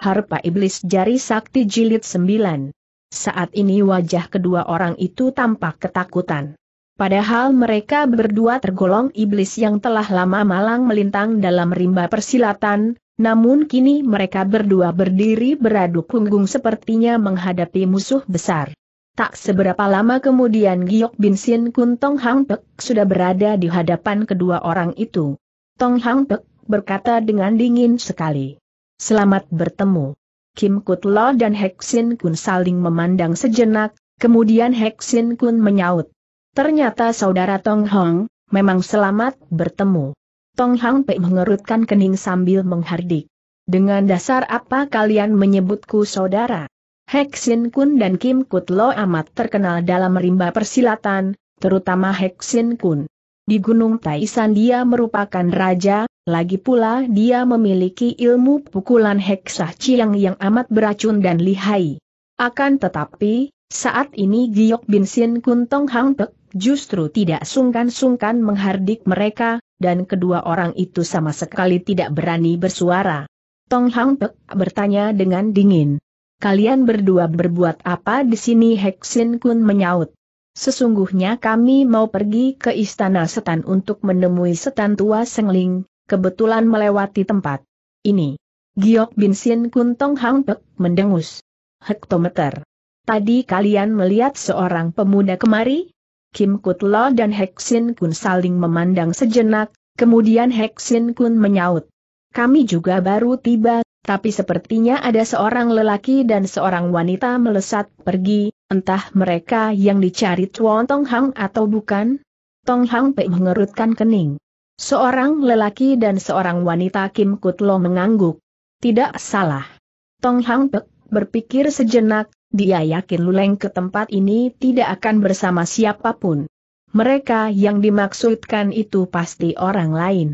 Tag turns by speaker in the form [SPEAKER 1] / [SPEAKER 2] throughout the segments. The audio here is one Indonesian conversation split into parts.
[SPEAKER 1] Harpa Iblis Jari Sakti Jilid 9. Saat ini wajah kedua orang itu tampak ketakutan. Padahal mereka berdua tergolong iblis yang telah lama malang melintang dalam rimba persilatan, namun kini mereka berdua berdiri beradu punggung sepertinya menghadapi musuh besar. Tak seberapa lama kemudian Giok Bin Sin Kun Tong Hang Pek sudah berada di hadapan kedua orang itu. Tong Hang Pek berkata dengan dingin sekali. Selamat bertemu. Kim Kutlo dan Heksin Kun saling memandang sejenak, kemudian Heksin Kun menyaut. Ternyata saudara Tong Hong, memang selamat bertemu. Tong Hong Pei mengerutkan kening sambil menghardik. Dengan dasar apa kalian menyebutku saudara? Heksin Kun dan Kim Kutlo amat terkenal dalam rimba persilatan, terutama Heksin Kun. Di Gunung Taisan dia merupakan raja, lagi pula dia memiliki ilmu pukulan heksa ciang yang amat beracun dan lihai. Akan tetapi, saat ini Giok Bin Sin Kuntong Hang Pek justru tidak sungkan-sungkan menghardik mereka, dan kedua orang itu sama sekali tidak berani bersuara. Tong Hang Pek bertanya dengan dingin. Kalian berdua berbuat apa di sini Heksin Kun menyaut. Sesungguhnya kami mau pergi ke istana setan untuk menemui setan tua Sengling, kebetulan melewati tempat ini. Giok Bin Sin Kun Hang Pek mendengus. Hektometer. Tadi kalian melihat seorang pemuda kemari? Kim Kut Lo dan Sin Kun saling memandang sejenak, kemudian Sin Kun menyaut. Kami juga baru tiba, tapi sepertinya ada seorang lelaki dan seorang wanita melesat pergi, entah mereka yang dicari Tuan Tong Hang atau bukan? Tong Hang Pek mengerutkan kening. Seorang lelaki dan seorang wanita Kim Kutlo mengangguk. Tidak salah. Tong Hang Pek berpikir sejenak, dia yakin Luleng ke tempat ini tidak akan bersama siapapun. Mereka yang dimaksudkan itu pasti orang lain.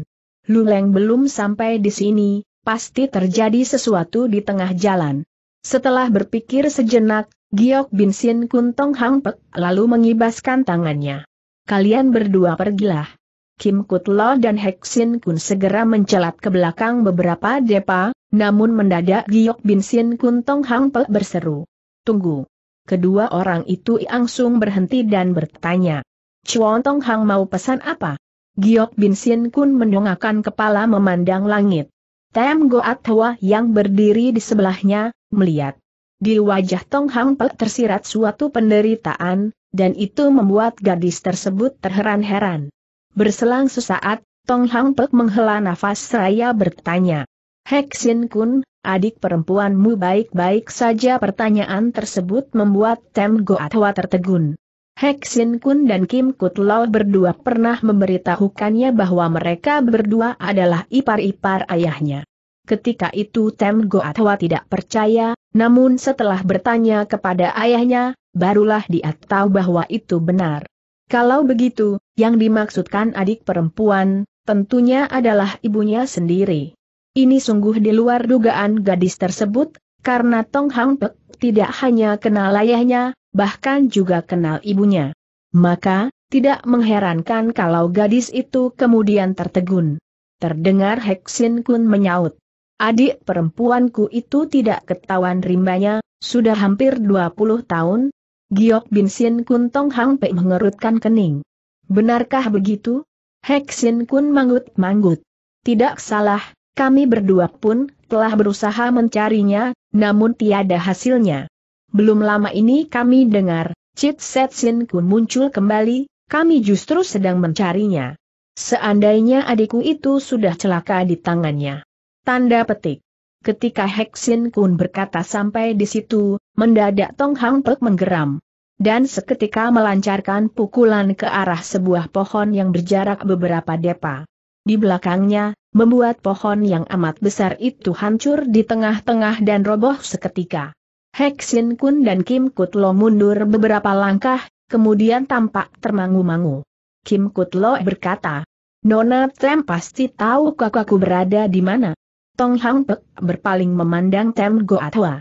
[SPEAKER 1] Luleng belum sampai di sini, pasti terjadi sesuatu di tengah jalan. Setelah berpikir sejenak, Giok Bin Sin Kun Tong Hang Pek lalu mengibaskan tangannya. Kalian berdua pergilah. Kim Kutlo dan Heksin Kun segera mencelat ke belakang beberapa depa, namun mendadak Giok Bin Sin Kun Tong Hang Pe berseru. Tunggu. Kedua orang itu langsung berhenti dan bertanya. Chuan Tong Hang mau pesan apa? Giok Bin Sin Kun mendongakkan kepala memandang langit. Tem Goat Hwa yang berdiri di sebelahnya, melihat. Di wajah Tong Hang Pe tersirat suatu penderitaan, dan itu membuat gadis tersebut terheran-heran. Berselang sesaat, Tong Hang Pek menghela nafas seraya bertanya. Hek Sin Kun, adik perempuanmu baik-baik saja pertanyaan tersebut membuat Tem Go Atwa tertegun. Hek Sin Kun dan Kim Kut Lo berdua pernah memberitahukannya bahwa mereka berdua adalah ipar-ipar ayahnya. Ketika itu Tem Go Atwa tidak percaya, namun setelah bertanya kepada ayahnya, barulah dia tahu bahwa itu benar. Kalau begitu, yang dimaksudkan adik perempuan, tentunya adalah ibunya sendiri. Ini sungguh di luar dugaan gadis tersebut, karena Tong Hang Pek tidak hanya kenal ayahnya, bahkan juga kenal ibunya. Maka, tidak mengherankan kalau gadis itu kemudian tertegun. Terdengar Heksin Kun menyaut. Adik perempuanku itu tidak ketahuan rimbanya, sudah hampir 20 tahun, Giok Bin Sin Kun Tong Hang Pei mengerutkan kening. Benarkah begitu? Hek Sin Kun manggut-manggut. Tidak salah, kami berdua pun telah berusaha mencarinya, namun tiada hasilnya. Belum lama ini kami dengar, Cit Set Sin Kun muncul kembali, kami justru sedang mencarinya. Seandainya adikku itu sudah celaka di tangannya. Tanda petik. Ketika Sin Kun berkata sampai di situ, mendadak Tong Hang Pek menggeram dan seketika melancarkan pukulan ke arah sebuah pohon yang berjarak beberapa depa. Di belakangnya, membuat pohon yang amat besar itu hancur di tengah-tengah dan roboh seketika. Heksin Kun dan Kim Kutlo mundur beberapa langkah, kemudian tampak termangu-mangu. Kim Kutlo berkata, Nona Tem pasti tahu kakakku berada di mana. Tong Hang Pek berpaling memandang Tem Goatwa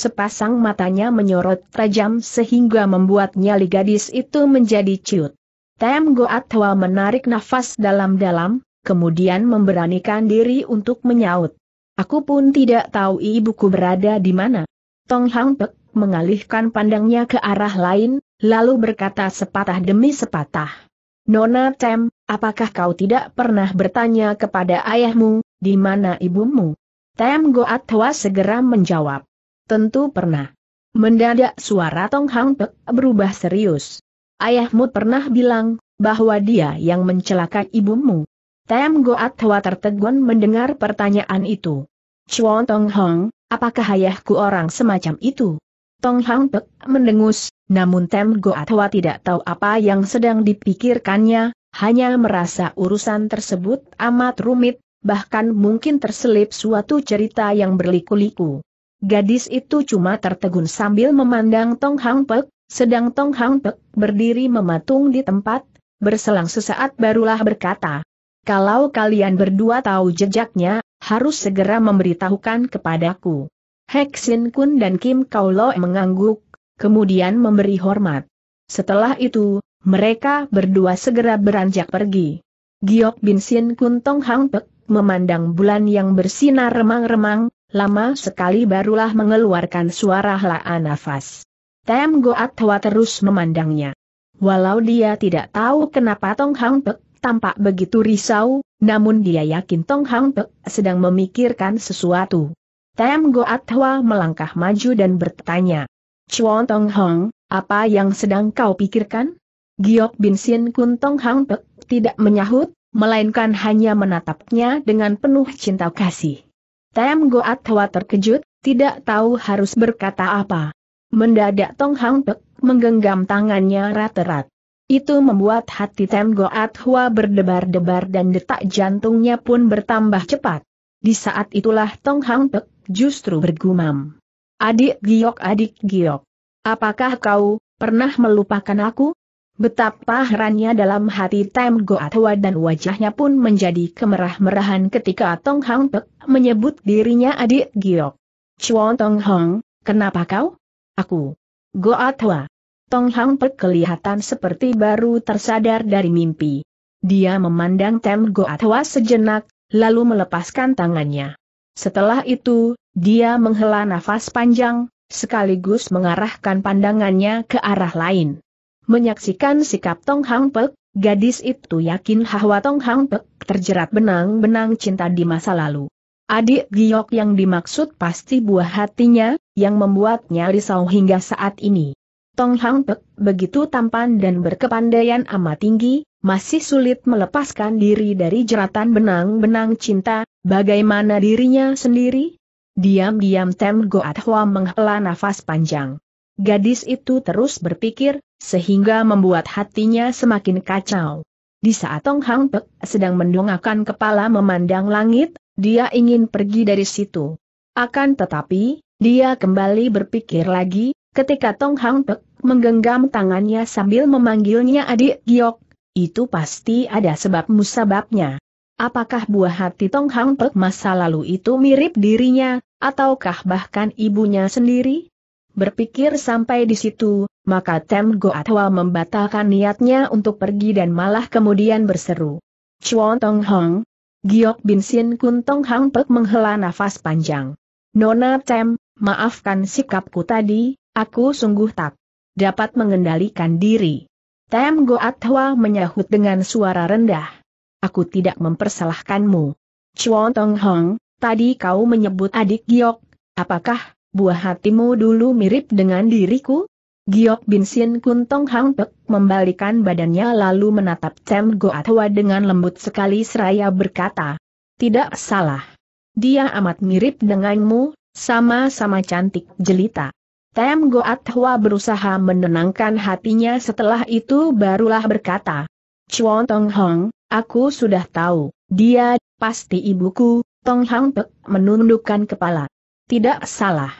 [SPEAKER 1] sepasang matanya menyorot tajam sehingga membuatnya nyali gadis itu menjadi ciut. Tem goat Goatwa menarik nafas dalam-dalam, kemudian memberanikan diri untuk menyaut. Aku pun tidak tahu ibuku berada di mana. Tong Hang Pek mengalihkan pandangnya ke arah lain, lalu berkata sepatah demi sepatah. Nona Tem, apakah kau tidak pernah bertanya kepada ayahmu, di mana ibumu? Tem goat Goatwa segera menjawab. Tentu pernah. Mendadak suara Tong Hang Pek berubah serius. Ayahmu pernah bilang, bahwa dia yang mencelakai ibumu. Tem Goat Hwa tertegun mendengar pertanyaan itu. Chuan Tong Hong, apakah ayahku orang semacam itu? Tong Hang Pek mendengus, namun Tem Goat Hwa tidak tahu apa yang sedang dipikirkannya, hanya merasa urusan tersebut amat rumit, bahkan mungkin terselip suatu cerita yang berliku-liku. Gadis itu cuma tertegun sambil memandang Tong Hang Pek, sedang Tong Hang Pek berdiri mematung di tempat, berselang sesaat barulah berkata, Kalau kalian berdua tahu jejaknya, harus segera memberitahukan kepadaku. Sin Kun dan Kim Kaulo mengangguk, kemudian memberi hormat. Setelah itu, mereka berdua segera beranjak pergi. Giok Bin Sin Kun Tong Hang Pek memandang bulan yang bersinar remang-remang, lama sekali barulah mengeluarkan suara helaan nafas. Tem Goat Hwa terus memandangnya. Walau dia tidak tahu kenapa Tong Hang Pek tampak begitu risau, namun dia yakin Tong Hang Pek sedang memikirkan sesuatu. Tem Goat Hwa melangkah maju dan bertanya. Chuan Tong Hong, apa yang sedang kau pikirkan? Giok Bin Sin Kun Tong Hang Pek tidak menyahut, melainkan hanya menatapnya dengan penuh cinta kasih. Tem Goat Hwa terkejut, tidak tahu harus berkata apa. Mendadak Tong Hang Pek menggenggam tangannya rat-rat. Itu membuat hati Tem Goat Hwa berdebar-debar dan detak jantungnya pun bertambah cepat. Di saat itulah Tong Hang Pek justru bergumam. Adik giok adik giok. Apakah kau, pernah melupakan aku? Betapa herannya dalam hati Tem Goatwa dan wajahnya pun menjadi kemerah-merahan ketika Tong Hang Pek menyebut dirinya adik Giok. Chuan Tong Hong, kenapa kau? Aku. Goatwa. Tong Hang Pek kelihatan seperti baru tersadar dari mimpi. Dia memandang Tem Goatwa sejenak, lalu melepaskan tangannya. Setelah itu, dia menghela nafas panjang, sekaligus mengarahkan pandangannya ke arah lain. Menyaksikan sikap Tong Hang Pek, gadis itu yakin bahwa Tong Hang Pek terjerat benang-benang cinta di masa lalu. Adik Giok yang dimaksud pasti buah hatinya, yang membuatnya risau hingga saat ini. Tong Hang Pek begitu tampan dan berkepandaian amat tinggi, masih sulit melepaskan diri dari jeratan benang-benang cinta, bagaimana dirinya sendiri? Diam-diam Tem Goat Hua menghela nafas panjang. Gadis itu terus berpikir, sehingga membuat hatinya semakin kacau. Di saat Tong Hang Pek sedang mendongakkan kepala memandang langit, dia ingin pergi dari situ. Akan tetapi, dia kembali berpikir lagi, ketika Tong Hang Pek menggenggam tangannya sambil memanggilnya adik Giok, itu pasti ada sebab musababnya. Apakah buah hati Tong Hang Pek masa lalu itu mirip dirinya, ataukah bahkan ibunya sendiri? Berpikir sampai di situ, maka Tem Goatwa membatalkan niatnya untuk pergi dan malah kemudian berseru. Chuan Tong Hong. Giok Bin Sin Kun Tong Hang Pek menghela nafas panjang. Nona Tem, maafkan sikapku tadi, aku sungguh tak dapat mengendalikan diri. Tem Goatwa menyahut dengan suara rendah. Aku tidak mempersalahkanmu. Chuan Tong Hong, tadi kau menyebut adik Giok, apakah buah hatimu dulu mirip dengan diriku? Giok Bin Sien Kun Tong Hang Pek membalikan badannya lalu menatap Cem Goatwa dengan lembut sekali seraya berkata, Tidak salah. Dia amat mirip denganmu, sama-sama cantik jelita. Tem Goatwa berusaha menenangkan hatinya setelah itu barulah berkata, Chuan Tong Hong, aku sudah tahu, dia, pasti ibuku, Tong Hang Pek menundukkan kepala. Tidak salah.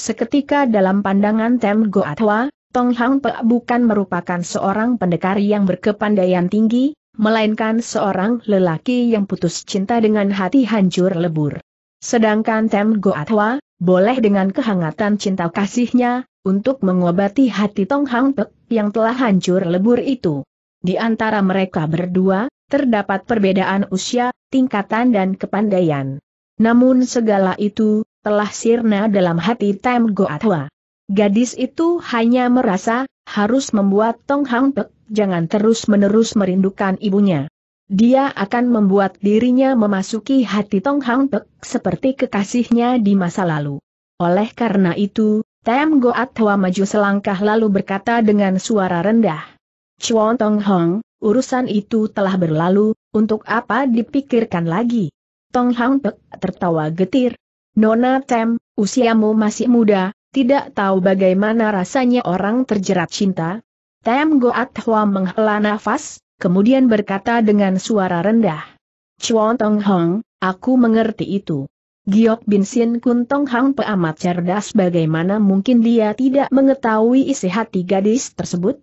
[SPEAKER 1] Seketika dalam pandangan Tem Atwa, Tong Hang Pe bukan merupakan seorang pendekar yang berkepandaian tinggi, melainkan seorang lelaki yang putus cinta dengan hati hancur lebur. Sedangkan Tem Atwa, boleh dengan kehangatan cinta kasihnya, untuk mengobati hati Tong Hang Pe yang telah hancur lebur itu. Di antara mereka berdua, terdapat perbedaan usia, tingkatan dan kepandaian. Namun segala itu, telah sirna dalam hati Tem Goatwa. Gadis itu hanya merasa, harus membuat Tong Hang Pek jangan terus-menerus merindukan ibunya. Dia akan membuat dirinya memasuki hati Tong Hang Pek seperti kekasihnya di masa lalu. Oleh karena itu, Tem Goatwa maju selangkah lalu berkata dengan suara rendah. Chuan Tong Hong, urusan itu telah berlalu, untuk apa dipikirkan lagi? Tong Hang Pek tertawa getir, Nona Tem, usiamu masih muda, tidak tahu bagaimana rasanya orang terjerat cinta. Tem Goat hua menghela nafas, kemudian berkata dengan suara rendah. Chuan Tong Hong, aku mengerti itu. Giok Bin Sin Kun Tong Hong peamat cerdas bagaimana mungkin dia tidak mengetahui isi hati gadis tersebut?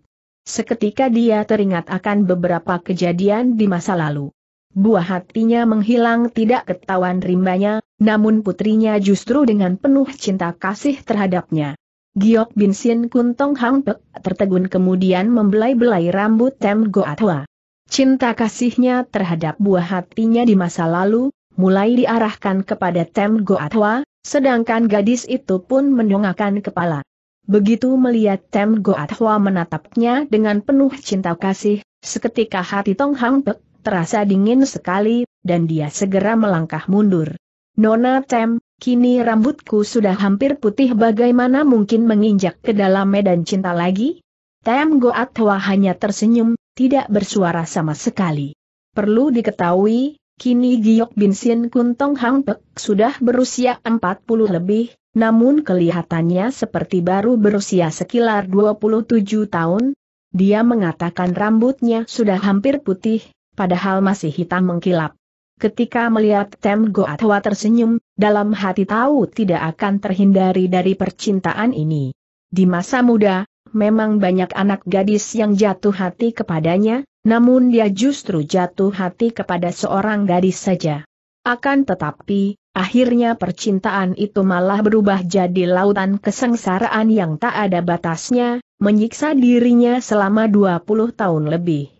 [SPEAKER 1] Seketika dia teringat akan beberapa kejadian di masa lalu. Buah hatinya menghilang tidak ketahuan rimbanya, namun putrinya justru dengan penuh cinta kasih terhadapnya. Giok Bin Sin Kun Tong Hang Pek tertegun kemudian membelai-belai rambut Tem Go Atwa. Cinta kasihnya terhadap buah hatinya di masa lalu, mulai diarahkan kepada Tem Go Atwa, sedangkan gadis itu pun mendongakkan kepala. Begitu melihat Tem Go Atua menatapnya dengan penuh cinta kasih, seketika hati Tong Hang Pek terasa dingin sekali, dan dia segera melangkah mundur. Nona Tem, kini rambutku sudah hampir putih bagaimana mungkin menginjak ke dalam medan cinta lagi? Tem Goatwa hanya tersenyum, tidak bersuara sama sekali. Perlu diketahui, kini Giok Binsin Kuntong Hang Pek sudah berusia 40 lebih, namun kelihatannya seperti baru berusia sekilar 27 tahun. Dia mengatakan rambutnya sudah hampir putih, padahal masih hitam mengkilap. Ketika melihat Tem Goatwa tersenyum, dalam hati tahu tidak akan terhindari dari percintaan ini. Di masa muda, memang banyak anak gadis yang jatuh hati kepadanya, namun dia justru jatuh hati kepada seorang gadis saja. Akan tetapi, akhirnya percintaan itu malah berubah jadi lautan kesengsaraan yang tak ada batasnya, menyiksa dirinya selama 20 tahun lebih.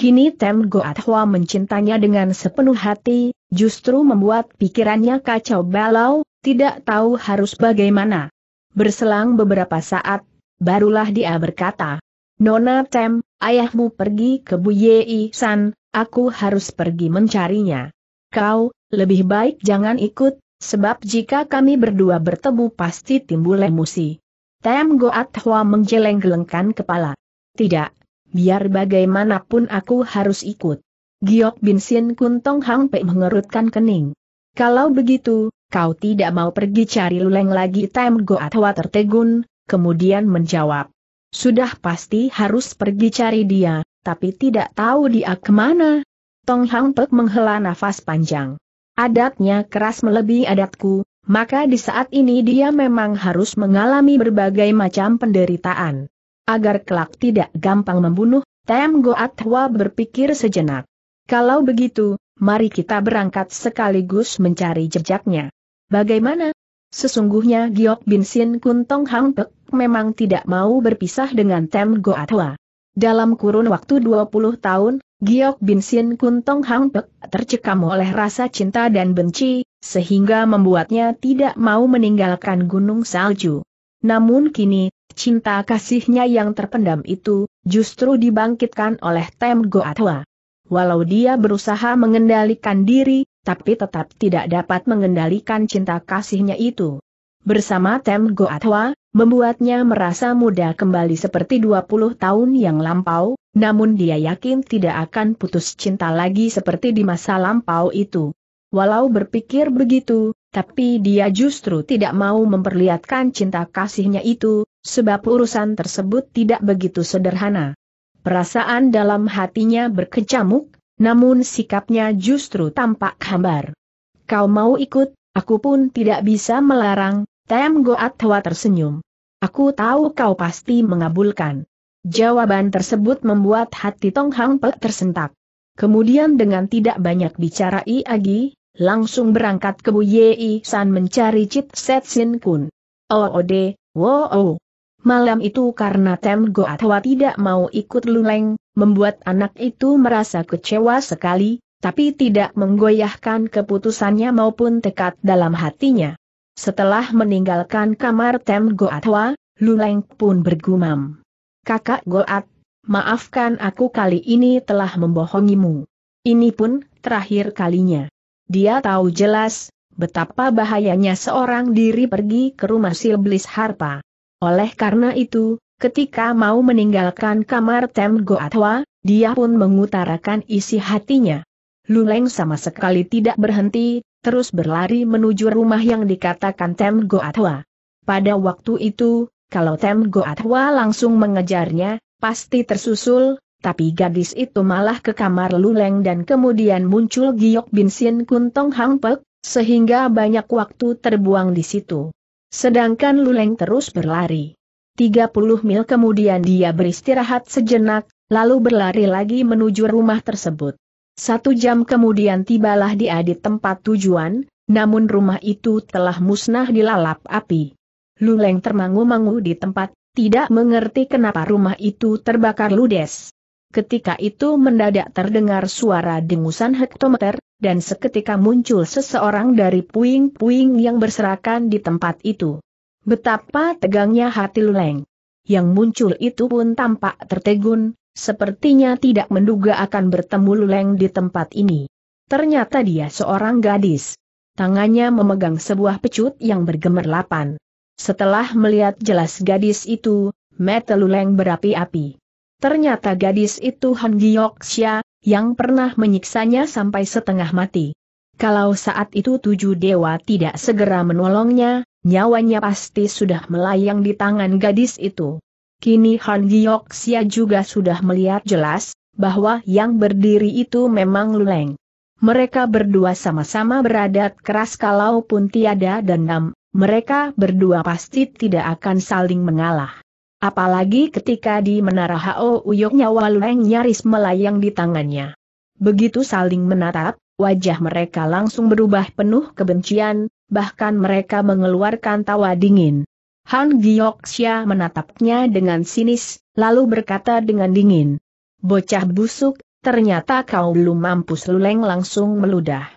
[SPEAKER 1] Kini Tem Goat Hua mencintanya dengan sepenuh hati, justru membuat pikirannya kacau balau, tidak tahu harus bagaimana. Berselang beberapa saat, barulah dia berkata, Nona Tem, ayahmu pergi ke Bu Yei San, aku harus pergi mencarinya. Kau, lebih baik jangan ikut, sebab jika kami berdua bertemu pasti timbul emosi. Tem Goat Hua menjeleng gelengkan kepala. Tidak, biar bagaimanapun aku harus ikut. Giok Bin Sin Kun Tong Hang Pei mengerutkan kening. Kalau begitu, kau tidak mau pergi cari luleng lagi Time Go atau tertegun, kemudian menjawab. Sudah pasti harus pergi cari dia, tapi tidak tahu dia kemana. Tong Hang Pek menghela nafas panjang. Adatnya keras melebihi adatku, maka di saat ini dia memang harus mengalami berbagai macam penderitaan agar kelak tidak gampang membunuh, Tem Hua berpikir sejenak. Kalau begitu, mari kita berangkat sekaligus mencari jejaknya. Bagaimana? Sesungguhnya Giok Bin Sin Kuntong Hang Pek memang tidak mau berpisah dengan Tem Hua. Dalam kurun waktu 20 tahun, Giok Bin Sin Kuntong Hang Pek tercekam oleh rasa cinta dan benci, sehingga membuatnya tidak mau meninggalkan gunung salju. Namun kini, cinta kasihnya yang terpendam itu, justru dibangkitkan oleh Tem Goatwa. Walau dia berusaha mengendalikan diri, tapi tetap tidak dapat mengendalikan cinta kasihnya itu. Bersama Tem Goatwa, membuatnya merasa muda kembali seperti 20 tahun yang lampau, namun dia yakin tidak akan putus cinta lagi seperti di masa lampau itu. Walau berpikir begitu, tapi dia justru tidak mau memperlihatkan cinta kasihnya itu, sebab urusan tersebut tidak begitu sederhana. Perasaan dalam hatinya berkecamuk, namun sikapnya justru tampak hambar. Kau mau ikut, aku pun tidak bisa melarang, Tem Goat tersenyum. Aku tahu kau pasti mengabulkan. Jawaban tersebut membuat hati Tong Hang Pe tersentak. Kemudian dengan tidak banyak bicara Iagi, Langsung berangkat ke Bu Yei San mencari Chit Set Sin Kun. Oode, oh, oh, wow. Oh. Malam itu karena Tem Goatwa tidak mau ikut luleng, membuat anak itu merasa kecewa sekali, tapi tidak menggoyahkan keputusannya maupun tekad dalam hatinya. Setelah meninggalkan kamar Tem Goatwa, Luleng pun bergumam. Kakak Goat, maafkan aku kali ini telah membohongimu. Ini pun terakhir kalinya. Dia tahu jelas, betapa bahayanya seorang diri pergi ke rumah Silblis Harpa. Oleh karena itu, ketika mau meninggalkan kamar Tem Goatwa, dia pun mengutarakan isi hatinya. Luleng sama sekali tidak berhenti, terus berlari menuju rumah yang dikatakan Tem Goatwa. Pada waktu itu, kalau Tem Goatwa langsung mengejarnya, pasti tersusul, tapi gadis itu malah ke kamar Luleng dan kemudian muncul Giok Bin Kuntong Hang Pek, sehingga banyak waktu terbuang di situ. Sedangkan Luleng terus berlari. 30 mil kemudian dia beristirahat sejenak, lalu berlari lagi menuju rumah tersebut. Satu jam kemudian tibalah dia di tempat tujuan, namun rumah itu telah musnah dilalap api. Luleng termangu-mangu di tempat tidak mengerti kenapa rumah itu terbakar ludes. Ketika itu mendadak terdengar suara dengusan hektometer, dan seketika muncul seseorang dari puing-puing yang berserakan di tempat itu. Betapa tegangnya hati Luleng. Yang muncul itu pun tampak tertegun, sepertinya tidak menduga akan bertemu Luleng di tempat ini. Ternyata dia seorang gadis. Tangannya memegang sebuah pecut yang bergemerlapan. Setelah melihat jelas gadis itu, mata Luleng berapi-api. Ternyata gadis itu Han Xia, yang pernah menyiksanya sampai setengah mati. Kalau saat itu tujuh dewa tidak segera menolongnya, nyawanya pasti sudah melayang di tangan gadis itu. Kini Han Xia juga sudah melihat jelas, bahwa yang berdiri itu memang Luleng. Mereka berdua sama-sama beradat keras kalaupun tiada dendam, mereka berdua pasti tidak akan saling mengalah. Apalagi ketika di menara Hao Uyok nyawa Lueng nyaris melayang di tangannya. Begitu saling menatap, wajah mereka langsung berubah penuh kebencian, bahkan mereka mengeluarkan tawa dingin. Han Gyoksya menatapnya dengan sinis, lalu berkata dengan dingin. Bocah busuk, ternyata kau belum mampus Luleng langsung meludah.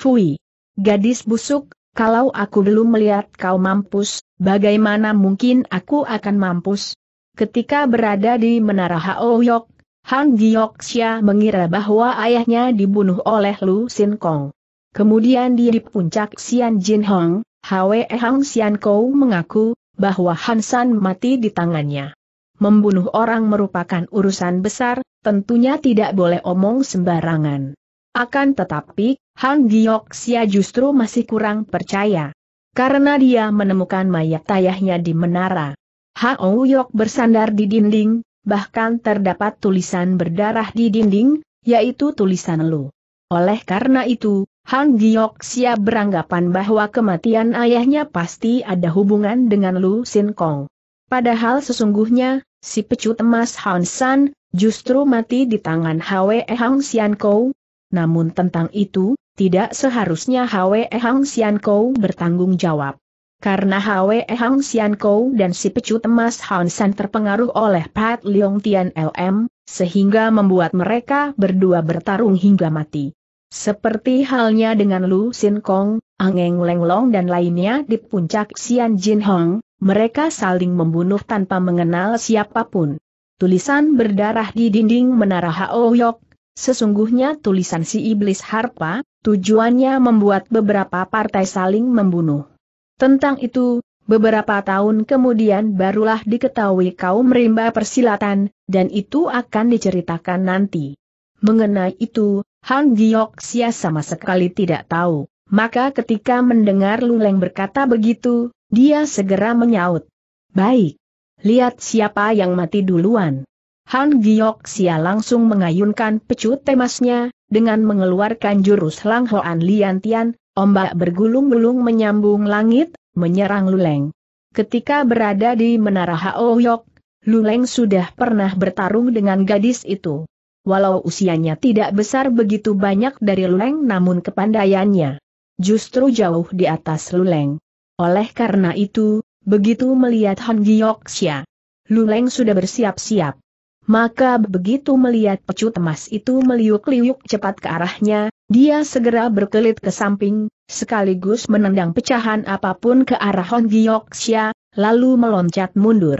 [SPEAKER 1] Fui! Gadis busuk, kalau aku belum melihat kau mampus, Bagaimana mungkin aku akan mampus? Ketika berada di Menara Haoyok, Han Gyoksya mengira bahwa ayahnya dibunuh oleh Lu Sin Kong. Kemudian di puncak Xian Jin Hong, Hwe Hang Xian Kou mengaku bahwa Han San mati di tangannya. Membunuh orang merupakan urusan besar, tentunya tidak boleh omong sembarangan. Akan tetapi, Han Xia justru masih kurang percaya karena dia menemukan mayat ayahnya di menara. Hao Yok bersandar di dinding, bahkan terdapat tulisan berdarah di dinding, yaitu tulisan Lu. Oleh karena itu, Hang Giok siap beranggapan bahwa kematian ayahnya pasti ada hubungan dengan Lu Sin Kong. Padahal sesungguhnya, si pecut emas Han San, justru mati di tangan Hwe Hang Sian Kou. Namun tentang itu, tidak seharusnya Hwe Hang Sian Kou bertanggung jawab. Karena Hwe Hang Sian Kou dan si pecut emas Han San terpengaruh oleh Pat Leong Tian LM, sehingga membuat mereka berdua bertarung hingga mati. Seperti halnya dengan Lu Sin Kong, Ang Eng Leng Long dan lainnya di puncak Sian Jin Hong, mereka saling membunuh tanpa mengenal siapapun. Tulisan berdarah di dinding menara Hao Yok Sesungguhnya tulisan si iblis harpa, tujuannya membuat beberapa partai saling membunuh. Tentang itu, beberapa tahun kemudian barulah diketahui kaum rimba persilatan, dan itu akan diceritakan nanti. Mengenai itu, Han sia sama sekali tidak tahu, maka ketika mendengar Luleng berkata begitu, dia segera menyaut. Baik. Lihat siapa yang mati duluan. Han Sia langsung mengayunkan pecut temasnya, dengan mengeluarkan jurus Lang Hoan Lian Tian, ombak bergulung-gulung menyambung langit, menyerang Luleng. Ketika berada di Menara Haoyok, Luleng sudah pernah bertarung dengan gadis itu. Walau usianya tidak besar begitu banyak dari Luleng namun kepandaiannya justru jauh di atas Luleng. Oleh karena itu, begitu melihat Han Sia, Luleng sudah bersiap-siap. Maka begitu melihat pecut emas itu meliuk-liuk cepat ke arahnya, dia segera berkelit ke samping, sekaligus menendang pecahan apapun ke arah Hon Xia, lalu meloncat mundur.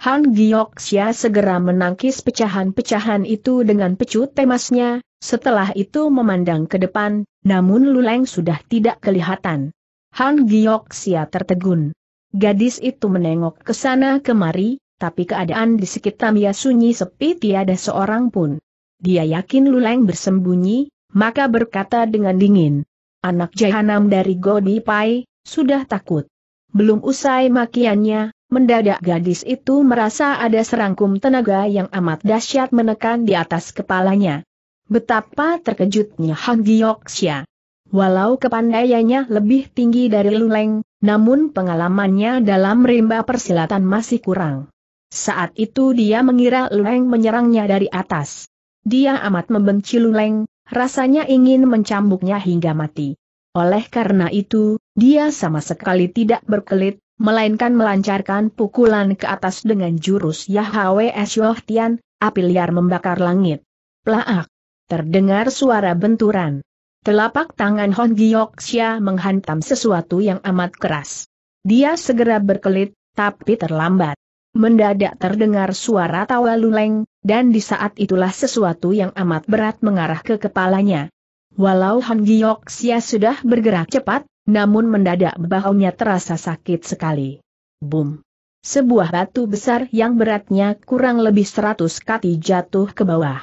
[SPEAKER 1] Han Xia segera menangkis pecahan-pecahan itu dengan pecut emasnya, setelah itu memandang ke depan, namun Luleng sudah tidak kelihatan. Han Xia tertegun. Gadis itu menengok ke sana kemari, tapi keadaan di sekitar Mia sunyi sepi tiada seorang pun. Dia yakin Luleng bersembunyi, maka berkata dengan dingin. Anak jahanam dari Godi Pai, sudah takut. Belum usai makiannya, mendadak gadis itu merasa ada serangkum tenaga yang amat dahsyat menekan di atas kepalanya. Betapa terkejutnya Han Gyoksya. Walau kepandaiannya lebih tinggi dari Luleng, namun pengalamannya dalam rimba persilatan masih kurang. Saat itu dia mengira Luleng menyerangnya dari atas. Dia amat membenci Luleng, rasanya ingin mencambuknya hingga mati. Oleh karena itu, dia sama sekali tidak berkelit, melainkan melancarkan pukulan ke atas dengan jurus Yahweh Yohtian, api liar membakar langit. Plaak! Terdengar suara benturan. Telapak tangan Hon Xia menghantam sesuatu yang amat keras. Dia segera berkelit, tapi terlambat. Mendadak terdengar suara tawa luleng, dan di saat itulah sesuatu yang amat berat mengarah ke kepalanya. Walau Han Gioksia sudah bergerak cepat, namun mendadak bahunya terasa sakit sekali. Boom! Sebuah batu besar yang beratnya kurang lebih 100 kati jatuh ke bawah.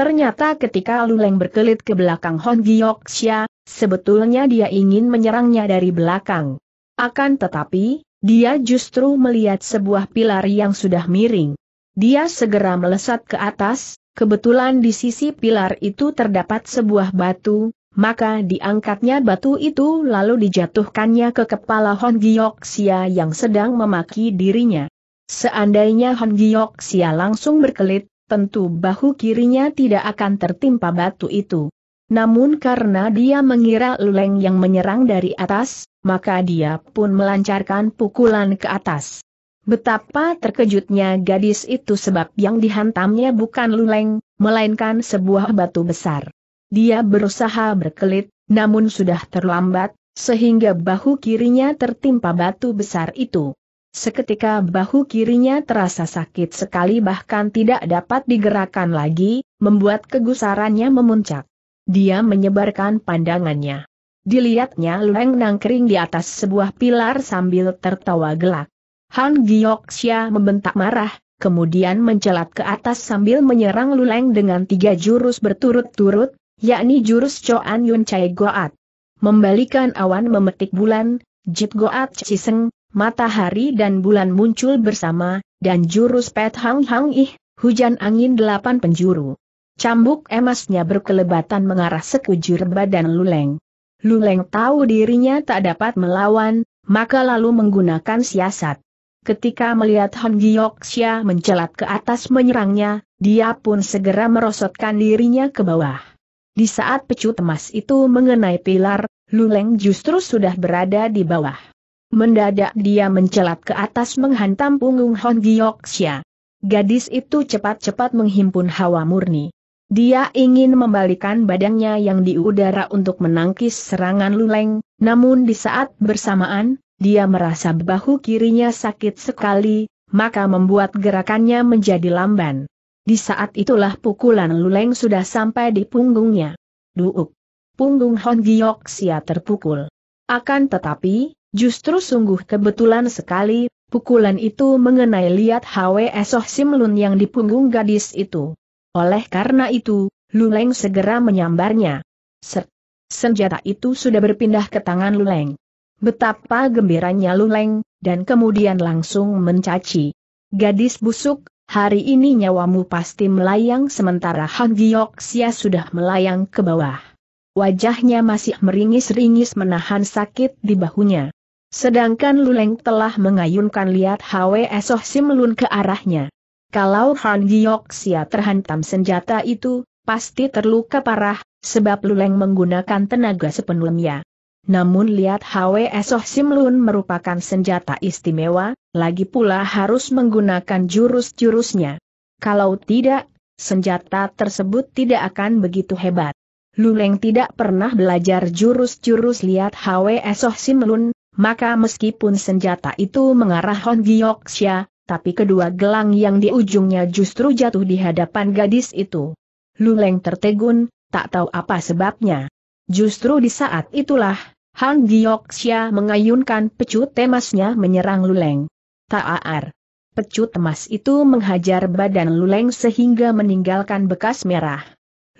[SPEAKER 1] Ternyata ketika Luleng berkelit ke belakang Hon Gioksia, sebetulnya dia ingin menyerangnya dari belakang. Akan tetapi, dia justru melihat sebuah pilar yang sudah miring. Dia segera melesat ke atas, kebetulan di sisi pilar itu terdapat sebuah batu, maka diangkatnya batu itu lalu dijatuhkannya ke kepala Hon Sia yang sedang memaki dirinya. Seandainya Hon Sia langsung berkelit, tentu bahu kirinya tidak akan tertimpa batu itu. Namun karena dia mengira Luleng yang menyerang dari atas, maka dia pun melancarkan pukulan ke atas. Betapa terkejutnya gadis itu sebab yang dihantamnya bukan Luleng, melainkan sebuah batu besar. Dia berusaha berkelit, namun sudah terlambat, sehingga bahu kirinya tertimpa batu besar itu. Seketika bahu kirinya terasa sakit sekali bahkan tidak dapat digerakkan lagi, membuat kegusarannya memuncak. Dia menyebarkan pandangannya. Dilihatnya Leng nangkering di atas sebuah pilar sambil tertawa gelak. Han Giyoksia membentak marah, kemudian mencelat ke atas sambil menyerang Luleng dengan tiga jurus berturut-turut, yakni jurus Choan Yun Chai Goat. Membalikan awan memetik bulan, Jit Goat Ciseng, matahari dan bulan muncul bersama, dan jurus Pet Hang Hang Ih, hujan angin delapan penjuru. Cambuk emasnya berkelebatan mengarah sekujur badan Luleng. Luleng tahu dirinya tak dapat melawan, maka lalu menggunakan siasat. Ketika melihat Hon Gyoksya mencelat ke atas menyerangnya, dia pun segera merosotkan dirinya ke bawah. Di saat pecut emas itu mengenai pilar, Luleng justru sudah berada di bawah. Mendadak dia mencelat ke atas menghantam punggung Hon Gyoksya. Gadis itu cepat-cepat menghimpun hawa murni. Dia ingin membalikan badannya yang di udara untuk menangkis serangan Luleng, namun di saat bersamaan, dia merasa bahu kirinya sakit sekali, maka membuat gerakannya menjadi lamban. Di saat itulah pukulan Luleng sudah sampai di punggungnya. Duuk! Punggung Hon Sia terpukul. Akan tetapi, justru sungguh kebetulan sekali, pukulan itu mengenai liat HWS Soh Simlun yang di punggung gadis itu. Oleh karena itu, Luleng segera menyambarnya. Ser senjata itu sudah berpindah ke tangan Luleng. Betapa gembiranya Luleng, dan kemudian langsung mencaci. Gadis busuk, hari ini nyawamu pasti melayang sementara Han Sia sudah melayang ke bawah. Wajahnya masih meringis-ringis menahan sakit di bahunya. Sedangkan Luleng telah mengayunkan lihat Hwe Soh Simlun ke arahnya. Kalau Han Gioksia terhantam senjata itu, pasti terluka parah, sebab Luleng menggunakan tenaga sepenuhnya. Namun lihat Hwe Soh Sim merupakan senjata istimewa, lagi pula harus menggunakan jurus-jurusnya. Kalau tidak, senjata tersebut tidak akan begitu hebat. Luleng tidak pernah belajar jurus-jurus lihat Hwe Soh Sim maka meskipun senjata itu mengarah Hon Gyoksya, tapi kedua gelang yang di ujungnya justru jatuh di hadapan gadis itu. Luleng tertegun, tak tahu apa sebabnya. Justru di saat itulah, Han Gyoksya mengayunkan pecut temasnya menyerang Luleng. Taar. Pecut emas itu menghajar badan Luleng sehingga meninggalkan bekas merah.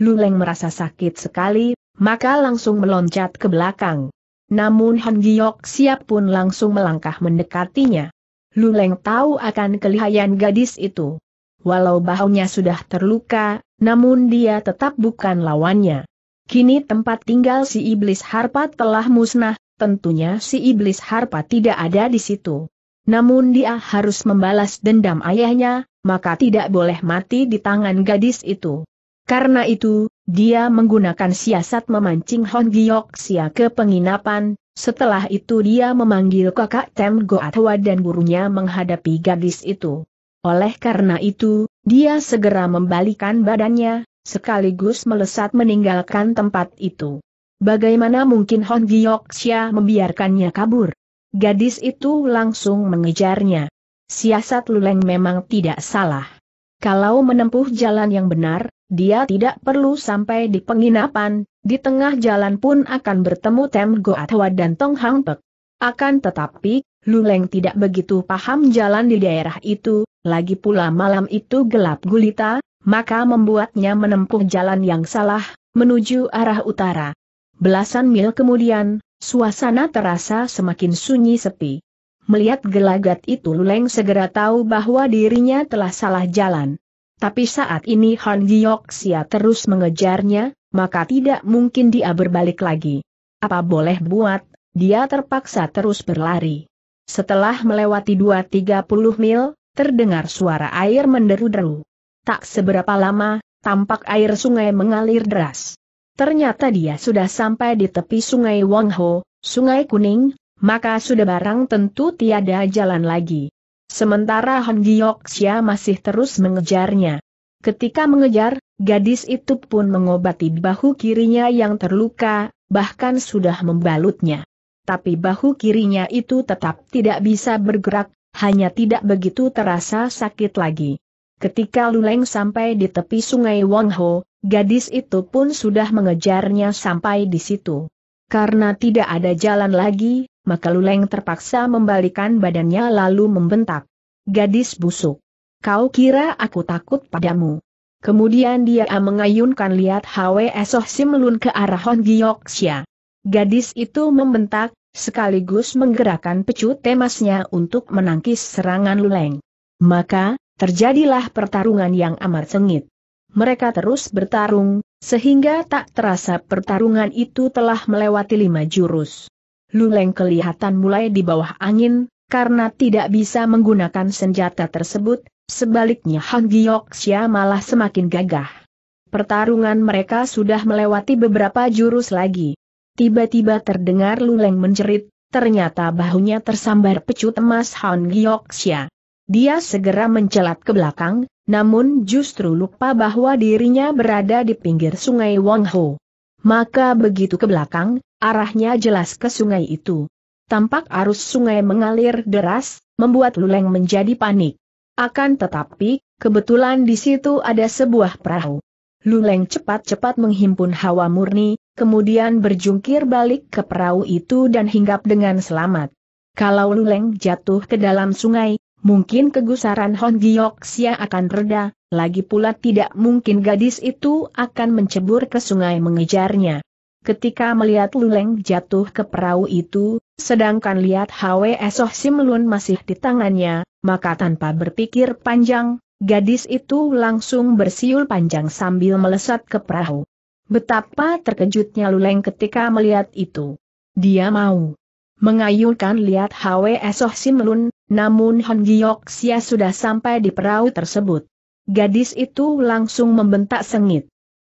[SPEAKER 1] Luleng merasa sakit sekali, maka langsung meloncat ke belakang. Namun Han Giok siap pun langsung melangkah mendekatinya. Luleng tahu akan kelihayan gadis itu. Walau bahunya sudah terluka, namun dia tetap bukan lawannya. Kini tempat tinggal si iblis harpa telah musnah, tentunya si iblis harpa tidak ada di situ. Namun dia harus membalas dendam ayahnya, maka tidak boleh mati di tangan gadis itu. Karena itu, dia menggunakan siasat memancing Hon Sia ke penginapan, setelah itu dia memanggil kakak Tem Goatwa dan gurunya menghadapi gadis itu. Oleh karena itu, dia segera membalikan badannya, sekaligus melesat meninggalkan tempat itu. Bagaimana mungkin Hon Sia membiarkannya kabur? Gadis itu langsung mengejarnya. Siasat Luleng memang tidak salah. Kalau menempuh jalan yang benar, dia tidak perlu sampai di penginapan, di tengah jalan pun akan bertemu Tem Goatwa dan Tong Hang Pek. Akan tetapi, Luleng tidak begitu paham jalan di daerah itu, lagi pula malam itu gelap gulita, maka membuatnya menempuh jalan yang salah, menuju arah utara. Belasan mil kemudian, suasana terasa semakin sunyi sepi. Melihat gelagat itu Luleng segera tahu bahwa dirinya telah salah jalan. Tapi saat ini Han sia terus mengejarnya, maka tidak mungkin dia berbalik lagi. Apa boleh buat, dia terpaksa terus berlari. Setelah melewati dua tiga puluh mil, terdengar suara air menderu-deru. Tak seberapa lama, tampak air sungai mengalir deras. Ternyata dia sudah sampai di tepi sungai Wangho, sungai kuning, maka sudah barang tentu tiada jalan lagi. Sementara Han Gyoksya masih terus mengejarnya. Ketika mengejar, gadis itu pun mengobati bahu kirinya yang terluka, bahkan sudah membalutnya. Tapi bahu kirinya itu tetap tidak bisa bergerak, hanya tidak begitu terasa sakit lagi. Ketika Luleng sampai di tepi sungai Wangho, gadis itu pun sudah mengejarnya sampai di situ. Karena tidak ada jalan lagi, maka Luleng terpaksa membalikan badannya lalu membentak. Gadis busuk. Kau kira aku takut padamu. Kemudian dia mengayunkan lihat Hwe Soh Simlun ke arah Hon Gyoksya. Gadis itu membentak, sekaligus menggerakkan pecut temasnya untuk menangkis serangan Luleng. Maka, terjadilah pertarungan yang amat sengit. Mereka terus bertarung, sehingga tak terasa pertarungan itu telah melewati lima jurus. Luleng kelihatan mulai di bawah angin, karena tidak bisa menggunakan senjata tersebut, sebaliknya Han Giyoksia malah semakin gagah. Pertarungan mereka sudah melewati beberapa jurus lagi. Tiba-tiba terdengar Luleng menjerit, ternyata bahunya tersambar pecut emas Han Giyoksia. Dia segera mencelat ke belakang, namun justru lupa bahwa dirinya berada di pinggir sungai Wangho. Maka begitu ke belakang, Arahnya jelas ke sungai itu. Tampak arus sungai mengalir deras, membuat Luleng menjadi panik. Akan tetapi, kebetulan di situ ada sebuah perahu. Luleng cepat-cepat menghimpun hawa murni, kemudian berjungkir balik ke perahu itu dan hinggap dengan selamat. Kalau Luleng jatuh ke dalam sungai, mungkin kegusaran Hon Gioksia akan reda, lagi pula tidak mungkin gadis itu akan mencebur ke sungai mengejarnya ketika melihat Luleng jatuh ke perahu itu, sedangkan lihat Hwe Esoh Simlun masih di tangannya, maka tanpa berpikir panjang, gadis itu langsung bersiul panjang sambil melesat ke perahu. Betapa terkejutnya Luleng ketika melihat itu. Dia mau mengayunkan lihat Hwe Esoh Simlun, namun Han Giok Sia sudah sampai di perahu tersebut. Gadis itu langsung membentak sengit.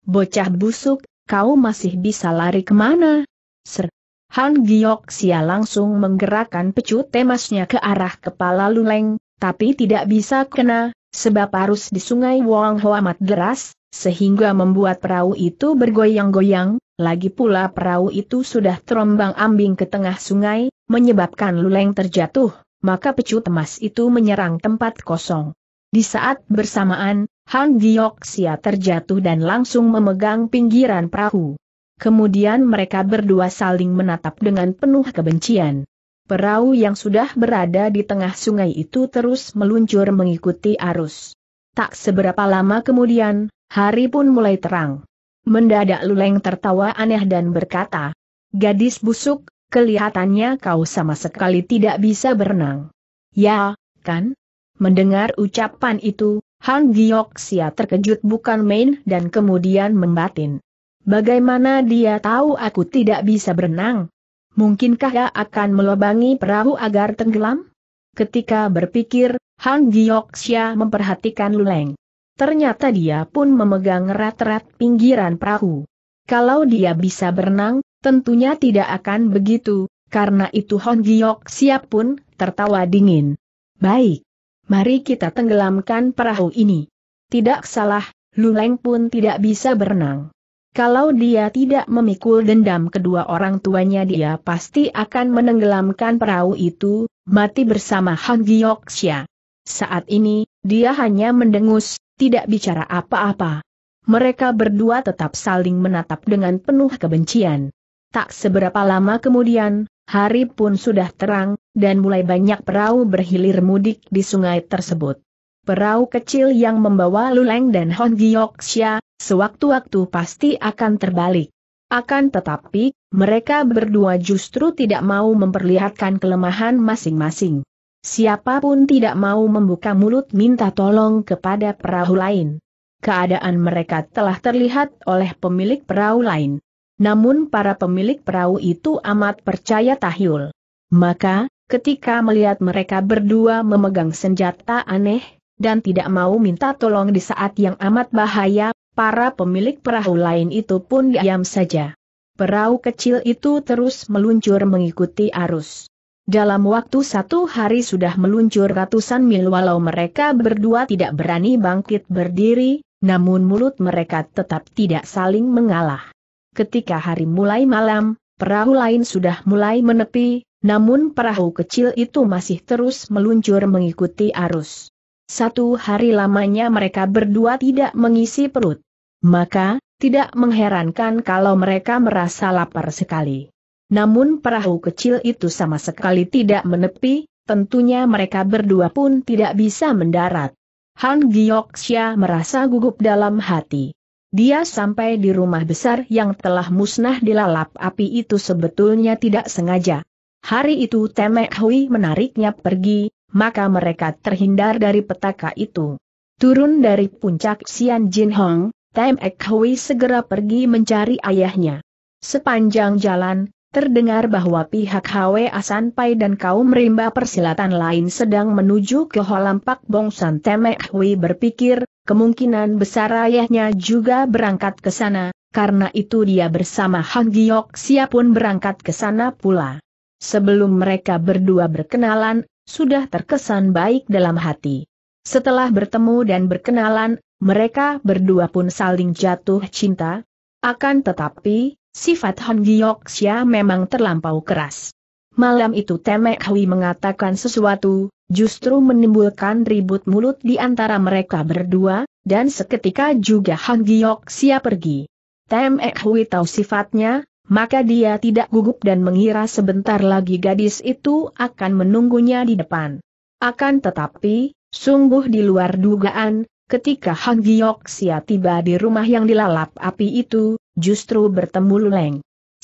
[SPEAKER 1] Bocah busuk, kau masih bisa lari kemana? Ser. Han Gioksia langsung menggerakkan pecut temasnya ke arah kepala Luleng, tapi tidak bisa kena, sebab arus di sungai Wong Ho amat deras, sehingga membuat perahu itu bergoyang-goyang, lagi pula perahu itu sudah terombang ambing ke tengah sungai, menyebabkan Luleng terjatuh, maka pecut emas itu menyerang tempat kosong. Di saat bersamaan, Han Gioksia terjatuh dan langsung memegang pinggiran perahu. Kemudian mereka berdua saling menatap dengan penuh kebencian. Perahu yang sudah berada di tengah sungai itu terus meluncur mengikuti arus. Tak seberapa lama kemudian, hari pun mulai terang. Mendadak Luleng tertawa aneh dan berkata, Gadis busuk, kelihatannya kau sama sekali tidak bisa berenang. Ya, kan? Mendengar ucapan itu, Han Gioksia terkejut bukan main dan kemudian membatin. Bagaimana dia tahu aku tidak bisa berenang? Mungkinkah dia akan melobangi perahu agar tenggelam? Ketika berpikir, Han Gioksia memperhatikan Luleng. Ternyata dia pun memegang erat-erat pinggiran perahu. Kalau dia bisa berenang, tentunya tidak akan begitu, karena itu Han Giok pun tertawa dingin. Baik, mari kita tenggelamkan perahu ini. Tidak salah, Luleng pun tidak bisa berenang. Kalau dia tidak memikul dendam kedua orang tuanya dia pasti akan menenggelamkan perahu itu, mati bersama Han Gyoksya. Saat ini, dia hanya mendengus, tidak bicara apa-apa. Mereka berdua tetap saling menatap dengan penuh kebencian. Tak seberapa lama kemudian, hari pun sudah terang, dan mulai banyak perahu berhilir mudik di sungai tersebut. Perahu kecil yang membawa Luleng dan Hon Gyoksya, sewaktu-waktu pasti akan terbalik. Akan tetapi, mereka berdua justru tidak mau memperlihatkan kelemahan masing-masing. Siapapun tidak mau membuka mulut minta tolong kepada perahu lain. Keadaan mereka telah terlihat oleh pemilik perahu lain. Namun para pemilik perahu itu amat percaya Tahyul. Maka, ketika melihat mereka berdua memegang senjata aneh, dan tidak mau minta tolong di saat yang amat bahaya, para pemilik perahu lain itu pun diam saja. Perahu kecil itu terus meluncur mengikuti arus. Dalam waktu satu hari sudah meluncur ratusan mil walau mereka berdua tidak berani bangkit berdiri, namun mulut mereka tetap tidak saling mengalah. Ketika hari mulai malam, perahu lain sudah mulai menepi, namun perahu kecil itu masih terus meluncur mengikuti arus. Satu hari lamanya mereka berdua tidak mengisi perut. Maka, tidak mengherankan kalau mereka merasa lapar sekali. Namun perahu kecil itu sama sekali tidak menepi, tentunya mereka berdua pun tidak bisa mendarat. Han Gyoksya merasa gugup dalam hati. Dia sampai di rumah besar yang telah musnah dilalap api itu sebetulnya tidak sengaja. Hari itu Temek Hui menariknya pergi, maka mereka terhindar dari petaka itu. Turun dari puncak Xian Jin Hong, Temek Hui segera pergi mencari ayahnya. Sepanjang jalan, Terdengar bahwa pihak Asan asanpai dan kaum rimba persilatan lain sedang menuju ke Holampak Bongsan Temek Hui berpikir, kemungkinan besar ayahnya juga berangkat ke sana, karena itu dia bersama Han Giok Sia pun berangkat ke sana pula. Sebelum mereka berdua berkenalan, sudah terkesan baik dalam hati. Setelah bertemu dan berkenalan, mereka berdua pun saling jatuh cinta. Akan tetapi, Sifat Han Xia memang terlampau keras. Malam itu Temek Hui mengatakan sesuatu, justru menimbulkan ribut mulut di antara mereka berdua, dan seketika juga Han Xia pergi. Temek Hui tahu sifatnya, maka dia tidak gugup dan mengira sebentar lagi gadis itu akan menunggunya di depan. Akan tetapi, sungguh di luar dugaan, ketika Han Xia tiba di rumah yang dilalap api itu, justru bertemu Luleng.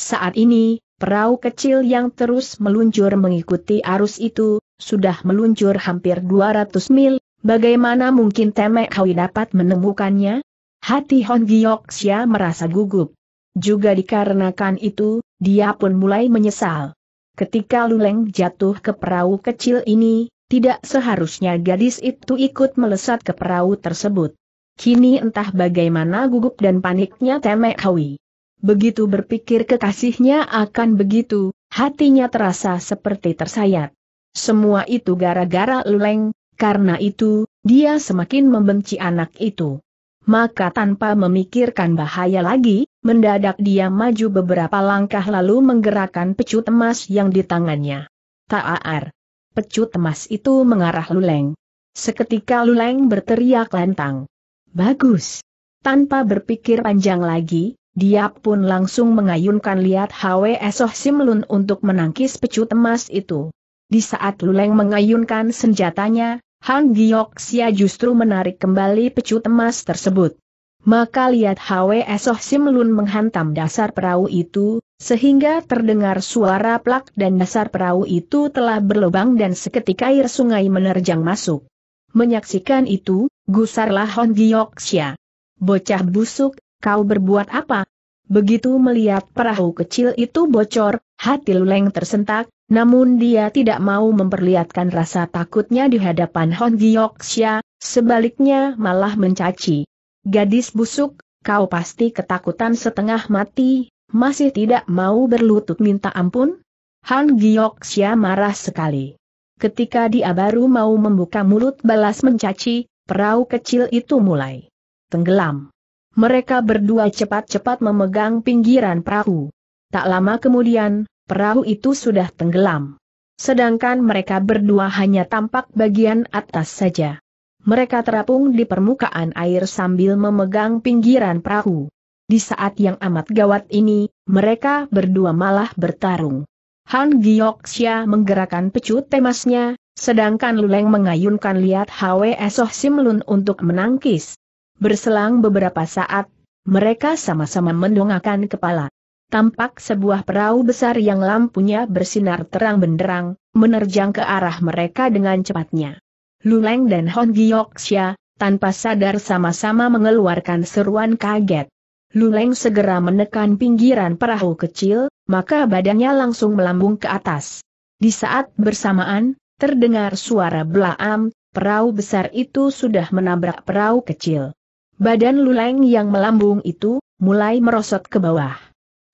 [SPEAKER 1] Saat ini, perahu kecil yang terus meluncur mengikuti arus itu, sudah meluncur hampir 200 mil, bagaimana mungkin Temek Hawi dapat menemukannya? Hati Hon Giyoksia merasa gugup. Juga dikarenakan itu, dia pun mulai menyesal. Ketika Luleng jatuh ke perahu kecil ini, tidak seharusnya gadis itu ikut melesat ke perahu tersebut. Kini entah bagaimana gugup dan paniknya Temek Hawi. Begitu berpikir kekasihnya akan begitu, hatinya terasa seperti tersayat. Semua itu gara-gara Luleng, karena itu, dia semakin membenci anak itu. Maka tanpa memikirkan bahaya lagi, mendadak dia maju beberapa langkah lalu menggerakkan pecut emas yang di tangannya. Taar. Pecut emas itu mengarah Luleng. Seketika Luleng berteriak lantang. Bagus. Tanpa berpikir panjang lagi, dia pun langsung mengayunkan liat Hwe esoh Simlun untuk menangkis pecut emas itu. Di saat Luleng mengayunkan senjatanya, Han sia justru menarik kembali pecut emas tersebut. Maka lihat Hwe esoh Simlun menghantam dasar perahu itu, sehingga terdengar suara plak dan dasar perahu itu telah berlubang dan seketika air sungai menerjang masuk. Menyaksikan itu, Gusarlah Hon Gyoksya. Bocah busuk, kau berbuat apa? Begitu melihat perahu kecil itu bocor, hati Luleng tersentak, namun dia tidak mau memperlihatkan rasa takutnya di hadapan Hon Gyoksya, sebaliknya malah mencaci. Gadis busuk, kau pasti ketakutan setengah mati, masih tidak mau berlutut minta ampun? Han Gyoksya marah sekali. Ketika dia baru mau membuka mulut balas mencaci, perahu kecil itu mulai tenggelam. Mereka berdua cepat-cepat memegang pinggiran perahu. Tak lama kemudian, perahu itu sudah tenggelam. Sedangkan mereka berdua hanya tampak bagian atas saja. Mereka terapung di permukaan air sambil memegang pinggiran perahu. Di saat yang amat gawat ini, mereka berdua malah bertarung. Han Gyoksya menggerakkan pecut temasnya, Sedangkan Luleng mengayunkan liat Hwe Soh Simlun untuk menangkis. Berselang beberapa saat, mereka sama-sama mendongakkan kepala. Tampak sebuah perahu besar yang lampunya bersinar terang benderang, menerjang ke arah mereka dengan cepatnya. Luleng dan Hon Gyoksya, tanpa sadar sama-sama mengeluarkan seruan kaget. Luleng segera menekan pinggiran perahu kecil, maka badannya langsung melambung ke atas. Di saat bersamaan, Terdengar suara belaam, perahu besar itu sudah menabrak perahu kecil. Badan Luleng yang melambung itu, mulai merosot ke bawah.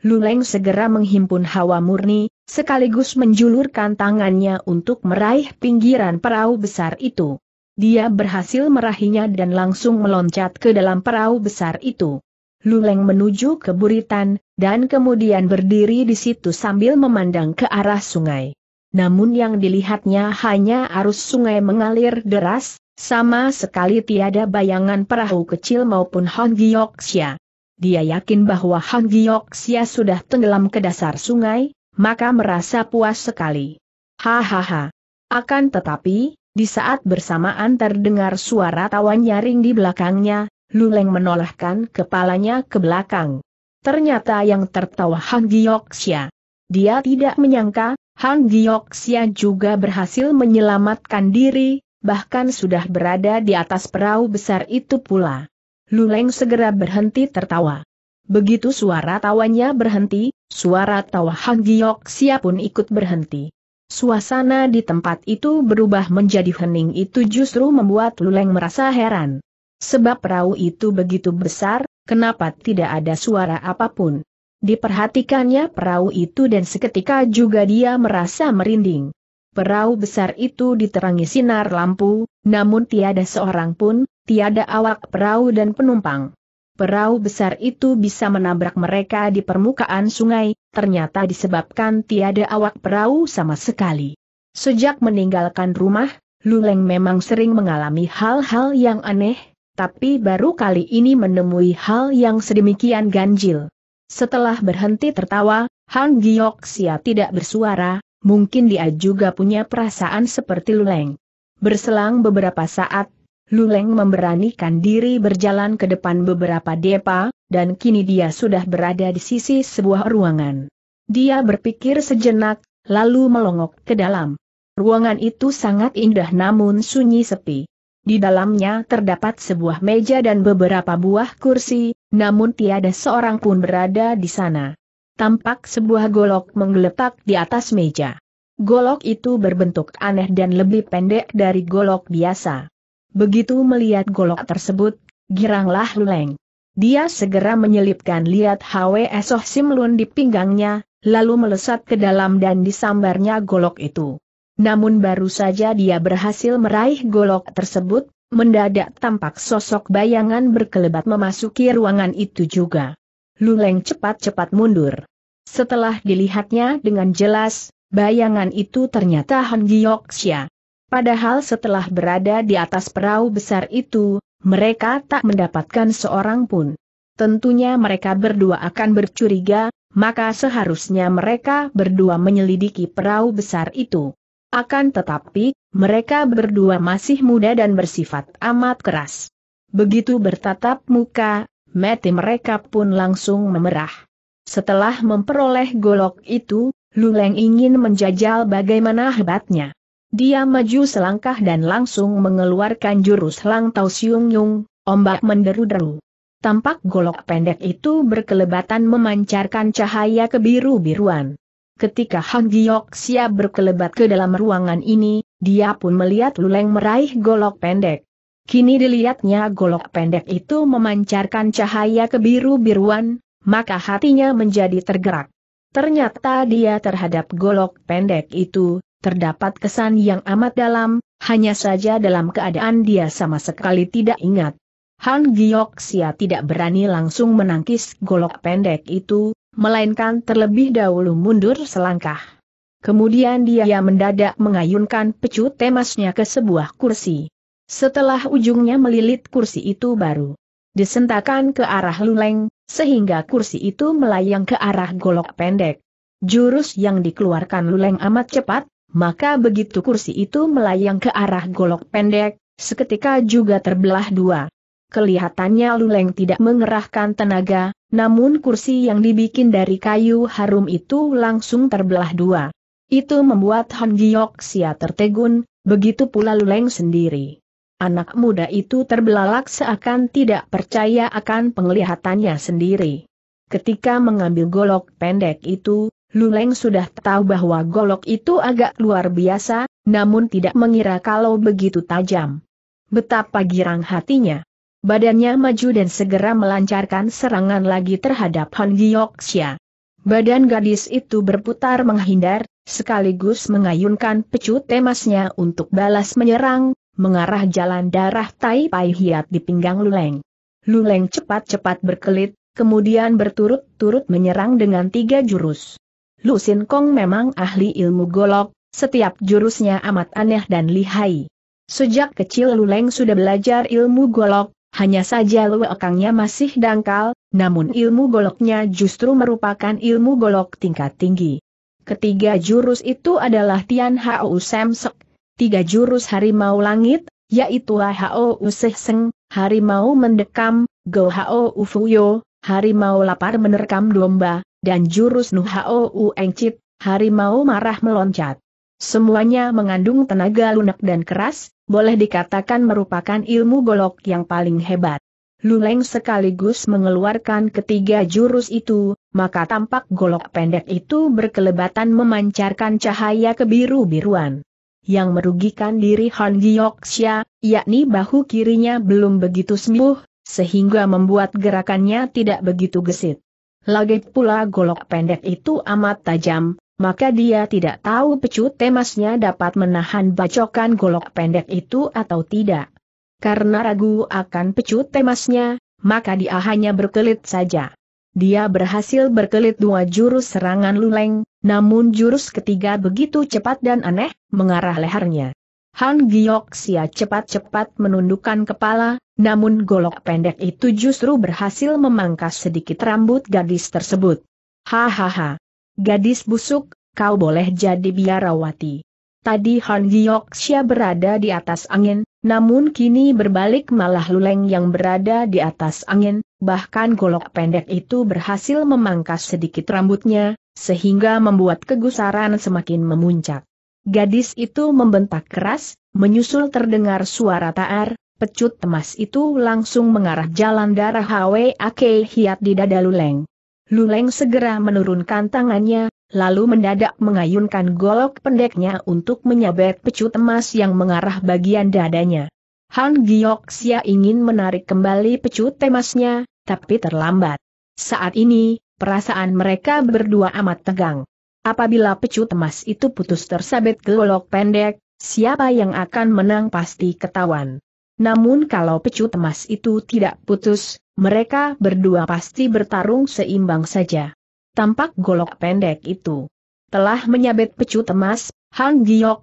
[SPEAKER 1] Luleng segera menghimpun hawa murni, sekaligus menjulurkan tangannya untuk meraih pinggiran perahu besar itu. Dia berhasil merahinya dan langsung meloncat ke dalam perahu besar itu. Luleng menuju ke buritan, dan kemudian berdiri di situ sambil memandang ke arah sungai namun yang dilihatnya hanya arus sungai mengalir deras, sama sekali tiada bayangan perahu kecil maupun Han Dia yakin bahwa Han sudah tenggelam ke dasar sungai, maka merasa puas sekali. Hahaha. Akan tetapi, di saat bersamaan terdengar suara tawa nyaring di belakangnya, Luleng menolehkan kepalanya ke belakang. Ternyata yang tertawa Han Dia tidak menyangka Hang Giyoksia juga berhasil menyelamatkan diri, bahkan sudah berada di atas perahu besar itu pula. Luleng segera berhenti tertawa. Begitu suara tawanya berhenti, suara tawa Hang Giyoksia pun ikut berhenti. Suasana di tempat itu berubah menjadi hening itu justru membuat Luleng merasa heran. Sebab perahu itu begitu besar, kenapa tidak ada suara apapun? Diperhatikannya perahu itu dan seketika juga dia merasa merinding. Perahu besar itu diterangi sinar lampu, namun tiada seorang pun, tiada awak perahu dan penumpang. Perahu besar itu bisa menabrak mereka di permukaan sungai, ternyata disebabkan tiada awak perahu sama sekali. Sejak meninggalkan rumah, Luleng memang sering mengalami hal-hal yang aneh, tapi baru kali ini menemui hal yang sedemikian ganjil. Setelah berhenti tertawa, Han Sia tidak bersuara, mungkin dia juga punya perasaan seperti Luleng. Berselang beberapa saat, Luleng memberanikan diri berjalan ke depan beberapa depa, dan kini dia sudah berada di sisi sebuah ruangan. Dia berpikir sejenak, lalu melongok ke dalam. Ruangan itu sangat indah namun sunyi sepi. Di dalamnya terdapat sebuah meja dan beberapa buah kursi, namun tiada seorang pun berada di sana. Tampak sebuah golok menggeletak di atas meja. Golok itu berbentuk aneh dan lebih pendek dari golok biasa. Begitu melihat golok tersebut, giranglah Luleng. Dia segera menyelipkan lihat hwe Oh Simlun di pinggangnya, lalu melesat ke dalam dan disambarnya golok itu. Namun baru saja dia berhasil meraih golok tersebut, mendadak tampak sosok bayangan berkelebat memasuki ruangan itu juga. Luleng cepat-cepat mundur. Setelah dilihatnya dengan jelas, bayangan itu ternyata Han Gyoksya. Padahal setelah berada di atas perahu besar itu, mereka tak mendapatkan seorang pun. Tentunya mereka berdua akan bercuriga, maka seharusnya mereka berdua menyelidiki perahu besar itu. Akan tetapi, mereka berdua masih muda dan bersifat amat keras. Begitu bertatap muka, mati mereka pun langsung memerah. Setelah memperoleh golok itu, Luleng ingin menjajal bagaimana hebatnya. Dia maju selangkah dan langsung mengeluarkan jurus Lang Tau Siung Yung, ombak menderu-deru. Tampak golok pendek itu berkelebatan memancarkan cahaya kebiru-biruan. Ketika Hang Giok siap berkelebat ke dalam ruangan ini, dia pun melihat Luleng meraih golok pendek. Kini dilihatnya golok pendek itu memancarkan cahaya kebiru-biruan, maka hatinya menjadi tergerak. Ternyata dia terhadap golok pendek itu, terdapat kesan yang amat dalam, hanya saja dalam keadaan dia sama sekali tidak ingat. Han Giok Sia tidak berani langsung menangkis golok pendek itu, melainkan terlebih dahulu mundur selangkah. Kemudian dia mendadak mengayunkan pecut temasnya ke sebuah kursi. Setelah ujungnya melilit kursi itu baru disentakan ke arah luleng, sehingga kursi itu melayang ke arah golok pendek. Jurus yang dikeluarkan luleng amat cepat, maka begitu kursi itu melayang ke arah golok pendek, seketika juga terbelah dua. Kelihatannya Luleng tidak mengerahkan tenaga, namun kursi yang dibikin dari kayu harum itu langsung terbelah dua. Itu membuat Han sia tertegun, begitu pula Luleng sendiri. Anak muda itu terbelalak seakan tidak percaya akan penglihatannya sendiri. Ketika mengambil golok pendek itu, Luleng sudah tahu bahwa golok itu agak luar biasa, namun tidak mengira kalau begitu tajam. Betapa girang hatinya. Badannya maju dan segera melancarkan serangan lagi terhadap Han Gyoksya. Badan gadis itu berputar menghindar, sekaligus mengayunkan pecut temasnya untuk balas menyerang, mengarah jalan darah Tai Pai Hiat di pinggang Luleng. Luleng cepat-cepat berkelit, kemudian berturut-turut menyerang dengan tiga jurus. Lu Sin Kong memang ahli ilmu golok, setiap jurusnya amat aneh dan lihai. Sejak kecil Luleng sudah belajar ilmu golok, hanya saja luekangnya masih dangkal, namun ilmu goloknya justru merupakan ilmu golok tingkat tinggi. Ketiga jurus itu adalah Tian Hao Semsek, tiga jurus harimau langit, yaitu Hao Seng, harimau mendekam, Go Hao Ufuyo, harimau lapar menerkam domba, dan jurus Nu Hao Uengcit, harimau marah meloncat. Semuanya mengandung tenaga lunak dan keras, boleh dikatakan merupakan ilmu golok yang paling hebat. Luleng sekaligus mengeluarkan ketiga jurus itu, maka tampak golok pendek itu berkelebatan memancarkan cahaya kebiru-biruan. Yang merugikan diri Han Gyoksya, yakni bahu kirinya belum begitu sembuh, sehingga membuat gerakannya tidak begitu gesit. Lagi pula golok pendek itu amat tajam, maka dia tidak tahu pecut temasnya dapat menahan bacokan golok pendek itu atau tidak. Karena ragu akan pecut temasnya, maka dia hanya berkelit saja. Dia berhasil berkelit dua jurus serangan luleng, namun jurus ketiga begitu cepat dan aneh, mengarah lehernya. Han Giok Sia cepat-cepat menundukkan kepala, namun golok pendek itu justru berhasil memangkas sedikit rambut gadis tersebut. Hahaha, Gadis busuk, kau boleh jadi biarawati. Tadi Han Giyoksia berada di atas angin, namun kini berbalik malah luleng yang berada di atas angin, bahkan golok pendek itu berhasil memangkas sedikit rambutnya, sehingga membuat kegusaran semakin memuncak. Gadis itu membentak keras, menyusul terdengar suara taar, pecut temas itu langsung mengarah jalan darah Hwe Ake Hiat di dada Luleng. Luleng segera menurunkan tangannya, lalu mendadak mengayunkan golok pendeknya untuk menyabet pecut emas yang mengarah bagian dadanya. Han Sia ingin menarik kembali pecut emasnya, tapi terlambat. Saat ini, perasaan mereka berdua amat tegang. Apabila pecut emas itu putus tersabet golok pendek, siapa yang akan menang pasti ketahuan. Namun kalau pecut emas itu tidak putus, mereka berdua pasti bertarung seimbang saja. Tampak golok pendek itu telah menyabet pecut Han Hang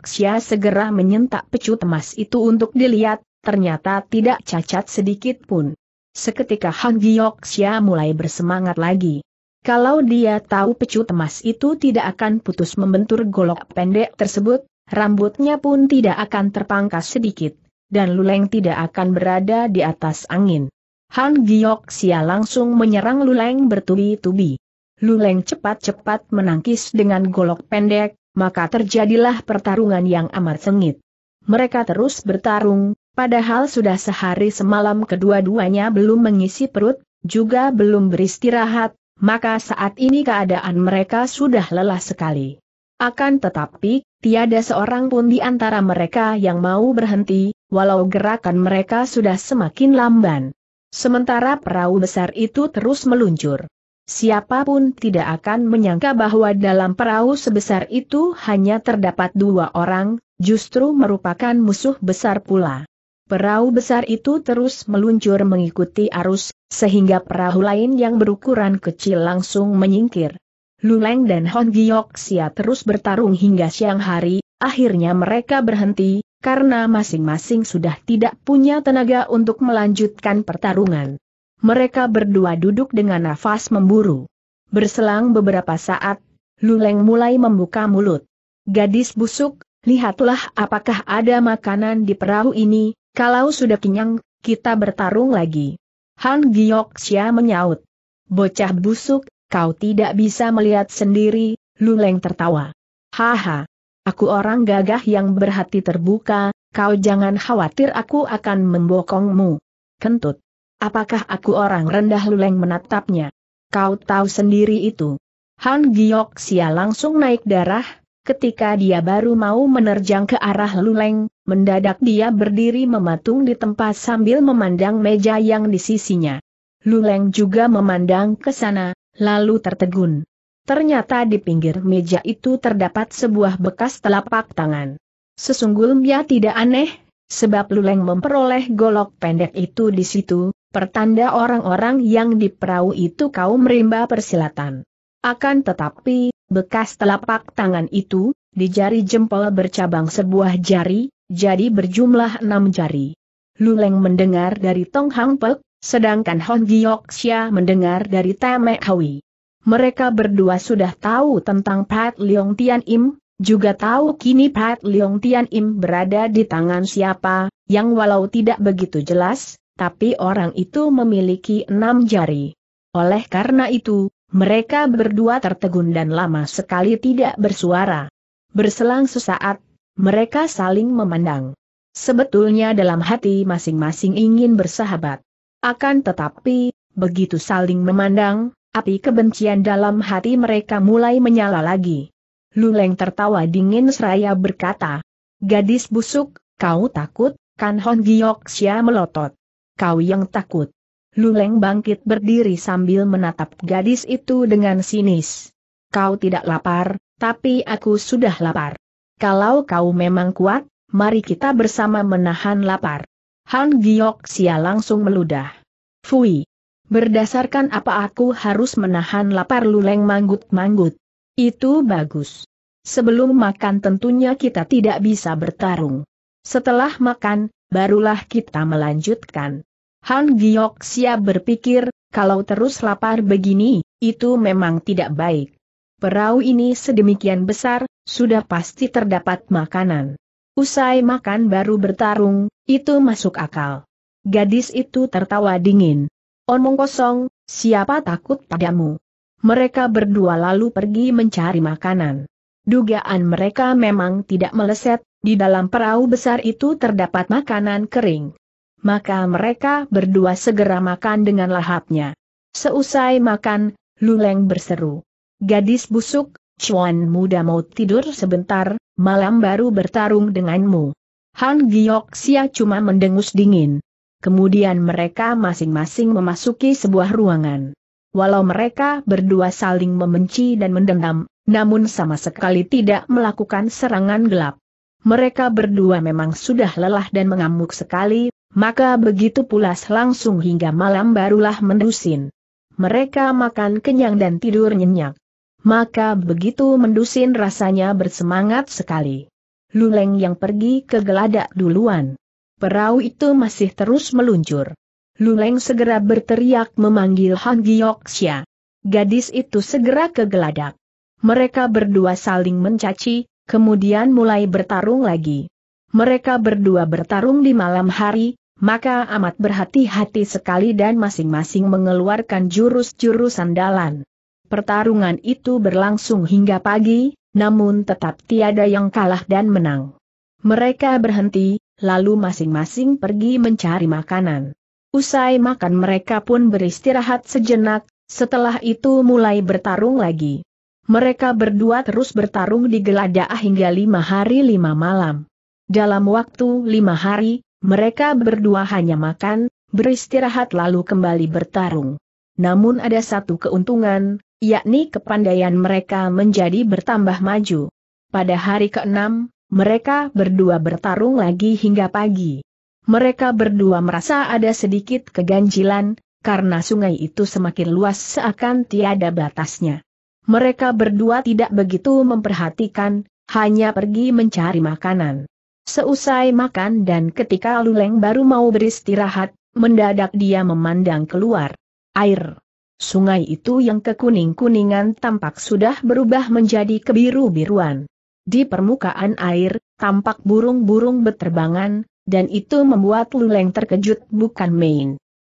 [SPEAKER 1] Xia segera menyentak pecut emas itu untuk dilihat, ternyata tidak cacat sedikit pun. Seketika Hang Xia mulai bersemangat lagi. Kalau dia tahu pecut emas itu tidak akan putus membentur golok pendek tersebut, rambutnya pun tidak akan terpangkas sedikit dan Luleng tidak akan berada di atas angin. Han Xia langsung menyerang Luleng bertubi-tubi. Luleng cepat-cepat menangkis dengan golok pendek, maka terjadilah pertarungan yang amat sengit. Mereka terus bertarung, padahal sudah sehari semalam kedua-duanya belum mengisi perut, juga belum beristirahat, maka saat ini keadaan mereka sudah lelah sekali. Akan tetapi, tiada seorang pun di antara mereka yang mau berhenti, walau gerakan mereka sudah semakin lamban. Sementara perahu besar itu terus meluncur. Siapapun tidak akan menyangka bahwa dalam perahu sebesar itu hanya terdapat dua orang, justru merupakan musuh besar pula. Perahu besar itu terus meluncur mengikuti arus, sehingga perahu lain yang berukuran kecil langsung menyingkir. Luleng dan Hon Giok Sia terus bertarung hingga siang hari, akhirnya mereka berhenti, karena masing-masing sudah tidak punya tenaga untuk melanjutkan pertarungan. Mereka berdua duduk dengan nafas memburu. Berselang beberapa saat, Luleng mulai membuka mulut. Gadis busuk, lihatlah apakah ada makanan di perahu ini, kalau sudah kenyang, kita bertarung lagi. Han Giok Xia menyaut. Bocah busuk, kau tidak bisa melihat sendiri, Luleng tertawa. Haha, Aku orang gagah yang berhati terbuka, kau jangan khawatir aku akan membokongmu. Kentut. Apakah aku orang rendah luleng menatapnya? Kau tahu sendiri itu. Han Giok Xia langsung naik darah, ketika dia baru mau menerjang ke arah luleng, mendadak dia berdiri mematung di tempat sambil memandang meja yang di sisinya. Luleng juga memandang ke sana, lalu tertegun. Ternyata di pinggir meja itu terdapat sebuah bekas telapak tangan. Sesungguhnya tidak aneh, sebab Luleng memperoleh golok pendek itu di situ, pertanda orang-orang yang di perahu itu kaum rimba persilatan. Akan tetapi, bekas telapak tangan itu, di jari jempol bercabang sebuah jari, jadi berjumlah enam jari. Luleng mendengar dari Tong Hang Pek, sedangkan Hong Giok mendengar dari Tamek Hawi. Mereka berdua sudah tahu tentang Pat Leong Tian Im, juga tahu kini Pat Leong Tian Im berada di tangan siapa, yang walau tidak begitu jelas, tapi orang itu memiliki enam jari. Oleh karena itu, mereka berdua tertegun dan lama sekali tidak bersuara. Berselang sesaat, mereka saling memandang. Sebetulnya dalam hati masing-masing ingin bersahabat. Akan tetapi, begitu saling memandang, api kebencian dalam hati mereka mulai menyala lagi. Luleng tertawa dingin seraya berkata, Gadis busuk, kau takut, kan Hon Giyoksia melotot. Kau yang takut. Luleng bangkit berdiri sambil menatap gadis itu dengan sinis. Kau tidak lapar, tapi aku sudah lapar. Kalau kau memang kuat, mari kita bersama menahan lapar. Han Giok Sia langsung meludah. Fui. Berdasarkan apa aku harus menahan lapar luleng manggut-manggut? Itu bagus. Sebelum makan tentunya kita tidak bisa bertarung. Setelah makan, barulah kita melanjutkan. Han Giok siap berpikir, kalau terus lapar begini, itu memang tidak baik. Perahu ini sedemikian besar, sudah pasti terdapat makanan. Usai makan baru bertarung, itu masuk akal. Gadis itu tertawa dingin. Omong kosong, siapa takut padamu? Mereka berdua lalu pergi mencari makanan. Dugaan mereka memang tidak meleset, di dalam perahu besar itu terdapat makanan kering. Maka mereka berdua segera makan dengan lahapnya. Seusai makan, Luleng berseru. Gadis busuk, cuan muda mau tidur sebentar, malam baru bertarung denganmu. Han Giok Sia cuma mendengus dingin. Kemudian mereka masing-masing memasuki sebuah ruangan. Walau mereka berdua saling membenci dan mendendam, namun sama sekali tidak melakukan serangan gelap. Mereka berdua memang sudah lelah dan mengamuk sekali, maka begitu pulas langsung hingga malam barulah mendusin. Mereka makan kenyang dan tidur nyenyak. Maka begitu mendusin rasanya bersemangat sekali. Luleng yang pergi ke geladak duluan. Perahu itu masih terus meluncur. Luleng segera berteriak memanggil Han Xia. Gadis itu segera kegeladak. Mereka berdua saling mencaci, kemudian mulai bertarung lagi. Mereka berdua bertarung di malam hari, maka amat berhati-hati sekali dan masing-masing mengeluarkan jurus-jurus andalan. Pertarungan itu berlangsung hingga pagi, namun tetap tiada yang kalah dan menang. Mereka berhenti, lalu masing-masing pergi mencari makanan. Usai makan mereka pun beristirahat sejenak, setelah itu mulai bertarung lagi. Mereka berdua terus bertarung di Geladah hingga lima hari lima malam. Dalam waktu lima hari, mereka berdua hanya makan, beristirahat lalu kembali bertarung. Namun ada satu keuntungan, yakni kepandaian mereka menjadi bertambah maju. Pada hari keenam. Mereka berdua bertarung lagi hingga pagi. Mereka berdua merasa ada sedikit keganjilan, karena sungai itu semakin luas seakan tiada batasnya. Mereka berdua tidak begitu memperhatikan, hanya pergi mencari makanan. Seusai makan dan ketika Luleng baru mau beristirahat, mendadak dia memandang keluar. Air sungai itu yang kekuning-kuningan tampak sudah berubah menjadi kebiru-biruan. Di permukaan air, tampak burung-burung beterbangan, dan itu membuat Luleng terkejut bukan main.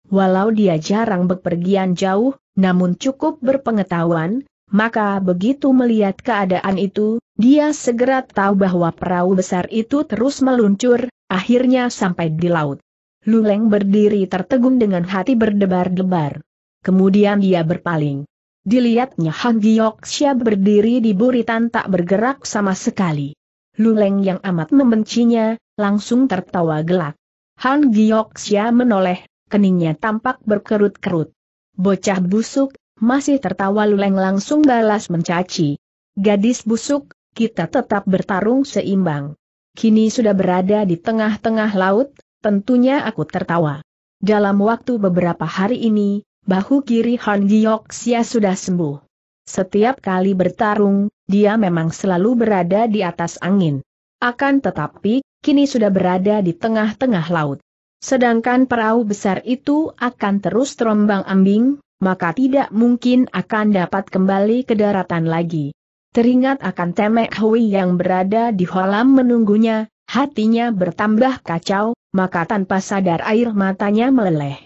[SPEAKER 1] Walau dia jarang bepergian jauh, namun cukup berpengetahuan, maka begitu melihat keadaan itu, dia segera tahu bahwa perahu besar itu terus meluncur, akhirnya sampai di laut. Luleng berdiri tertegun dengan hati berdebar-debar. Kemudian dia berpaling. Dilihatnya Han Xia berdiri di buritan tak bergerak sama sekali. Luleng yang amat membencinya, langsung tertawa gelak. Han Xia menoleh, keningnya tampak berkerut-kerut. Bocah busuk, masih tertawa Luleng langsung balas mencaci. Gadis busuk, kita tetap bertarung seimbang. Kini sudah berada di tengah-tengah laut, tentunya aku tertawa. Dalam waktu beberapa hari ini, bahu kiri Han Sia sudah sembuh. Setiap kali bertarung, dia memang selalu berada di atas angin. Akan tetapi, kini sudah berada di tengah-tengah laut. Sedangkan perahu besar itu akan terus terombang ambing, maka tidak mungkin akan dapat kembali ke daratan lagi. Teringat akan Temek Hui yang berada di kolam menunggunya, hatinya bertambah kacau, maka tanpa sadar air matanya meleleh.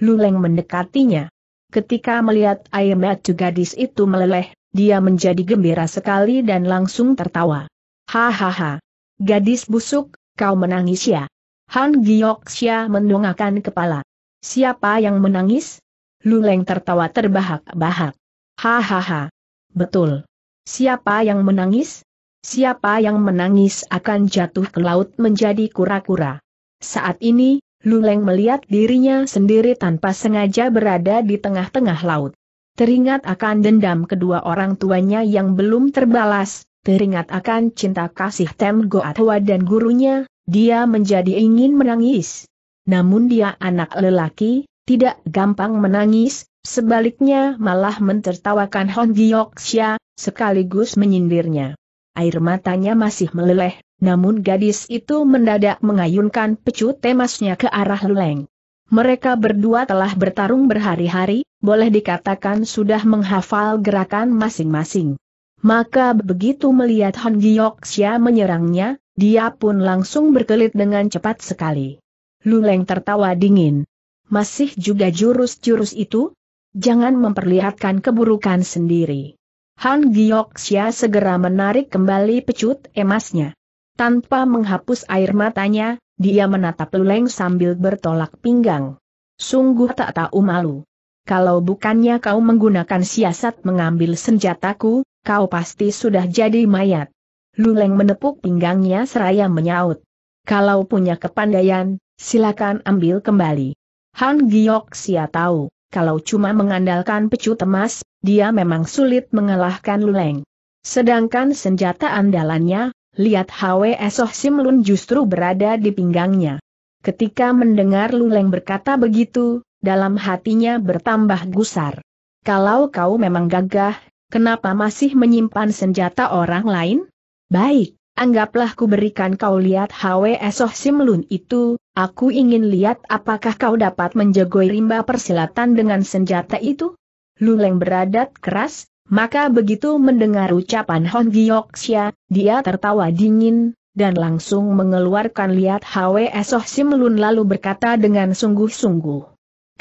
[SPEAKER 1] Luleng mendekatinya. Ketika melihat ayam Ayematsu gadis itu meleleh, dia menjadi gembira sekali dan langsung tertawa. Hahaha. Gadis busuk, kau menangis ya? Han Xia mendongakkan kepala. Siapa yang menangis? Luleng tertawa terbahak-bahak. Hahaha. Betul. Siapa yang menangis? Siapa yang menangis akan jatuh ke laut menjadi kura-kura. Saat ini, Luleng melihat dirinya sendiri tanpa sengaja berada di tengah-tengah laut. Teringat akan dendam kedua orang tuanya yang belum terbalas, teringat akan cinta kasih Tem Goatwa dan gurunya, dia menjadi ingin menangis. Namun dia anak lelaki, tidak gampang menangis, sebaliknya malah mentertawakan Hon sekaligus menyindirnya. Air matanya masih meleleh, namun gadis itu mendadak mengayunkan pecut temasnya ke arah Luleng. Mereka berdua telah bertarung berhari-hari, boleh dikatakan sudah menghafal gerakan masing-masing. Maka begitu melihat Han Xia menyerangnya, dia pun langsung berkelit dengan cepat sekali. Luleng tertawa dingin. Masih juga jurus-jurus itu? Jangan memperlihatkan keburukan sendiri. Han Xia segera menarik kembali pecut emasnya. Tanpa menghapus air matanya, dia menatap Luleng sambil bertolak pinggang. Sungguh tak tahu malu. Kalau bukannya kau menggunakan siasat mengambil senjataku, kau pasti sudah jadi mayat. Luleng menepuk pinggangnya seraya menyaut. Kalau punya kepandaian, silakan ambil kembali. Han Giok Sia tahu, kalau cuma mengandalkan pecut emas, dia memang sulit mengalahkan Luleng. Sedangkan senjata andalannya, lihat Hwe Soh Simlun justru berada di pinggangnya. Ketika mendengar Luleng berkata begitu, dalam hatinya bertambah gusar. Kalau kau memang gagah, kenapa masih menyimpan senjata orang lain? Baik, anggaplah ku berikan kau lihat Hwe Soh Simlun itu, aku ingin lihat apakah kau dapat menjegoi rimba persilatan dengan senjata itu? Luleng beradat keras, maka begitu mendengar ucapan Hon Gyoksya, dia tertawa dingin, dan langsung mengeluarkan lihat Hwe Soh Simlun lalu berkata dengan sungguh-sungguh.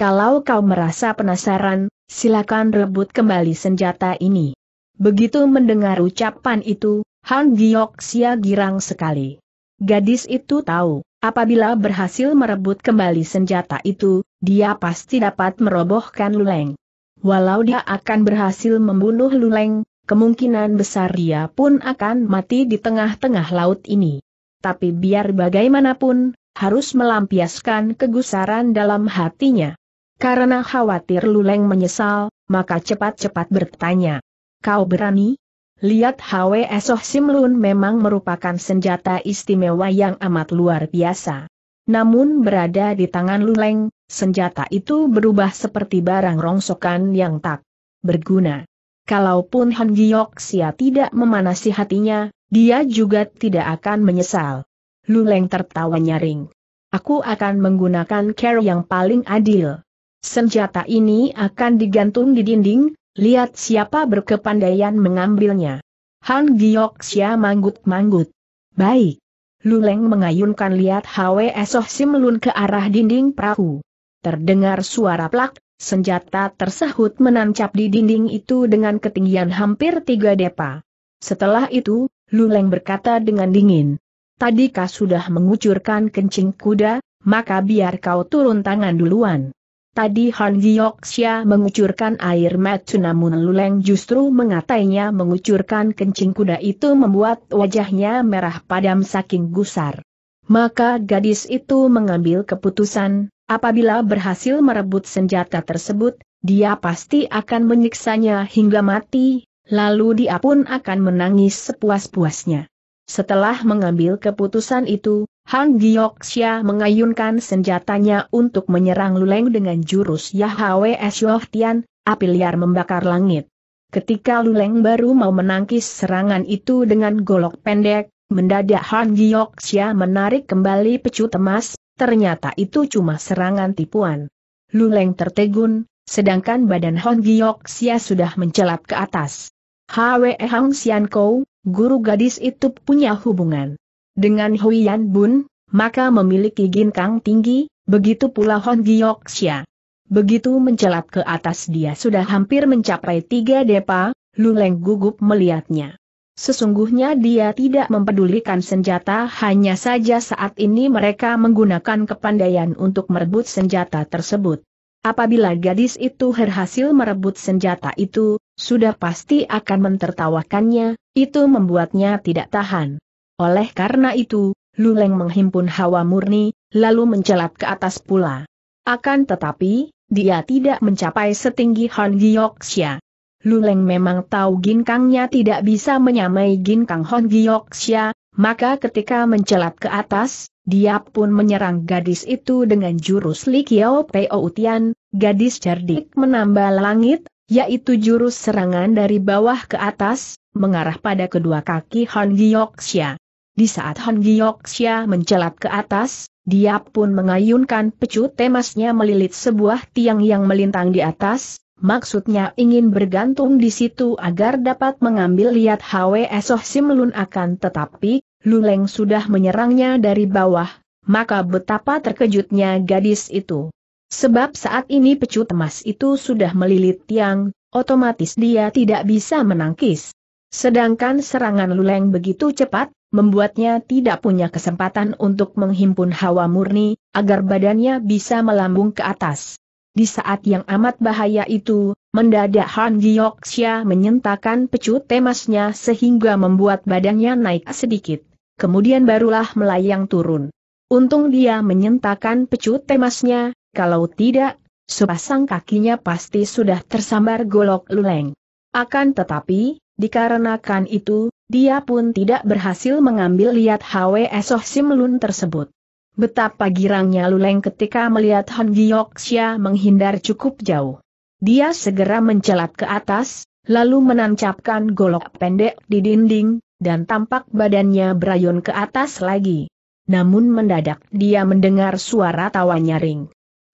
[SPEAKER 1] Kalau kau merasa penasaran, silakan rebut kembali senjata ini. Begitu mendengar ucapan itu, Han sia girang sekali. Gadis itu tahu, apabila berhasil merebut kembali senjata itu, dia pasti dapat merobohkan Luleng. Walau dia akan berhasil membunuh Luleng, kemungkinan besar dia pun akan mati di tengah-tengah laut ini. Tapi biar bagaimanapun, harus melampiaskan kegusaran dalam hatinya. Karena khawatir Luleng menyesal, maka cepat-cepat bertanya. Kau berani? Lihat HW Soh Simlun memang merupakan senjata istimewa yang amat luar biasa namun berada di tangan Luleng, senjata itu berubah seperti barang rongsokan yang tak berguna. Kalaupun Han Giok Sia tidak memanasi hatinya, dia juga tidak akan menyesal. Luleng tertawa nyaring. Aku akan menggunakan care yang paling adil. Senjata ini akan digantung di dinding, lihat siapa berkepandaian mengambilnya. Han Giok Xia manggut-manggut. Baik. Luleng mengayunkan liat Hwe Soh Simlun ke arah dinding perahu. Terdengar suara plak, senjata tersahut menancap di dinding itu dengan ketinggian hampir tiga depa. Setelah itu, Luleng berkata dengan dingin. "Tadi kau sudah mengucurkan kencing kuda, maka biar kau turun tangan duluan. Tadi Han Gyoksya mengucurkan air mata namun Luleng justru mengatainya mengucurkan kencing kuda itu membuat wajahnya merah padam saking gusar. Maka gadis itu mengambil keputusan, apabila berhasil merebut senjata tersebut, dia pasti akan menyiksanya hingga mati, lalu dia pun akan menangis sepuas-puasnya. Setelah mengambil keputusan itu, Han Gyoksya mengayunkan senjatanya untuk menyerang Luleng dengan jurus Yahweh Esyohtian, api liar membakar langit. Ketika Luleng baru mau menangkis serangan itu dengan golok pendek, mendadak Han Gyoksya menarik kembali pecut emas, ternyata itu cuma serangan tipuan. Luleng tertegun, sedangkan badan Han Gyoksya sudah mencelat ke atas. Hwe Hang Xian Kou, guru gadis itu punya hubungan. Dengan Huiyan Bun, maka memiliki ginkang tinggi, begitu pula Hon Xia. Begitu mencelat ke atas dia sudah hampir mencapai tiga depa, Luleng gugup melihatnya. Sesungguhnya dia tidak mempedulikan senjata hanya saja saat ini mereka menggunakan kepandaian untuk merebut senjata tersebut. Apabila gadis itu berhasil merebut senjata itu, sudah pasti akan mentertawakannya, itu membuatnya tidak tahan. Oleh karena itu, Luleng menghimpun hawa murni, lalu mencelat ke atas pula. Akan tetapi, dia tidak mencapai setinggi Han Luleng memang tahu ginkangnya tidak bisa menyamai ginkang Han Gyoksya, maka ketika mencelat ke atas, dia pun menyerang gadis itu dengan jurus Peo Utian, gadis cerdik menambah langit, yaitu jurus serangan dari bawah ke atas, mengarah pada kedua kaki Han di saat Han Xia mencelat ke atas, dia pun mengayunkan pecut temasnya melilit sebuah tiang yang melintang di atas, maksudnya ingin bergantung di situ agar dapat mengambil lihat Hwe Soh Simlun akan tetapi, Luleng sudah menyerangnya dari bawah, maka betapa terkejutnya gadis itu. Sebab saat ini pecut emas itu sudah melilit tiang, otomatis dia tidak bisa menangkis. Sedangkan serangan Luleng begitu cepat, membuatnya tidak punya kesempatan untuk menghimpun hawa murni, agar badannya bisa melambung ke atas. Di saat yang amat bahaya itu, mendadak Han Gyoksya menyentakan pecut temasnya sehingga membuat badannya naik sedikit. Kemudian barulah melayang turun. Untung dia menyentakan pecut temasnya, kalau tidak, sepasang kakinya pasti sudah tersambar golok luleng. Akan tetapi, Dikarenakan itu, dia pun tidak berhasil mengambil lihat HW Soh Simlun tersebut. Betapa girangnya Luleng ketika melihat Han Gyoksya menghindar cukup jauh. Dia segera mencelat ke atas, lalu menancapkan golok pendek di dinding, dan tampak badannya berayun ke atas lagi. Namun mendadak dia mendengar suara tawa nyaring.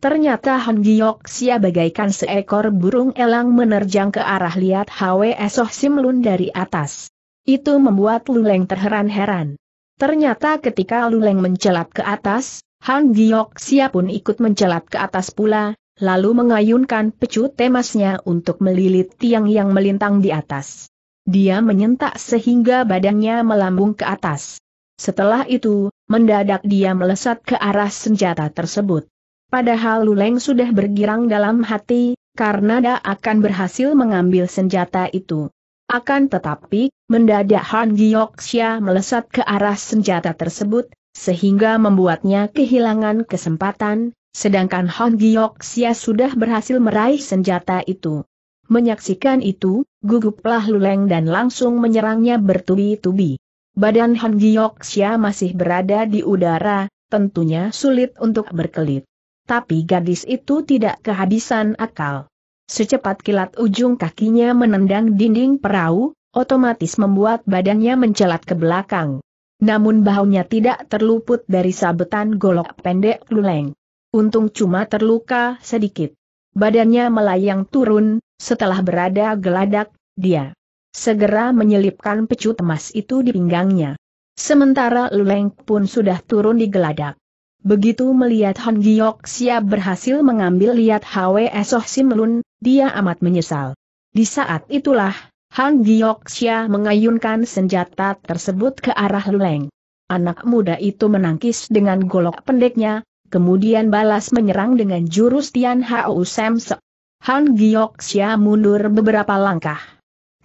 [SPEAKER 1] Ternyata Han Giok Sia bagaikan seekor burung elang menerjang ke arah lihat Hwe Soh Simlun dari atas. Itu membuat Luleng terheran-heran. Ternyata ketika Luleng mencelat ke atas, Han Giok Sia pun ikut mencelat ke atas pula, lalu mengayunkan pecut temasnya untuk melilit tiang yang melintang di atas. Dia menyentak sehingga badannya melambung ke atas. Setelah itu, mendadak dia melesat ke arah senjata tersebut. Padahal Luleng sudah bergirang dalam hati, karena dia akan berhasil mengambil senjata itu. Akan tetapi, mendadak Han Gyoksya melesat ke arah senjata tersebut, sehingga membuatnya kehilangan kesempatan, sedangkan Han Gyoksya sudah berhasil meraih senjata itu. Menyaksikan itu, guguplah Luleng dan langsung menyerangnya bertubi-tubi. Badan Han Gyoksya masih berada di udara, tentunya sulit untuk berkelit tapi gadis itu tidak kehabisan akal. Secepat kilat ujung kakinya menendang dinding perahu, otomatis membuat badannya mencelat ke belakang. Namun bahunya tidak terluput dari sabetan golok pendek luleng. Untung cuma terluka sedikit. Badannya melayang turun, setelah berada geladak, dia segera menyelipkan pecut emas itu di pinggangnya. Sementara Luleng pun sudah turun di geladak. Begitu melihat Han Giok siap berhasil mengambil lihat Hwe Soh Simlun, dia amat menyesal. Di saat itulah, Han Giok Sia mengayunkan senjata tersebut ke arah Luleng. Anak muda itu menangkis dengan golok pendeknya, kemudian balas menyerang dengan jurus Tian Hao Sam Se. Han Giok Sia mundur beberapa langkah.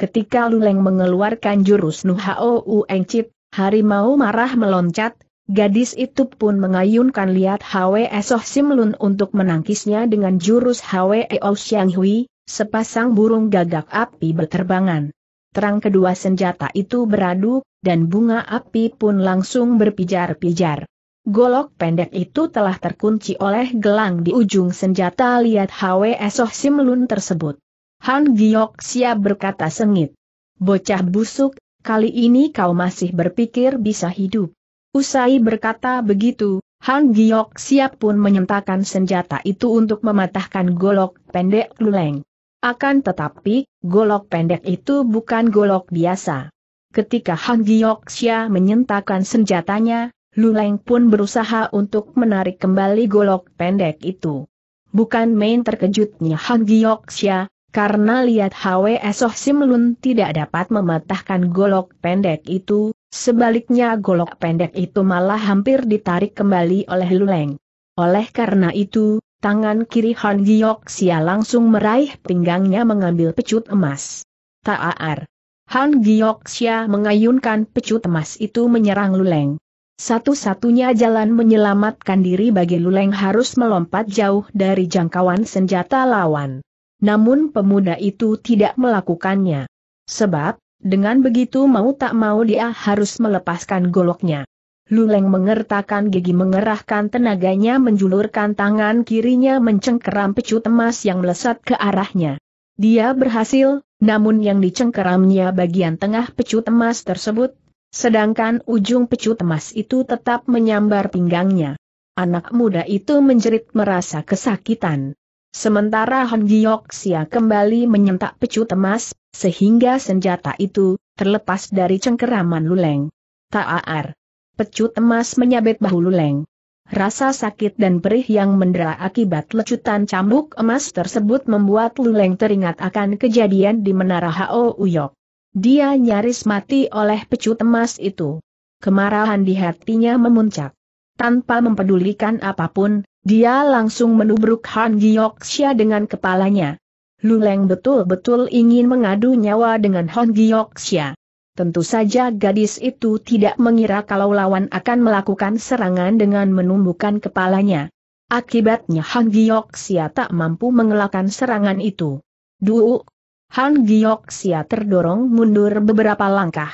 [SPEAKER 1] Ketika Luleng mengeluarkan jurus Nu Hao Ueng harimau marah meloncat, Gadis itu pun mengayunkan liat Hwe Soh Simlun untuk menangkisnya dengan jurus Hwe O Xiang Hui, sepasang burung gagak api berterbangan. Terang kedua senjata itu beradu, dan bunga api pun langsung berpijar-pijar. Golok pendek itu telah terkunci oleh gelang di ujung senjata liat Hwe Soh Simlun tersebut. Han Giok Sia berkata sengit. Bocah busuk, kali ini kau masih berpikir bisa hidup. Usai berkata begitu, Han Giok siap pun menyentakan senjata itu untuk mematahkan golok pendek Luleng. Akan tetapi, golok pendek itu bukan golok biasa. Ketika Han Giok Xia menyentakan senjatanya, Luleng pun berusaha untuk menarik kembali golok pendek itu. Bukan main terkejutnya Han Giok Xia, karena lihat HWS Soh Simlun tidak dapat mematahkan golok pendek itu, sebaliknya golok pendek itu malah hampir ditarik kembali oleh Luleng. Oleh karena itu, tangan kiri Han Giok Sia langsung meraih pinggangnya mengambil pecut emas. Taar. Han Giok Sia mengayunkan pecut emas itu menyerang Luleng. Satu-satunya jalan menyelamatkan diri bagi Luleng harus melompat jauh dari jangkauan senjata lawan. Namun pemuda itu tidak melakukannya. Sebab, dengan begitu mau tak mau dia harus melepaskan goloknya. Luleng mengertakkan gigi mengerahkan tenaganya menjulurkan tangan kirinya mencengkeram pecut emas yang melesat ke arahnya. Dia berhasil, namun yang dicengkeramnya bagian tengah pecut emas tersebut, sedangkan ujung pecut emas itu tetap menyambar pinggangnya. Anak muda itu menjerit merasa kesakitan. Sementara Han Gioksia kembali menyentak pecut emas, sehingga senjata itu terlepas dari cengkeraman Luleng. Taar. pecut emas menyabet bahu Luleng. Rasa sakit dan perih yang mendera akibat lecutan cambuk emas tersebut membuat Luleng teringat akan kejadian di menara Hao Uyok. Dia nyaris mati oleh pecut emas itu. Kemarahan di hatinya memuncak. Tanpa mempedulikan apapun, dia langsung menubruk Han Giok Xia dengan kepalanya. Luleng betul-betul ingin mengadu nyawa dengan Han Giok Xia. Tentu saja gadis itu tidak mengira kalau lawan akan melakukan serangan dengan menumbuhkan kepalanya. Akibatnya Han Giok Xia tak mampu mengelakkan serangan itu. Duuk! Han Giok Xia terdorong mundur beberapa langkah.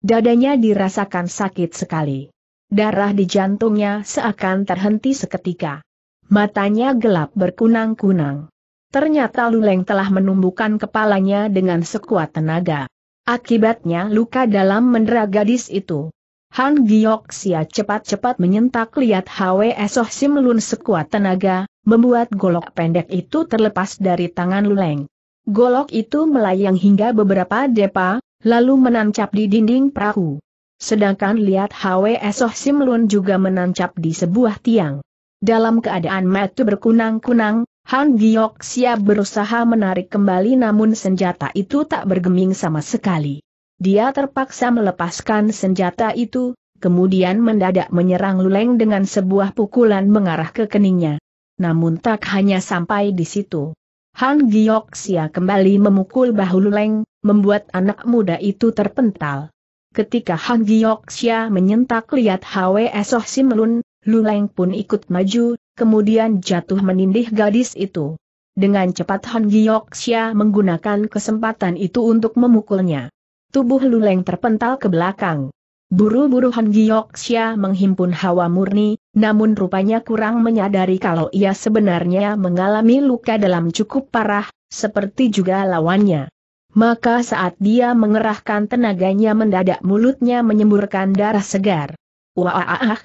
[SPEAKER 1] Dadanya dirasakan sakit sekali. Darah di jantungnya seakan terhenti seketika. Matanya gelap berkunang-kunang. Ternyata Luleng telah menumbuhkan kepalanya dengan sekuat tenaga. Akibatnya luka dalam mendera gadis itu. Han Giok Sia cepat-cepat menyentak lihat Hwe Soh Sim Lun sekuat tenaga, membuat golok pendek itu terlepas dari tangan Luleng. Golok itu melayang hingga beberapa depa, lalu menancap di dinding perahu. Sedangkan lihat Hwe Soh simlun juga menancap di sebuah tiang. Dalam keadaan metu berkunang-kunang, Han Giok siap berusaha menarik kembali namun senjata itu tak bergeming sama sekali. Dia terpaksa melepaskan senjata itu, kemudian mendadak menyerang Luleng dengan sebuah pukulan mengarah ke keningnya. Namun tak hanya sampai di situ. Han siap kembali memukul bahu Luleng, membuat anak muda itu terpental. Ketika Hang Xia menyentak lihat HWS Oh Simelun, Luleng pun ikut maju, kemudian jatuh menindih gadis itu. Dengan cepat Han Xia menggunakan kesempatan itu untuk memukulnya. Tubuh Luleng terpental ke belakang. Buru-buru Han Xia menghimpun hawa murni, namun rupanya kurang menyadari kalau ia sebenarnya mengalami luka dalam cukup parah, seperti juga lawannya. Maka saat dia mengerahkan tenaganya mendadak mulutnya menyemburkan darah segar. Wah,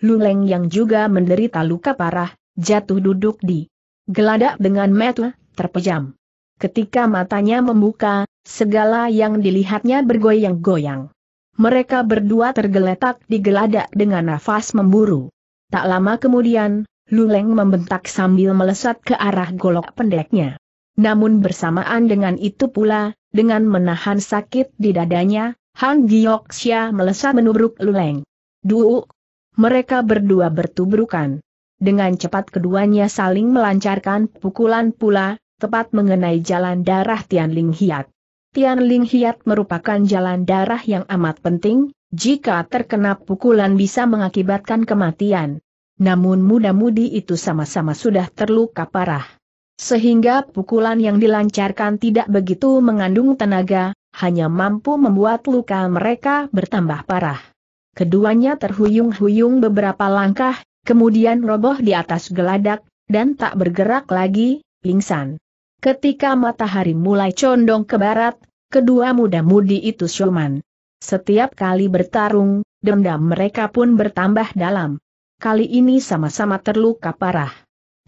[SPEAKER 1] Luleng yang juga menderita luka parah, jatuh duduk di geladak dengan mata terpejam. Ketika matanya membuka, segala yang dilihatnya bergoyang-goyang. Mereka berdua tergeletak di geladak dengan nafas memburu. Tak lama kemudian, Luleng membentak sambil melesat ke arah golok pendeknya. Namun bersamaan dengan itu pula, dengan menahan sakit di dadanya, Han Gyoksya melesat menubruk Luleng. Duuk! Mereka berdua bertubrukan. Dengan cepat keduanya saling melancarkan pukulan pula, tepat mengenai jalan darah Tian Ling Hiat. Tian Ling Hiat merupakan jalan darah yang amat penting, jika terkena pukulan bisa mengakibatkan kematian. Namun muda-mudi itu sama-sama sudah terluka parah. Sehingga pukulan yang dilancarkan tidak begitu mengandung tenaga, hanya mampu membuat luka mereka bertambah parah. Keduanya terhuyung-huyung beberapa langkah, kemudian roboh di atas geladak, dan tak bergerak lagi, pingsan. Ketika matahari mulai condong ke barat, kedua muda-mudi itu syoman. Setiap kali bertarung, dendam mereka pun bertambah dalam. Kali ini sama-sama terluka parah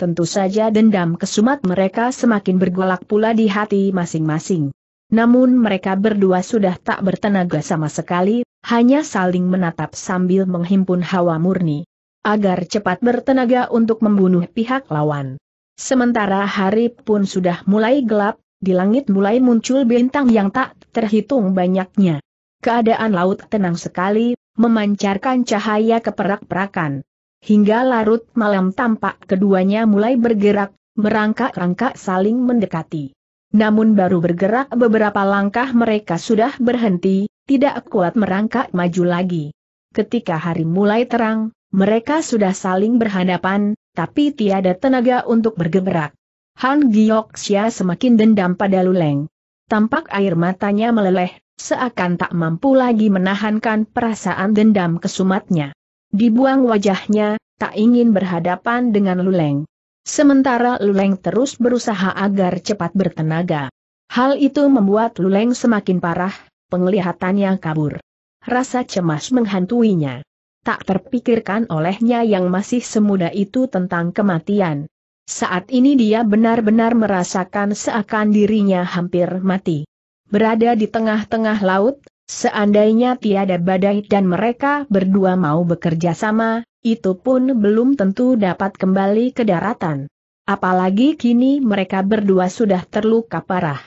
[SPEAKER 1] tentu saja dendam kesumat mereka semakin bergolak pula di hati masing-masing. Namun mereka berdua sudah tak bertenaga sama sekali, hanya saling menatap sambil menghimpun hawa murni. Agar cepat bertenaga untuk membunuh pihak lawan. Sementara hari pun sudah mulai gelap, di langit mulai muncul bintang yang tak terhitung banyaknya. Keadaan laut tenang sekali, memancarkan cahaya keperak-perakan. Hingga larut malam tampak keduanya mulai bergerak, merangkak-rangkak saling mendekati. Namun baru bergerak beberapa langkah mereka sudah berhenti, tidak kuat merangkak maju lagi. Ketika hari mulai terang, mereka sudah saling berhadapan, tapi tiada tenaga untuk bergerak. Han Giyoksia semakin dendam pada Luleng. Tampak air matanya meleleh, seakan tak mampu lagi menahankan perasaan dendam kesumatnya. Dibuang wajahnya, tak ingin berhadapan dengan Luleng. Sementara Luleng terus berusaha agar cepat bertenaga. Hal itu membuat Luleng semakin parah, penglihatannya kabur. Rasa cemas menghantuinya. Tak terpikirkan olehnya yang masih semuda itu tentang kematian. Saat ini dia benar-benar merasakan seakan dirinya hampir mati. Berada di tengah-tengah laut, Seandainya tiada badai dan mereka berdua mau bekerja sama, itu pun belum tentu dapat kembali ke daratan. Apalagi kini mereka berdua sudah terluka parah.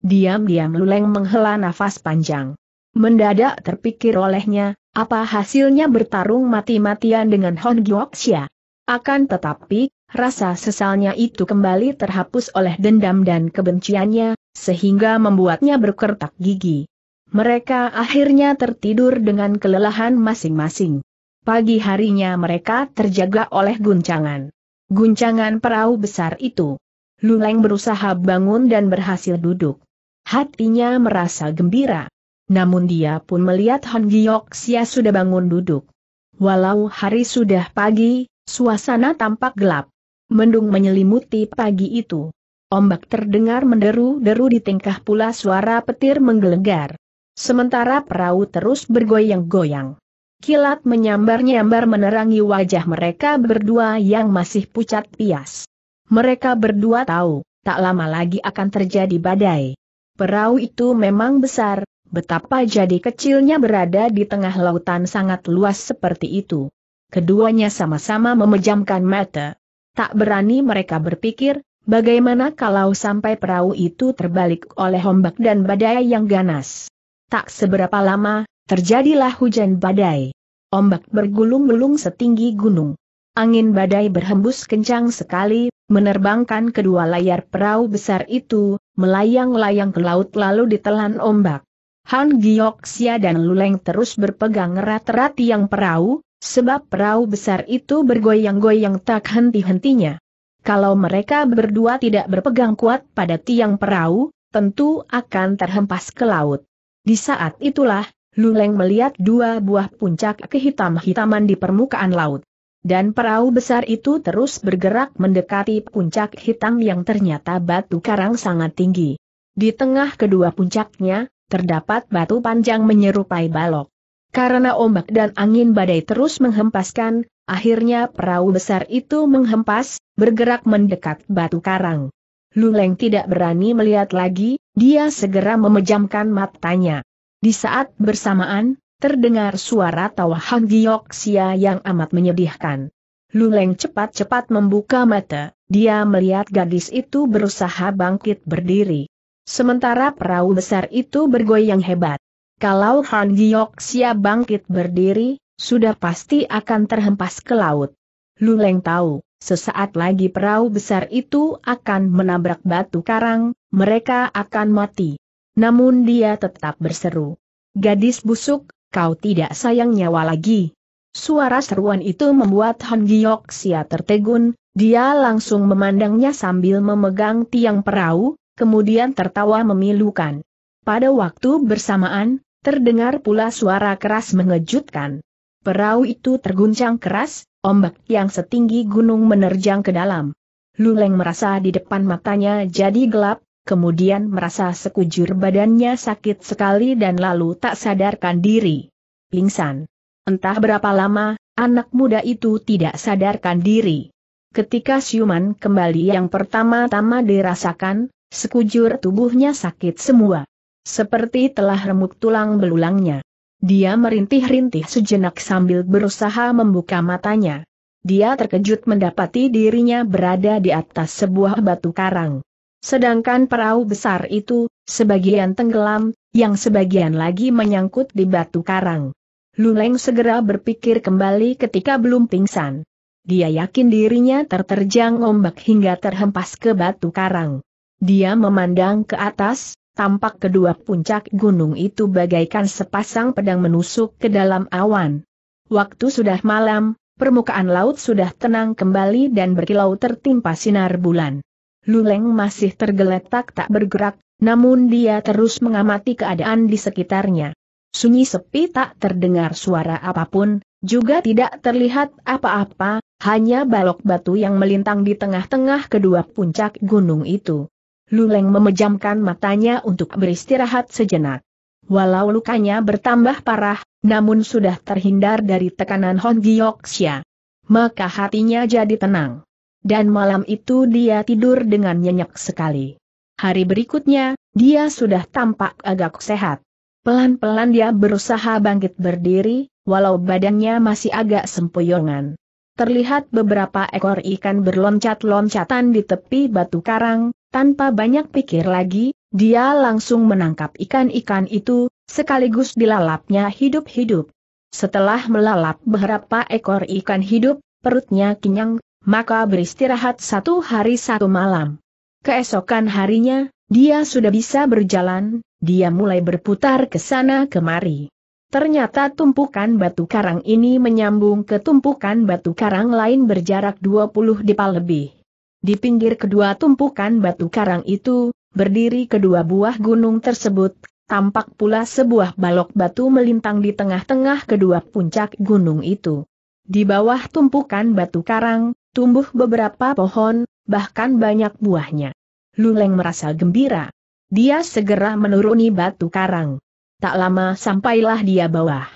[SPEAKER 1] Diam-diam Luleng menghela nafas panjang. Mendadak terpikir olehnya, apa hasilnya bertarung mati-matian dengan Hon Gyoxia? Akan tetapi, rasa sesalnya itu kembali terhapus oleh dendam dan kebenciannya, sehingga membuatnya berkertak gigi. Mereka akhirnya tertidur dengan kelelahan masing-masing. Pagi harinya mereka terjaga oleh guncangan. Guncangan perahu besar itu. Luleng berusaha bangun dan berhasil duduk. Hatinya merasa gembira. Namun dia pun melihat Han Sia sudah bangun duduk. Walau hari sudah pagi, suasana tampak gelap. Mendung menyelimuti pagi itu. Ombak terdengar menderu-deru di tingkah pula suara petir menggelegar. Sementara perahu terus bergoyang-goyang. Kilat menyambar-nyambar menerangi wajah mereka berdua yang masih pucat pias. Mereka berdua tahu, tak lama lagi akan terjadi badai. Perahu itu memang besar, betapa jadi kecilnya berada di tengah lautan sangat luas seperti itu. Keduanya sama-sama memejamkan mata. Tak berani mereka berpikir, bagaimana kalau sampai perahu itu terbalik oleh ombak dan badai yang ganas. Tak seberapa lama, terjadilah hujan badai. Ombak bergulung-gulung setinggi gunung. Angin badai berhembus kencang sekali, menerbangkan kedua layar perahu besar itu, melayang-layang ke laut lalu ditelan ombak. Han Gioksia dan Luleng terus berpegang erat-erat yang perahu, sebab perahu besar itu bergoyang-goyang tak henti-hentinya. Kalau mereka berdua tidak berpegang kuat pada tiang perahu, tentu akan terhempas ke laut. Di saat itulah, Luleng melihat dua buah puncak kehitam-hitaman di permukaan laut. Dan perahu besar itu terus bergerak mendekati puncak hitam yang ternyata batu karang sangat tinggi. Di tengah kedua puncaknya, terdapat batu panjang menyerupai balok. Karena ombak dan angin badai terus menghempaskan, akhirnya perahu besar itu menghempas, bergerak mendekat batu karang. Luleng tidak berani melihat lagi, dia segera memejamkan matanya. Di saat bersamaan, terdengar suara tawa Hang Xia yang amat menyedihkan. Luleng cepat-cepat membuka mata, dia melihat gadis itu berusaha bangkit berdiri. Sementara perahu besar itu bergoyang hebat. Kalau Han Xia bangkit berdiri, sudah pasti akan terhempas ke laut. Luleng tahu, Sesaat lagi perahu besar itu akan menabrak batu karang, mereka akan mati. Namun dia tetap berseru. Gadis busuk, kau tidak sayang nyawa lagi. Suara seruan itu membuat Han Sia tertegun, dia langsung memandangnya sambil memegang tiang perahu, kemudian tertawa memilukan. Pada waktu bersamaan, terdengar pula suara keras mengejutkan. Perahu itu terguncang keras, ombak yang setinggi gunung menerjang ke dalam. Luleng merasa di depan matanya jadi gelap, kemudian merasa sekujur badannya sakit sekali dan lalu tak sadarkan diri. Pingsan. Entah berapa lama, anak muda itu tidak sadarkan diri. Ketika siuman kembali yang pertama-tama dirasakan, sekujur tubuhnya sakit semua. Seperti telah remuk tulang belulangnya. Dia merintih-rintih sejenak sambil berusaha membuka matanya. Dia terkejut mendapati dirinya berada di atas sebuah batu karang. Sedangkan perahu besar itu, sebagian tenggelam, yang sebagian lagi menyangkut di batu karang. Luleng segera berpikir kembali ketika belum pingsan. Dia yakin dirinya terterjang ombak hingga terhempas ke batu karang. Dia memandang ke atas, tampak kedua puncak gunung itu bagaikan sepasang pedang menusuk ke dalam awan. Waktu sudah malam, permukaan laut sudah tenang kembali dan berkilau tertimpa sinar bulan. Luleng masih tergeletak tak bergerak, namun dia terus mengamati keadaan di sekitarnya. Sunyi sepi tak terdengar suara apapun, juga tidak terlihat apa-apa, hanya balok batu yang melintang di tengah-tengah kedua puncak gunung itu. Luleng memejamkan matanya untuk beristirahat sejenak. Walau lukanya bertambah parah, namun sudah terhindar dari tekanan Hon Gyoksya. Maka hatinya jadi tenang. Dan malam itu dia tidur dengan nyenyak sekali. Hari berikutnya, dia sudah tampak agak sehat. Pelan-pelan dia berusaha bangkit berdiri, walau badannya masih agak sempoyongan terlihat beberapa ekor ikan berloncat-loncatan di tepi batu karang, tanpa banyak pikir lagi, dia langsung menangkap ikan-ikan itu, sekaligus dilalapnya hidup-hidup. Setelah melalap beberapa ekor ikan hidup, perutnya kenyang, maka beristirahat satu hari satu malam. Keesokan harinya, dia sudah bisa berjalan, dia mulai berputar ke sana kemari. Ternyata tumpukan batu karang ini menyambung ke tumpukan batu karang lain berjarak 20 depal lebih. Di pinggir kedua tumpukan batu karang itu, berdiri kedua buah gunung tersebut, tampak pula sebuah balok batu melintang di tengah-tengah kedua puncak gunung itu. Di bawah tumpukan batu karang, tumbuh beberapa pohon, bahkan banyak buahnya. Luleng merasa gembira. Dia segera menuruni batu karang tak lama sampailah dia bawah.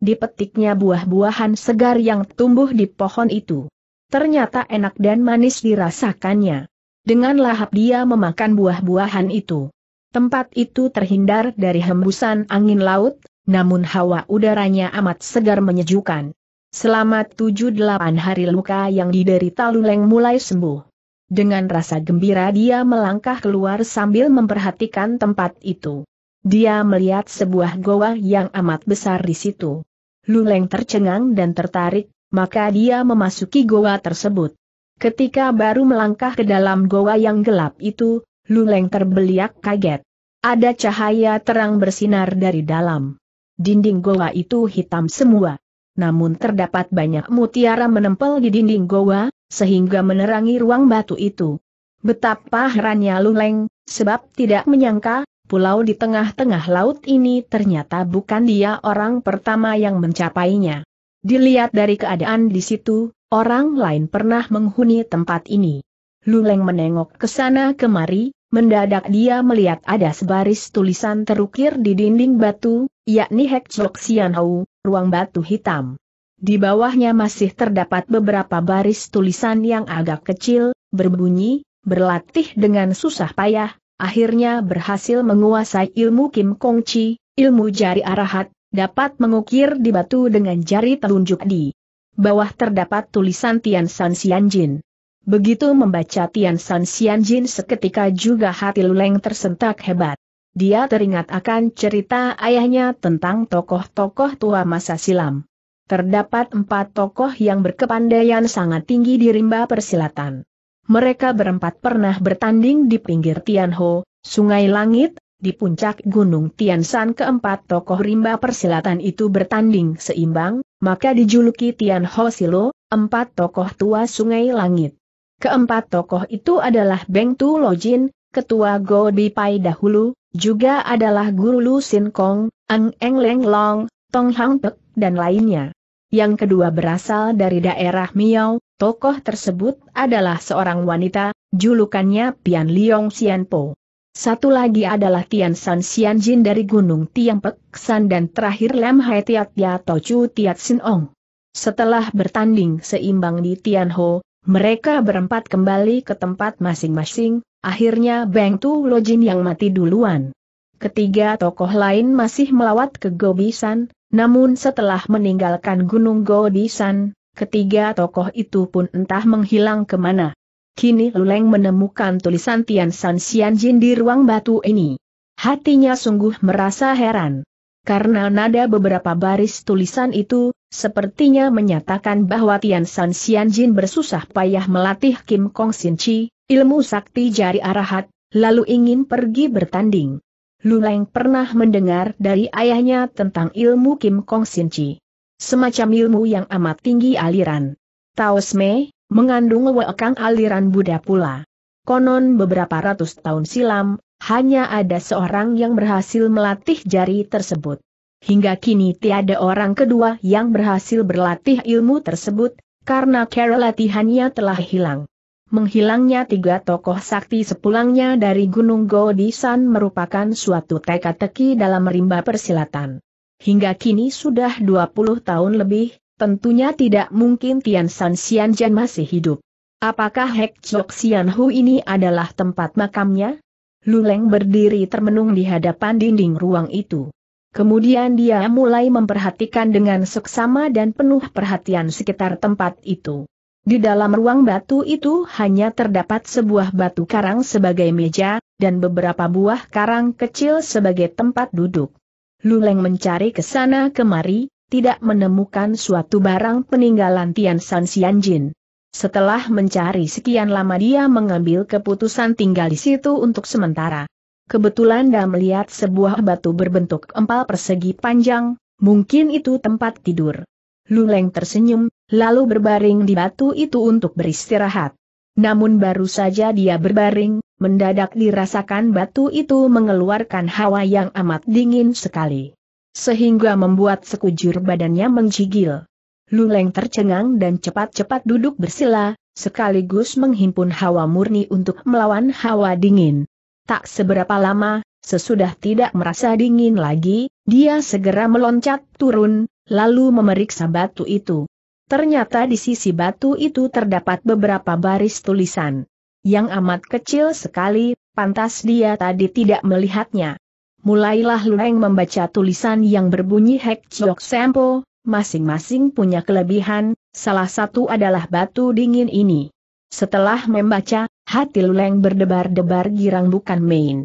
[SPEAKER 1] Dipetiknya buah-buahan segar yang tumbuh di pohon itu. Ternyata enak dan manis dirasakannya. Dengan lahap dia memakan buah-buahan itu. Tempat itu terhindar dari hembusan angin laut, namun hawa udaranya amat segar menyejukkan. Selama tujuh delapan hari luka yang diderita Luleng mulai sembuh. Dengan rasa gembira dia melangkah keluar sambil memperhatikan tempat itu. Dia melihat sebuah goa yang amat besar di situ. Luleng tercengang dan tertarik, maka dia memasuki goa tersebut. Ketika baru melangkah ke dalam goa yang gelap itu, Luleng terbeliak kaget. Ada cahaya terang bersinar dari dalam. Dinding goa itu hitam semua. Namun terdapat banyak mutiara menempel di dinding goa, sehingga menerangi ruang batu itu. Betapa herannya Luleng, sebab tidak menyangka pulau di tengah-tengah laut ini ternyata bukan dia orang pertama yang mencapainya. Dilihat dari keadaan di situ, orang lain pernah menghuni tempat ini. Luleng menengok ke sana kemari, mendadak dia melihat ada sebaris tulisan terukir di dinding batu, yakni Hek Chok Hau, ruang batu hitam. Di bawahnya masih terdapat beberapa baris tulisan yang agak kecil, berbunyi, berlatih dengan susah payah, akhirnya berhasil menguasai ilmu Kim Kong Chi, ilmu jari arahat, dapat mengukir di batu dengan jari telunjuk di bawah terdapat tulisan Tian San Jin. Begitu membaca Tian San Jin, seketika juga hati Luleng tersentak hebat. Dia teringat akan cerita ayahnya tentang tokoh-tokoh tua masa silam. Terdapat empat tokoh yang berkepandaian sangat tinggi di rimba persilatan mereka berempat pernah bertanding di pinggir Tianho, Sungai Langit, di puncak Gunung Tiansan keempat tokoh rimba persilatan itu bertanding seimbang, maka dijuluki Tianho Silo, empat tokoh tua Sungai Langit. Keempat tokoh itu adalah Beng Tu Lojin, ketua Go Bi Pai dahulu, juga adalah Guru Lu Sin Kong, Ang Eng Leng Long, Tong Hang Pek, dan lainnya. Yang kedua berasal dari daerah Miao, Tokoh tersebut adalah seorang wanita, julukannya Pian Liong Xian Po. Satu lagi adalah Tian San Xian Jin dari Gunung Tiang Pek San dan terakhir Lam Hai Tiat Ya Tochu Tiat Sin Ong. Setelah bertanding seimbang di Tian Ho, mereka berempat kembali ke tempat masing-masing, akhirnya Beng Tu Lo Jin yang mati duluan. Ketiga tokoh lain masih melawat ke Gobisan, namun setelah meninggalkan Gunung Gobisan, Ketiga tokoh itu pun entah menghilang kemana. Kini Luleng menemukan tulisan Tian San Xian Jin di ruang batu ini. Hatinya sungguh merasa heran. Karena nada beberapa baris tulisan itu, sepertinya menyatakan bahwa Tian San Xian Jin bersusah payah melatih Kim Kong Sin Chi, ilmu sakti jari arahat, lalu ingin pergi bertanding. Luleng pernah mendengar dari ayahnya tentang ilmu Kim Kong Sin Chi. Semacam ilmu yang amat tinggi aliran. Taosme, mengandung wekang aliran Buddha pula. Konon beberapa ratus tahun silam, hanya ada seorang yang berhasil melatih jari tersebut. Hingga kini tiada orang kedua yang berhasil berlatih ilmu tersebut, karena cara latihannya telah hilang. Menghilangnya tiga tokoh sakti sepulangnya dari Gunung Godisan merupakan suatu teka-teki dalam rimba persilatan hingga kini sudah 20 tahun lebih, tentunya tidak mungkin Tian San Xianjian masih hidup. Apakah Hek Chok Xian Hu ini adalah tempat makamnya? Luleng berdiri termenung di hadapan dinding ruang itu. Kemudian dia mulai memperhatikan dengan seksama dan penuh perhatian sekitar tempat itu. Di dalam ruang batu itu hanya terdapat sebuah batu karang sebagai meja, dan beberapa buah karang kecil sebagai tempat duduk. Luleng mencari ke sana kemari, tidak menemukan suatu barang peninggalan Tian San Jin. Setelah mencari sekian lama dia mengambil keputusan tinggal di situ untuk sementara. Kebetulan dia melihat sebuah batu berbentuk empal persegi panjang, mungkin itu tempat tidur. Luleng tersenyum, lalu berbaring di batu itu untuk beristirahat. Namun baru saja dia berbaring, mendadak dirasakan batu itu mengeluarkan hawa yang amat dingin sekali. Sehingga membuat sekujur badannya menjigil. Luleng tercengang dan cepat-cepat duduk bersila, sekaligus menghimpun hawa murni untuk melawan hawa dingin. Tak seberapa lama, sesudah tidak merasa dingin lagi, dia segera meloncat turun, lalu memeriksa batu itu. Ternyata di sisi batu itu terdapat beberapa baris tulisan yang amat kecil sekali, pantas dia tadi tidak melihatnya. Mulailah Lureng membaca tulisan yang berbunyi Hek Chiok Sempo, masing-masing punya kelebihan, salah satu adalah batu dingin ini. Setelah membaca, hati Lureng berdebar-debar girang bukan main.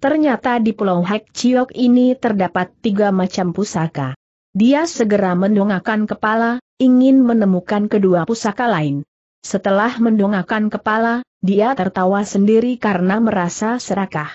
[SPEAKER 1] Ternyata di pulau Hek Chiok ini terdapat tiga macam pusaka. Dia segera mendongakkan kepala, ingin menemukan kedua pusaka lain. Setelah mendongakkan kepala, dia tertawa sendiri karena merasa serakah.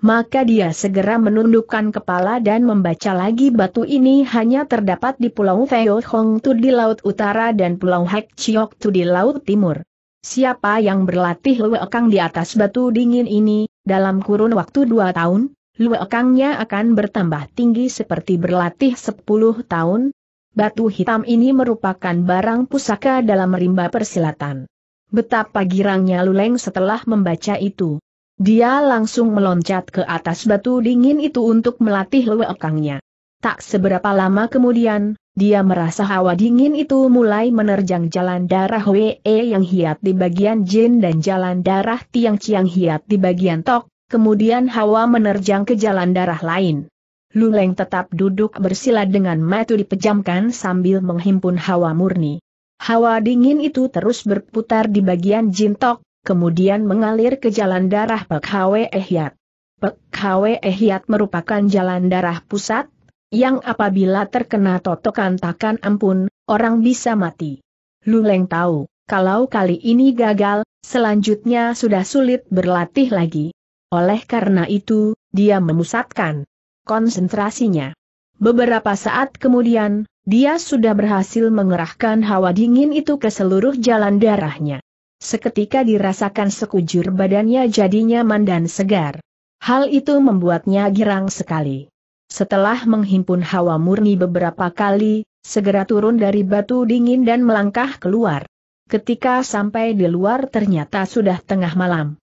[SPEAKER 1] Maka dia segera menundukkan kepala dan membaca lagi batu ini hanya terdapat di Pulau Feo Hong Tu di Laut Utara dan Pulau Hek Chiok Tu di Laut Timur. Siapa yang berlatih Luekang di atas batu dingin ini, dalam kurun waktu dua tahun, Luekangnya akan bertambah tinggi seperti berlatih sepuluh tahun, Batu hitam ini merupakan barang pusaka dalam rimba persilatan. Betapa girangnya Luleng setelah membaca itu. Dia langsung meloncat ke atas batu dingin itu untuk melatih lewekangnya. Tak seberapa lama kemudian, dia merasa hawa dingin itu mulai menerjang jalan darah WE yang hiat di bagian Jin dan jalan darah Tiang Ciang hiat di bagian Tok, kemudian hawa menerjang ke jalan darah lain. Luleng tetap duduk bersila dengan mata dipejamkan sambil menghimpun hawa murni. Hawa dingin itu terus berputar di bagian jintok, kemudian mengalir ke jalan darah Pek Hwe Ehyat. Pek Hwe Ehyat merupakan jalan darah pusat, yang apabila terkena totokan takkan ampun, orang bisa mati. Luleng tahu, kalau kali ini gagal, selanjutnya sudah sulit berlatih lagi. Oleh karena itu, dia memusatkan konsentrasinya. Beberapa saat kemudian, dia sudah berhasil mengerahkan hawa dingin itu ke seluruh jalan darahnya. Seketika dirasakan sekujur badannya jadi nyaman dan segar. Hal itu membuatnya girang sekali. Setelah menghimpun hawa murni beberapa kali, segera turun dari batu dingin dan melangkah keluar. Ketika sampai di luar ternyata sudah tengah malam.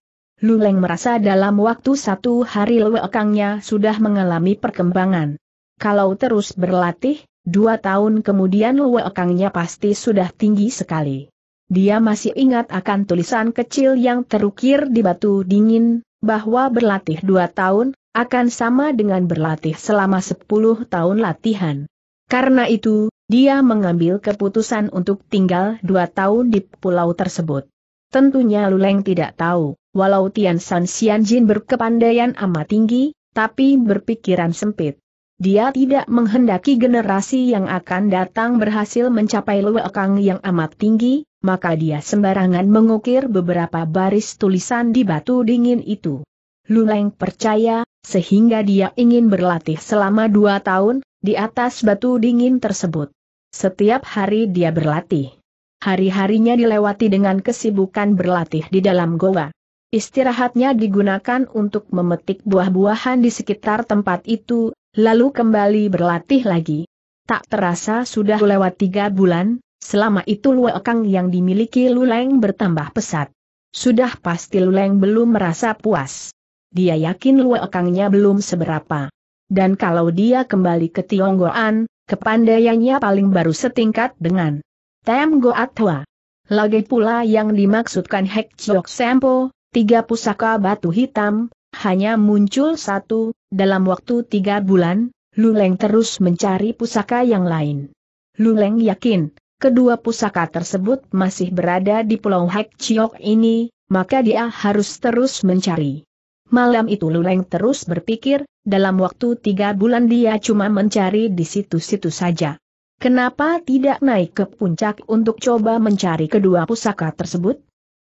[SPEAKER 1] Luleng merasa dalam waktu satu hari lewekangnya sudah mengalami perkembangan. Kalau terus berlatih, dua tahun kemudian lewekangnya pasti sudah tinggi sekali. Dia masih ingat akan tulisan kecil yang terukir di batu dingin, bahwa berlatih dua tahun, akan sama dengan berlatih selama sepuluh tahun latihan. Karena itu, dia mengambil keputusan untuk tinggal dua tahun di pulau tersebut. Tentunya Luleng tidak tahu, walau Tian San Xian Jin berkepandaian amat tinggi, tapi berpikiran sempit. Dia tidak menghendaki generasi yang akan datang berhasil mencapai luekang yang amat tinggi, maka dia sembarangan mengukir beberapa baris tulisan di batu dingin itu. Luleng percaya, sehingga dia ingin berlatih selama dua tahun, di atas batu dingin tersebut. Setiap hari dia berlatih hari-harinya dilewati dengan kesibukan berlatih di dalam goa. Istirahatnya digunakan untuk memetik buah-buahan di sekitar tempat itu, lalu kembali berlatih lagi. Tak terasa sudah lewat tiga bulan, selama itu luekang yang dimiliki Luleng bertambah pesat. Sudah pasti Luleng belum merasa puas. Dia yakin luekangnya belum seberapa. Dan kalau dia kembali ke Tionggoan, kepandaiannya paling baru setingkat dengan Tem Goat Hua. Lagi pula yang dimaksudkan Hek Chok sempo tiga pusaka batu hitam, hanya muncul satu, dalam waktu tiga bulan, Luleng terus mencari pusaka yang lain. Luleng yakin, kedua pusaka tersebut masih berada di pulau Hek Chiok ini, maka dia harus terus mencari. Malam itu Luleng terus berpikir, dalam waktu tiga bulan dia cuma mencari di situ-situ saja. Kenapa tidak naik ke puncak untuk coba mencari kedua pusaka tersebut?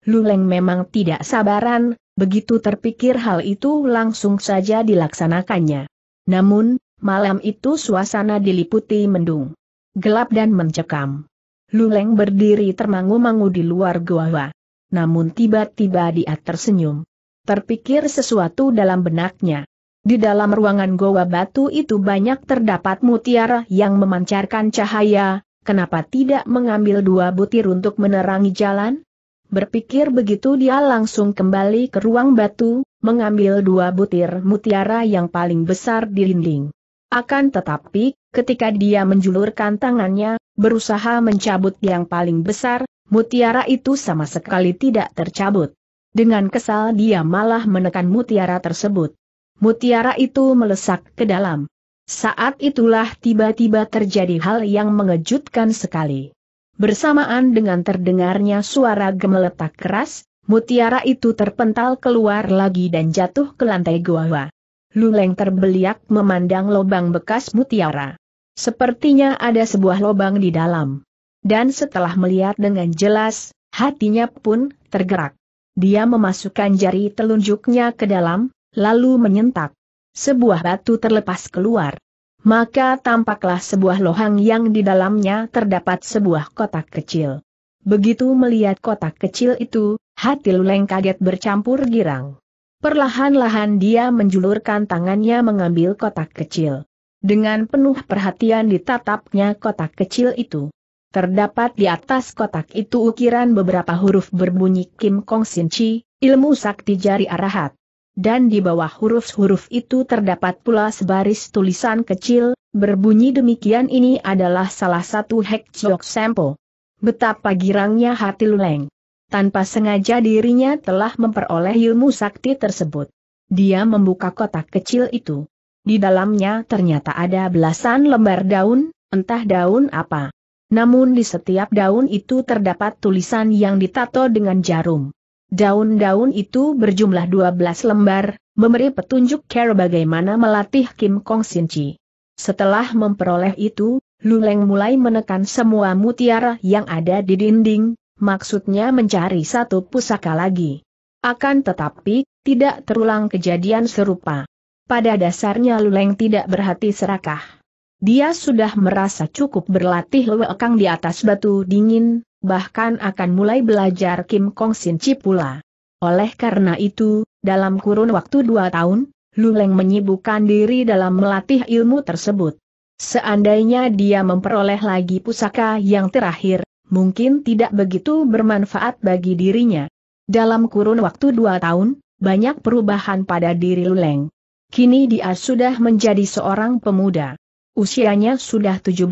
[SPEAKER 1] Luleng memang tidak sabaran, begitu terpikir hal itu langsung saja dilaksanakannya. Namun, malam itu suasana diliputi mendung. Gelap dan mencekam. Luleng berdiri termangu-mangu di luar gua. Namun tiba-tiba dia tersenyum. Terpikir sesuatu dalam benaknya. Di dalam ruangan goa batu itu banyak terdapat mutiara yang memancarkan cahaya, kenapa tidak mengambil dua butir untuk menerangi jalan? Berpikir begitu dia langsung kembali ke ruang batu, mengambil dua butir mutiara yang paling besar di dinding. Akan tetapi, ketika dia menjulurkan tangannya, berusaha mencabut yang paling besar, mutiara itu sama sekali tidak tercabut. Dengan kesal dia malah menekan mutiara tersebut mutiara itu melesak ke dalam. Saat itulah tiba-tiba terjadi hal yang mengejutkan sekali. Bersamaan dengan terdengarnya suara gemeletak keras, mutiara itu terpental keluar lagi dan jatuh ke lantai gua. Luleng terbeliak memandang lubang bekas mutiara. Sepertinya ada sebuah lubang di dalam. Dan setelah melihat dengan jelas, hatinya pun tergerak. Dia memasukkan jari telunjuknya ke dalam, lalu menyentak. Sebuah batu terlepas keluar. Maka tampaklah sebuah lohang yang di dalamnya terdapat sebuah kotak kecil. Begitu melihat kotak kecil itu, hati Luleng kaget bercampur girang. Perlahan-lahan dia menjulurkan tangannya mengambil kotak kecil. Dengan penuh perhatian ditatapnya kotak kecil itu. Terdapat di atas kotak itu ukiran beberapa huruf berbunyi Kim Kong Sin Chi, ilmu sakti jari arahat dan di bawah huruf-huruf itu terdapat pula sebaris tulisan kecil, berbunyi demikian ini adalah salah satu hekjok sampo. Betapa girangnya hati Luleng. Tanpa sengaja dirinya telah memperoleh ilmu sakti tersebut. Dia membuka kotak kecil itu. Di dalamnya ternyata ada belasan lembar daun, entah daun apa. Namun di setiap daun itu terdapat tulisan yang ditato dengan jarum. Daun-daun itu berjumlah 12 lembar, memberi petunjuk cara bagaimana melatih Kim Kong Sin Chi. Setelah memperoleh itu, Lu Leng mulai menekan semua mutiara yang ada di dinding, maksudnya mencari satu pusaka lagi. Akan tetapi, tidak terulang kejadian serupa. Pada dasarnya Lu Leng tidak berhati serakah. Dia sudah merasa cukup berlatih lewekang di atas batu dingin, bahkan akan mulai belajar Kim Kong Sin Chi pula. Oleh karena itu, dalam kurun waktu dua tahun, lu leng menyibukkan diri dalam melatih ilmu tersebut. Seandainya dia memperoleh lagi pusaka yang terakhir, mungkin tidak begitu bermanfaat bagi dirinya. Dalam kurun waktu dua tahun, banyak perubahan pada diri lu leng. Kini dia sudah menjadi seorang pemuda. Usianya sudah 17.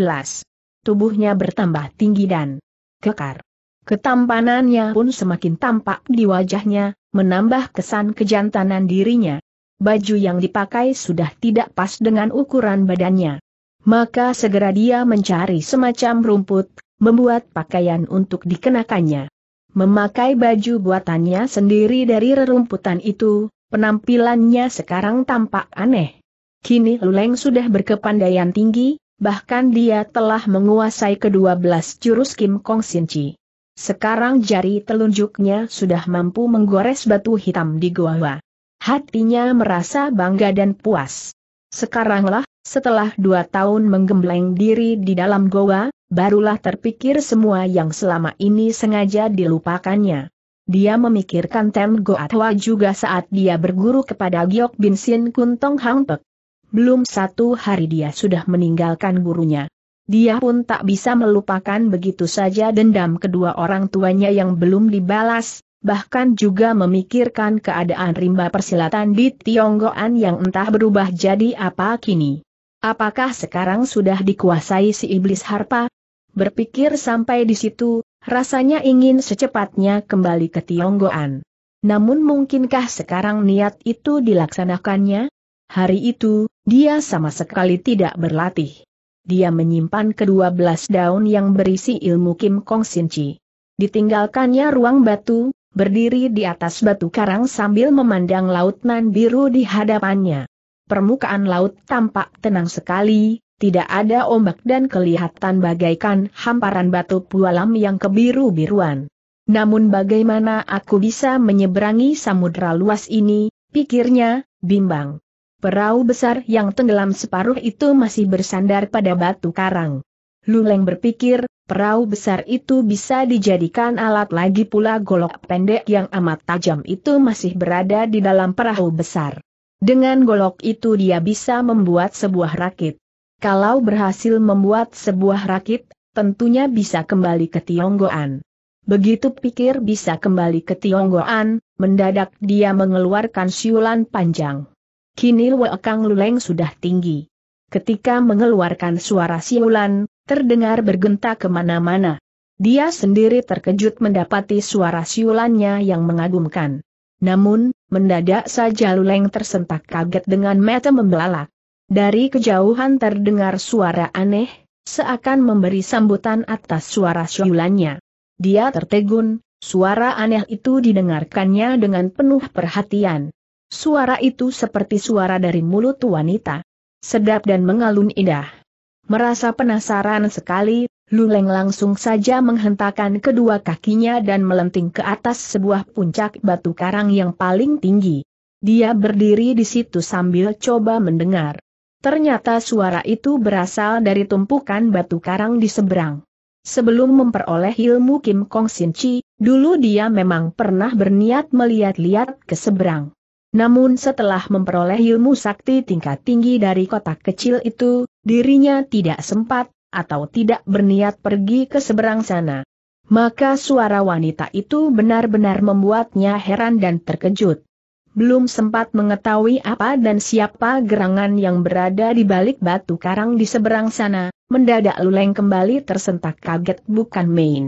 [SPEAKER 1] Tubuhnya bertambah tinggi dan kekar. Ketampanannya pun semakin tampak di wajahnya, menambah kesan kejantanan dirinya. Baju yang dipakai sudah tidak pas dengan ukuran badannya. Maka segera dia mencari semacam rumput, membuat pakaian untuk dikenakannya. Memakai baju buatannya sendiri dari rerumputan itu, penampilannya sekarang tampak aneh. Kini Luleng sudah berkepandaian tinggi, bahkan dia telah menguasai kedua belas jurus Kim Kong Sin Chi. Sekarang jari telunjuknya sudah mampu menggores batu hitam di Goa. Hatinya merasa bangga dan puas. Sekaranglah, setelah dua tahun menggembleng diri di dalam goa, barulah terpikir semua yang selama ini sengaja dilupakannya. Dia memikirkan Tem Goatwa juga saat dia berguru kepada Giok Bin Sin Kun Tong Hang Pek. Belum satu hari dia sudah meninggalkan gurunya. Dia pun tak bisa melupakan begitu saja dendam kedua orang tuanya yang belum dibalas, bahkan juga memikirkan keadaan rimba persilatan di Tionggoan yang entah berubah jadi apa kini. Apakah sekarang sudah dikuasai si iblis harpa? Berpikir sampai di situ, rasanya ingin secepatnya kembali ke Tionggoan. Namun mungkinkah sekarang niat itu dilaksanakannya? Hari itu, dia sama sekali tidak berlatih. Dia menyimpan kedua belas daun yang berisi ilmu Kim Kong Sin Chi. Ditinggalkannya ruang batu, berdiri di atas batu karang sambil memandang laut nan biru di hadapannya. Permukaan laut tampak tenang sekali, tidak ada ombak dan kelihatan bagaikan hamparan batu pualam yang kebiru-biruan. Namun bagaimana aku bisa menyeberangi samudra luas ini, pikirnya, bimbang. Perahu besar yang tenggelam separuh itu masih bersandar pada batu karang. Luleng berpikir, perahu besar itu bisa dijadikan alat lagi pula golok pendek yang amat tajam itu masih berada di dalam perahu besar. Dengan golok itu dia bisa membuat sebuah rakit. Kalau berhasil membuat sebuah rakit, tentunya bisa kembali ke Tionggoan. Begitu pikir bisa kembali ke Tionggoan, mendadak dia mengeluarkan siulan panjang. Kini Kang Luleng sudah tinggi. Ketika mengeluarkan suara siulan, terdengar bergenta kemana-mana. Dia sendiri terkejut mendapati suara siulannya yang mengagumkan. Namun, mendadak saja Luleng tersentak kaget dengan mata membelalak. Dari kejauhan terdengar suara aneh, seakan memberi sambutan atas suara siulannya. Dia tertegun, suara aneh itu didengarkannya dengan penuh perhatian. Suara itu seperti suara dari mulut wanita. Sedap dan mengalun indah. Merasa penasaran sekali, Luleng langsung saja menghentakkan kedua kakinya dan melenting ke atas sebuah puncak batu karang yang paling tinggi. Dia berdiri di situ sambil coba mendengar. Ternyata suara itu berasal dari tumpukan batu karang di seberang. Sebelum memperoleh ilmu Kim Kong Sin Chi, dulu dia memang pernah berniat melihat-lihat ke seberang. Namun setelah memperoleh ilmu sakti tingkat tinggi dari kotak kecil itu, dirinya tidak sempat, atau tidak berniat pergi ke seberang sana. Maka suara wanita itu benar-benar membuatnya heran dan terkejut. Belum sempat mengetahui apa dan siapa gerangan yang berada di balik batu karang di seberang sana, mendadak Luleng kembali tersentak kaget bukan main.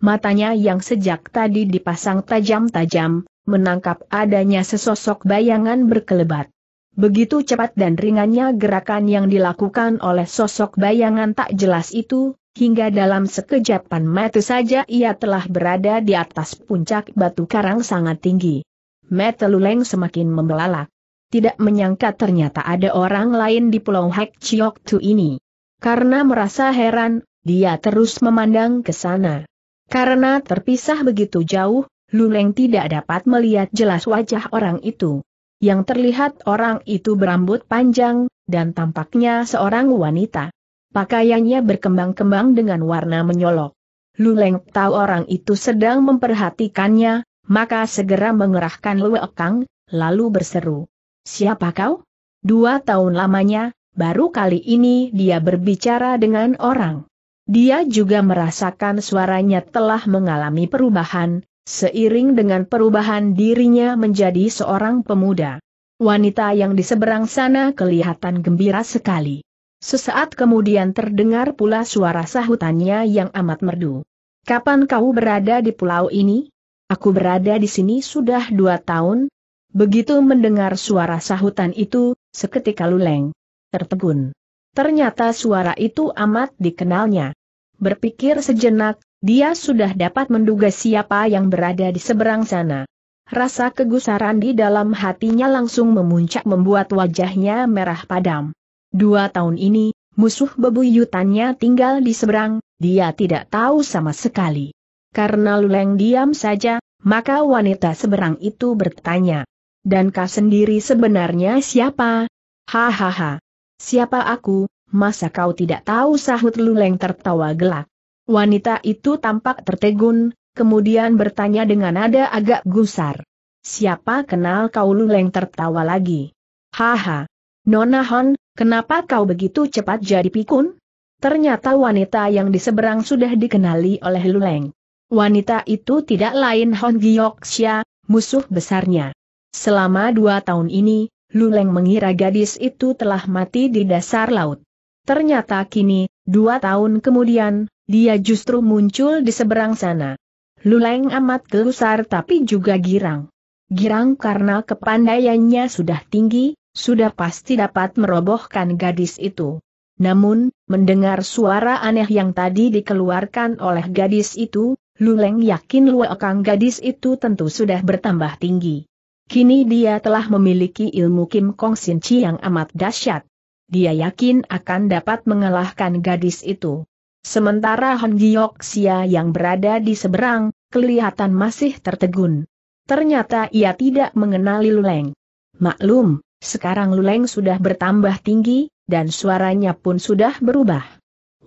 [SPEAKER 1] Matanya yang sejak tadi dipasang tajam-tajam, menangkap adanya sesosok bayangan berkelebat. Begitu cepat dan ringannya gerakan yang dilakukan oleh sosok bayangan tak jelas itu, hingga dalam sekejapan mata saja ia telah berada di atas puncak batu karang sangat tinggi. Mata Luleng semakin membelalak. Tidak menyangka ternyata ada orang lain di pulau Hek Chiok Tu ini. Karena merasa heran, dia terus memandang ke sana. Karena terpisah begitu jauh, Luleng tidak dapat melihat jelas wajah orang itu. Yang terlihat orang itu berambut panjang, dan tampaknya seorang wanita. Pakaiannya berkembang-kembang dengan warna menyolok. Luleng tahu orang itu sedang memperhatikannya, maka segera mengerahkan luekang, lalu berseru. Siapa kau? Dua tahun lamanya, baru kali ini dia berbicara dengan orang. Dia juga merasakan suaranya telah mengalami perubahan, Seiring dengan perubahan dirinya menjadi seorang pemuda. Wanita yang di seberang sana kelihatan gembira sekali. Sesaat kemudian terdengar pula suara sahutannya yang amat merdu. Kapan kau berada di pulau ini? Aku berada di sini sudah dua tahun. Begitu mendengar suara sahutan itu, seketika luleng. Tertegun. Ternyata suara itu amat dikenalnya. Berpikir sejenak, dia sudah dapat menduga siapa yang berada di seberang sana. Rasa kegusaran di dalam hatinya langsung memuncak membuat wajahnya merah padam. Dua tahun ini, musuh bebuyutannya tinggal di seberang, dia tidak tahu sama sekali. Karena Luleng diam saja, maka wanita seberang itu bertanya. Dan kau sendiri sebenarnya siapa? Hahaha. Siapa aku, masa kau tidak tahu sahut Luleng tertawa gelak. Wanita itu tampak tertegun, kemudian bertanya dengan nada agak gusar. Siapa kenal kau Luleng tertawa lagi? Haha. Nona Hon, kenapa kau begitu cepat jadi pikun? Ternyata wanita yang di seberang sudah dikenali oleh Luleng. Wanita itu tidak lain Hon Gyoksya, musuh besarnya. Selama dua tahun ini, Luleng mengira gadis itu telah mati di dasar laut. Ternyata kini, dua tahun kemudian, dia justru muncul di seberang sana. Luleng amat gelusar tapi juga girang. Girang karena kepandaiannya sudah tinggi, sudah pasti dapat merobohkan gadis itu. Namun, mendengar suara aneh yang tadi dikeluarkan oleh gadis itu, Luleng yakin luakang gadis itu tentu sudah bertambah tinggi. Kini dia telah memiliki ilmu Kim Kong Sin Chi yang amat dahsyat. Dia yakin akan dapat mengalahkan gadis itu. Sementara Han Sia yang berada di seberang, kelihatan masih tertegun. Ternyata ia tidak mengenali Luleng. Maklum, sekarang Luleng sudah bertambah tinggi, dan suaranya pun sudah berubah.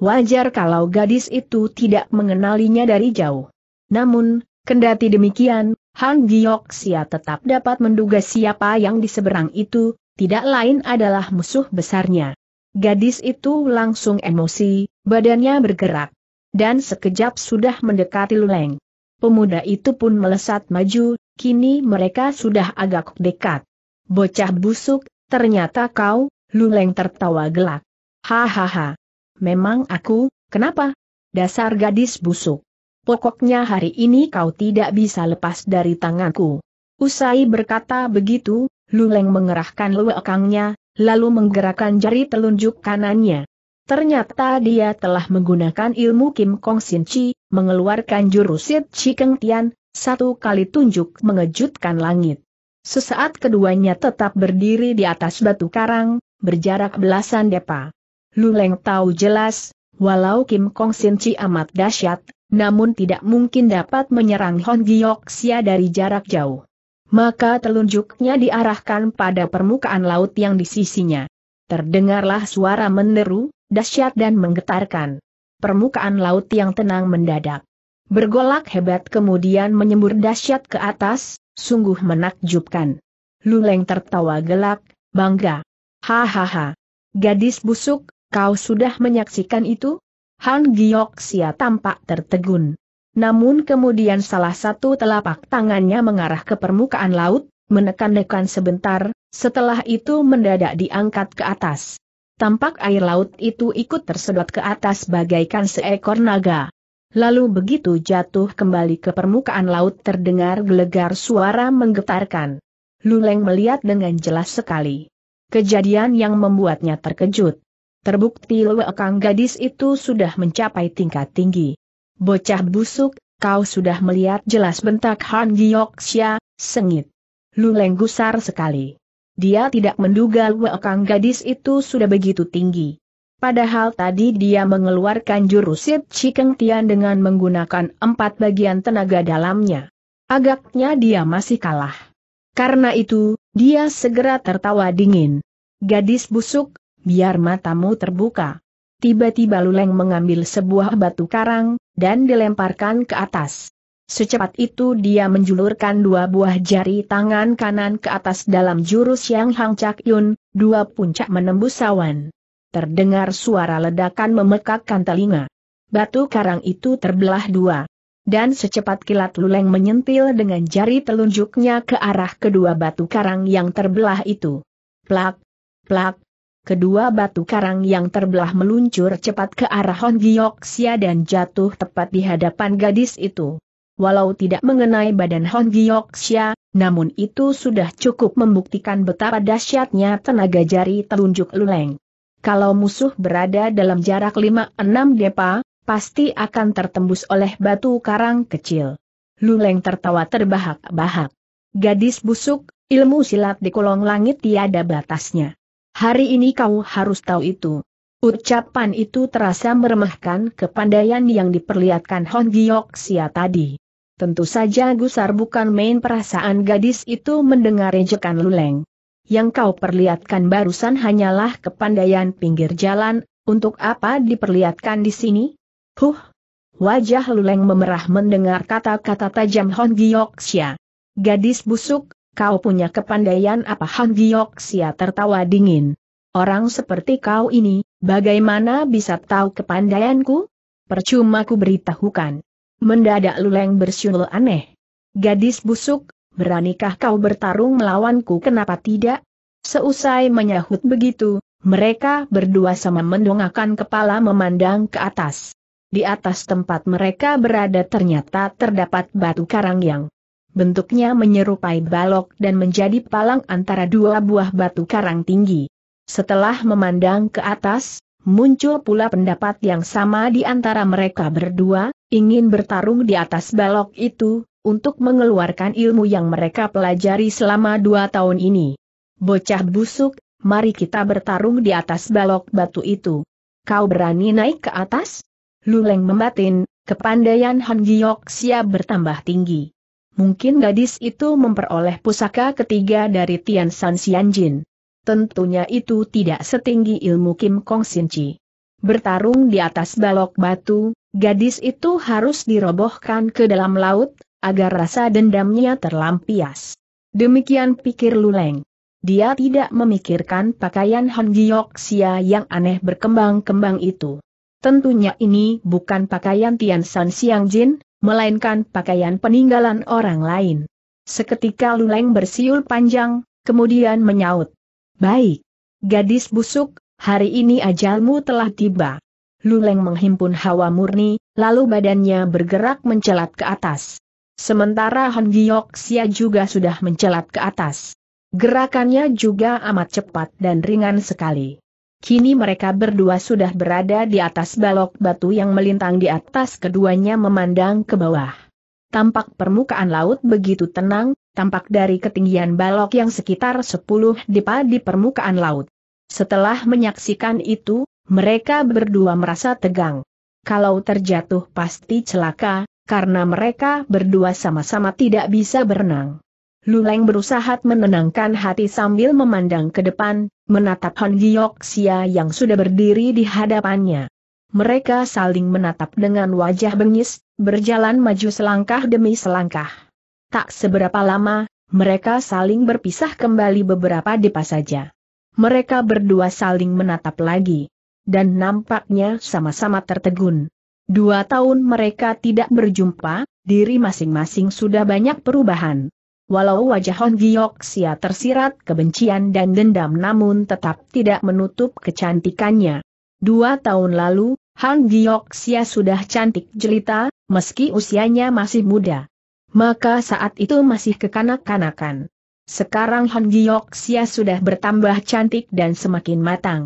[SPEAKER 1] Wajar kalau gadis itu tidak mengenalinya dari jauh. Namun, kendati demikian, Han Sia tetap dapat menduga siapa yang di seberang itu, tidak lain adalah musuh besarnya. Gadis itu langsung emosi, Badannya bergerak. Dan sekejap sudah mendekati Luleng. Pemuda itu pun melesat maju, kini mereka sudah agak dekat. Bocah busuk, ternyata kau, Luleng tertawa gelak. Hahaha. Memang aku, kenapa? Dasar gadis busuk. Pokoknya hari ini kau tidak bisa lepas dari tanganku. Usai berkata begitu, Luleng mengerahkan luekangnya, lalu menggerakkan jari telunjuk kanannya. Ternyata dia telah menggunakan ilmu Kim Kong Sin Chi, mengeluarkan jurusit Chi Keng Tian, satu kali tunjuk mengejutkan langit. Sesaat keduanya tetap berdiri di atas batu karang, berjarak belasan depa. Luleng tahu jelas, walau Kim Kong Sin Chi amat dahsyat, namun tidak mungkin dapat menyerang Hon Xia dari jarak jauh. Maka telunjuknya diarahkan pada permukaan laut yang di sisinya. Terdengarlah suara meneru dahsyat dan menggetarkan. Permukaan laut yang tenang mendadak. Bergolak hebat kemudian menyembur dahsyat ke atas, sungguh menakjubkan. Luleng tertawa gelak, bangga. Hahaha. Gadis busuk, kau sudah menyaksikan itu? Han Sia tampak tertegun. Namun kemudian salah satu telapak tangannya mengarah ke permukaan laut, menekan-nekan sebentar, setelah itu mendadak diangkat ke atas. Tampak air laut itu ikut tersedot ke atas bagaikan seekor naga. Lalu begitu jatuh kembali ke permukaan laut terdengar gelegar suara menggetarkan. Luleng melihat dengan jelas sekali. Kejadian yang membuatnya terkejut. Terbukti Kang gadis itu sudah mencapai tingkat tinggi. Bocah busuk, kau sudah melihat jelas bentak Han Xia. sengit. Luleng gusar sekali. Dia tidak menduga wakang gadis itu sudah begitu tinggi. Padahal tadi dia mengeluarkan jurusit Cikeng Tian dengan menggunakan empat bagian tenaga dalamnya. Agaknya dia masih kalah. Karena itu, dia segera tertawa dingin. Gadis busuk, biar matamu terbuka. Tiba-tiba Luleng mengambil sebuah batu karang, dan dilemparkan ke atas. Secepat itu dia menjulurkan dua buah jari tangan kanan ke atas dalam jurus yang Hang Chak Yun, dua puncak menembus sawan. Terdengar suara ledakan memekakkan telinga. Batu karang itu terbelah dua. Dan secepat kilat luleng menyentil dengan jari telunjuknya ke arah kedua batu karang yang terbelah itu. Plak, plak, Kedua batu karang yang terbelah meluncur cepat ke arah Hon Gioksia dan jatuh tepat di hadapan gadis itu walau tidak mengenai badan Hon Xia, namun itu sudah cukup membuktikan betapa dahsyatnya tenaga jari telunjuk Luleng. Kalau musuh berada dalam jarak 5-6 depa, pasti akan tertembus oleh batu karang kecil. Luleng tertawa terbahak-bahak. Gadis busuk, ilmu silat di kolong langit tiada batasnya. Hari ini kau harus tahu itu. Ucapan itu terasa meremehkan kepandaian yang diperlihatkan Hon Giok Xia tadi. Tentu saja gusar bukan main perasaan gadis itu mendengar ejekan luleng. Yang kau perlihatkan barusan hanyalah kepandaian pinggir jalan, untuk apa diperlihatkan di sini? Huh! Wajah luleng memerah mendengar kata-kata tajam Hon Giyoksia. Gadis busuk, kau punya kepandaian apa Hon Giyoksia tertawa dingin. Orang seperti kau ini, bagaimana bisa tahu kepandaianku? Percuma ku beritahukan. Mendadak Luleng bersyul aneh. Gadis busuk, beranikah kau bertarung melawanku kenapa tidak? Seusai menyahut begitu, mereka berdua sama mendongakkan kepala memandang ke atas. Di atas tempat mereka berada ternyata terdapat batu karang yang bentuknya menyerupai balok dan menjadi palang antara dua buah batu karang tinggi. Setelah memandang ke atas, muncul pula pendapat yang sama di antara mereka berdua, ingin bertarung di atas balok itu, untuk mengeluarkan ilmu yang mereka pelajari selama dua tahun ini. Bocah busuk, mari kita bertarung di atas balok batu itu. Kau berani naik ke atas? Luleng membatin, kepandaian Han Giok siap bertambah tinggi. Mungkin gadis itu memperoleh pusaka ketiga dari Tian San Xianjin tentunya itu tidak setinggi ilmu Kim Kong Sin Chi. Bertarung di atas balok batu, gadis itu harus dirobohkan ke dalam laut, agar rasa dendamnya terlampias. Demikian pikir Luleng. Dia tidak memikirkan pakaian Han Xia yang aneh berkembang-kembang itu. Tentunya ini bukan pakaian Tian San Siang Jin, melainkan pakaian peninggalan orang lain. Seketika Luleng bersiul panjang, kemudian menyaut. Baik. Gadis busuk, hari ini ajalmu telah tiba. Luleng menghimpun hawa murni, lalu badannya bergerak mencelat ke atas. Sementara Han Sia juga sudah mencelat ke atas. Gerakannya juga amat cepat dan ringan sekali. Kini mereka berdua sudah berada di atas balok batu yang melintang di atas keduanya memandang ke bawah tampak permukaan laut begitu tenang, tampak dari ketinggian balok yang sekitar 10 dipa di permukaan laut. Setelah menyaksikan itu, mereka berdua merasa tegang. Kalau terjatuh pasti celaka, karena mereka berdua sama-sama tidak bisa berenang. Luleng berusaha menenangkan hati sambil memandang ke depan, menatap Hon Xia yang sudah berdiri di hadapannya. Mereka saling menatap dengan wajah bengis, berjalan maju selangkah demi selangkah. Tak seberapa lama, mereka saling berpisah kembali beberapa depa saja. Mereka berdua saling menatap lagi. Dan nampaknya sama-sama tertegun. Dua tahun mereka tidak berjumpa, diri masing-masing sudah banyak perubahan. Walau wajah Hon Sia tersirat kebencian dan dendam namun tetap tidak menutup kecantikannya. Dua tahun lalu, Han Sia sudah cantik jelita, meski usianya masih muda. Maka saat itu masih kekanak-kanakan. Sekarang Han Sia sudah bertambah cantik dan semakin matang.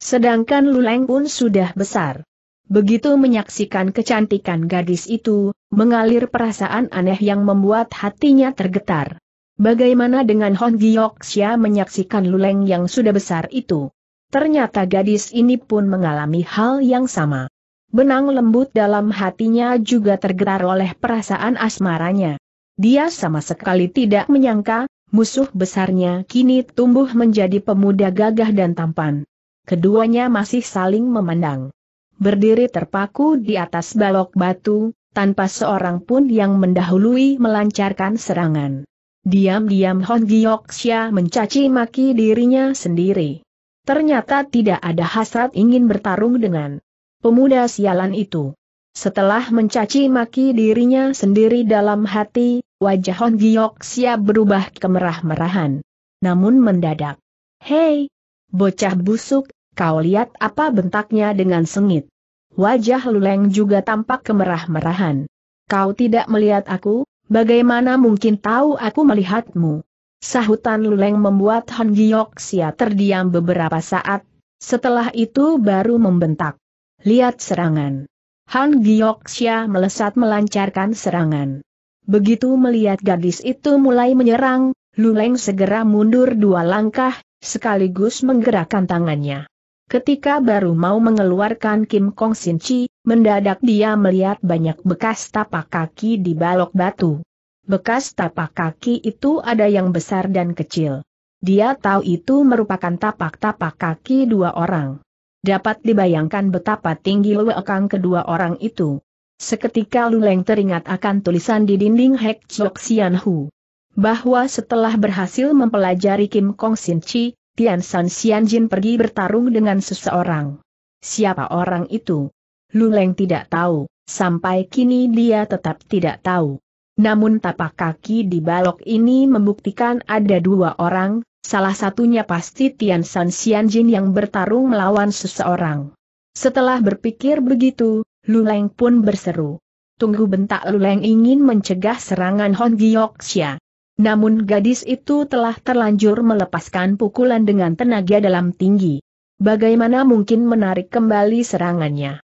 [SPEAKER 1] Sedangkan Luleng pun sudah besar. Begitu menyaksikan kecantikan gadis itu, mengalir perasaan aneh yang membuat hatinya tergetar. Bagaimana dengan Hon Gioksia menyaksikan Luleng yang sudah besar itu? Ternyata gadis ini pun mengalami hal yang sama. Benang lembut dalam hatinya juga tergerar oleh perasaan asmaranya. Dia sama sekali tidak menyangka, musuh besarnya kini tumbuh menjadi pemuda gagah dan tampan. Keduanya masih saling memandang. Berdiri terpaku di atas balok batu, tanpa seorang pun yang mendahului melancarkan serangan. Diam-diam Hon Xia mencaci maki dirinya sendiri. Ternyata tidak ada hasrat ingin bertarung dengan pemuda sialan itu. Setelah mencaci maki dirinya sendiri dalam hati, wajah Hon Giok siap berubah kemerah-merahan. Namun mendadak. Hei! Bocah busuk, kau lihat apa bentaknya dengan sengit. Wajah Luleng juga tampak kemerah-merahan. Kau tidak melihat aku, bagaimana mungkin tahu aku melihatmu? Sahutan Luleng membuat Han Sia terdiam beberapa saat, setelah itu baru membentak. Lihat serangan. Han Sia melesat melancarkan serangan. Begitu melihat gadis itu mulai menyerang, Luleng segera mundur dua langkah, sekaligus menggerakkan tangannya. Ketika baru mau mengeluarkan Kim Kong Sin Chi, mendadak dia melihat banyak bekas tapak kaki di balok batu. Bekas tapak kaki itu ada yang besar dan kecil. Dia tahu itu merupakan tapak-tapak kaki dua orang. Dapat dibayangkan betapa tinggi lewekang kedua orang itu. Seketika Luleng teringat akan tulisan di dinding Hek Chok Sian Hu. Bahwa setelah berhasil mempelajari Kim Kong Sin Chi, Tian San Sian Jin pergi bertarung dengan seseorang. Siapa orang itu? Luleng tidak tahu, sampai kini dia tetap tidak tahu. Namun tapak kaki di balok ini membuktikan ada dua orang, salah satunya pasti Tian San Jin yang bertarung melawan seseorang. Setelah berpikir begitu, Luleng pun berseru. Tunggu bentak Luleng ingin mencegah serangan Hon Giyoksia. Namun gadis itu telah terlanjur melepaskan pukulan dengan tenaga dalam tinggi. Bagaimana mungkin menarik kembali serangannya?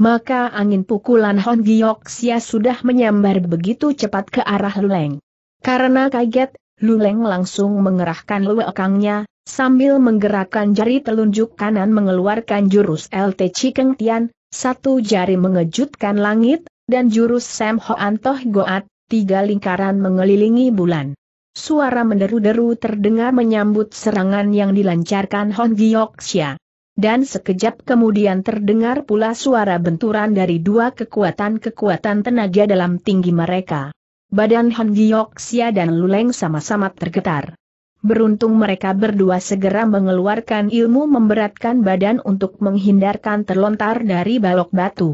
[SPEAKER 1] maka angin pukulan Hon Xia sudah menyambar begitu cepat ke arah Luleng. Karena kaget, Luleng langsung mengerahkan luekangnya, sambil menggerakkan jari telunjuk kanan mengeluarkan jurus LT Cikeng Tian, satu jari mengejutkan langit, dan jurus Sam Ho Antoh Goat, tiga lingkaran mengelilingi bulan. Suara menderu-deru terdengar menyambut serangan yang dilancarkan Hon Xia dan sekejap kemudian terdengar pula suara benturan dari dua kekuatan-kekuatan tenaga dalam tinggi mereka. Badan Han Gioksia dan Luleng sama-sama tergetar. Beruntung mereka berdua segera mengeluarkan ilmu memberatkan badan untuk menghindarkan terlontar dari balok batu.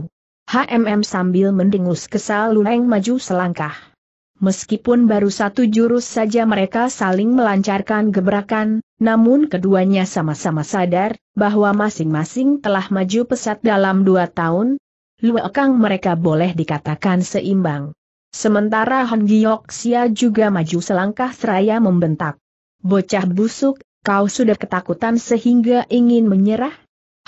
[SPEAKER 1] HMM sambil mendengus kesal Luleng maju selangkah. Meskipun baru satu jurus saja mereka saling melancarkan gebrakan, namun keduanya sama-sama sadar bahwa masing-masing telah maju pesat dalam dua tahun. Luekang mereka boleh dikatakan seimbang. Sementara Han sia juga maju selangkah seraya membentak. Bocah busuk, kau sudah ketakutan sehingga ingin menyerah?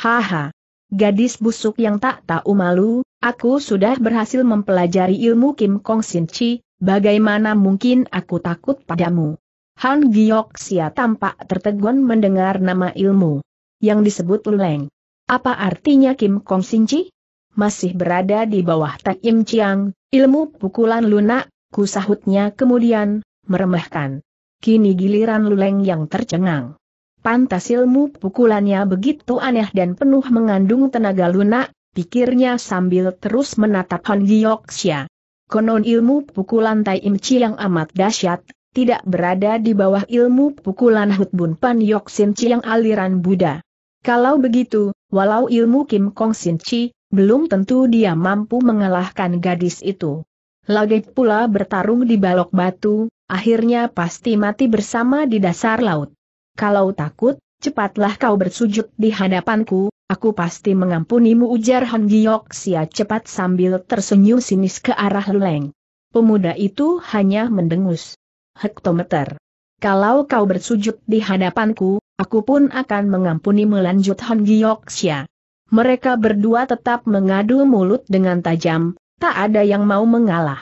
[SPEAKER 1] Haha. Gadis busuk yang tak tahu malu, aku sudah berhasil mempelajari ilmu Kim Kong Sin Chi, bagaimana mungkin aku takut padamu? Han Gioksia tampak tertegun mendengar nama ilmu yang disebut Luleng. Apa artinya Kim Kong Sinci? Masih berada di bawah Tak Im Chiang, ilmu pukulan lunak, kusahutnya kemudian, meremehkan. Kini giliran Luleng yang tercengang. Pantas ilmu pukulannya begitu aneh dan penuh mengandung tenaga lunak, pikirnya sambil terus menatap Han Gioksia. Konon ilmu pukulan Tai Im Chi yang amat dahsyat, tidak berada di bawah ilmu pukulan Hutbun Pan Yok Sin Chi yang aliran Buddha. Kalau begitu, walau ilmu Kim Kong Sin Chi, belum tentu dia mampu mengalahkan gadis itu. Lagi pula bertarung di balok batu, akhirnya pasti mati bersama di dasar laut. Kalau takut, cepatlah kau bersujud di hadapanku, Aku pasti mengampunimu ujar Han Giok Sia cepat sambil tersenyum sinis ke arah Leng. Pemuda itu hanya mendengus hektometer. Kalau kau bersujud di hadapanku, aku pun akan mengampuni melanjut Han Gyoksya. Mereka berdua tetap mengadu mulut dengan tajam, tak ada yang mau mengalah.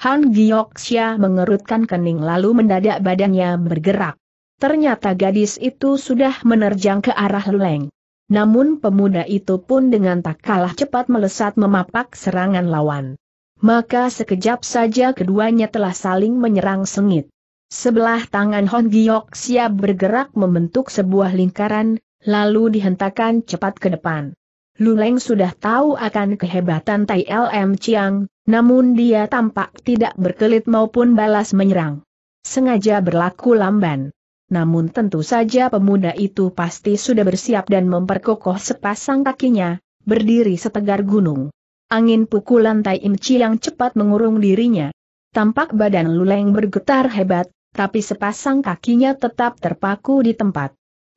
[SPEAKER 1] Han Gyoksya mengerutkan kening lalu mendadak badannya bergerak. Ternyata gadis itu sudah menerjang ke arah Luleng. Namun pemuda itu pun dengan tak kalah cepat melesat memapak serangan lawan. Maka sekejap saja keduanya telah saling menyerang sengit. Sebelah tangan Hon Giok siap bergerak membentuk sebuah lingkaran, lalu dihentakkan cepat ke depan. Luleng sudah tahu akan kehebatan Tai LM Chiang, namun dia tampak tidak berkelit maupun balas menyerang. Sengaja berlaku lamban. Namun tentu saja pemuda itu pasti sudah bersiap dan memperkokoh sepasang kakinya, berdiri setegar gunung. Angin pukulan Tai Im Chiang cepat mengurung dirinya. Tampak badan Luleng bergetar hebat, tapi sepasang kakinya tetap terpaku di tempat.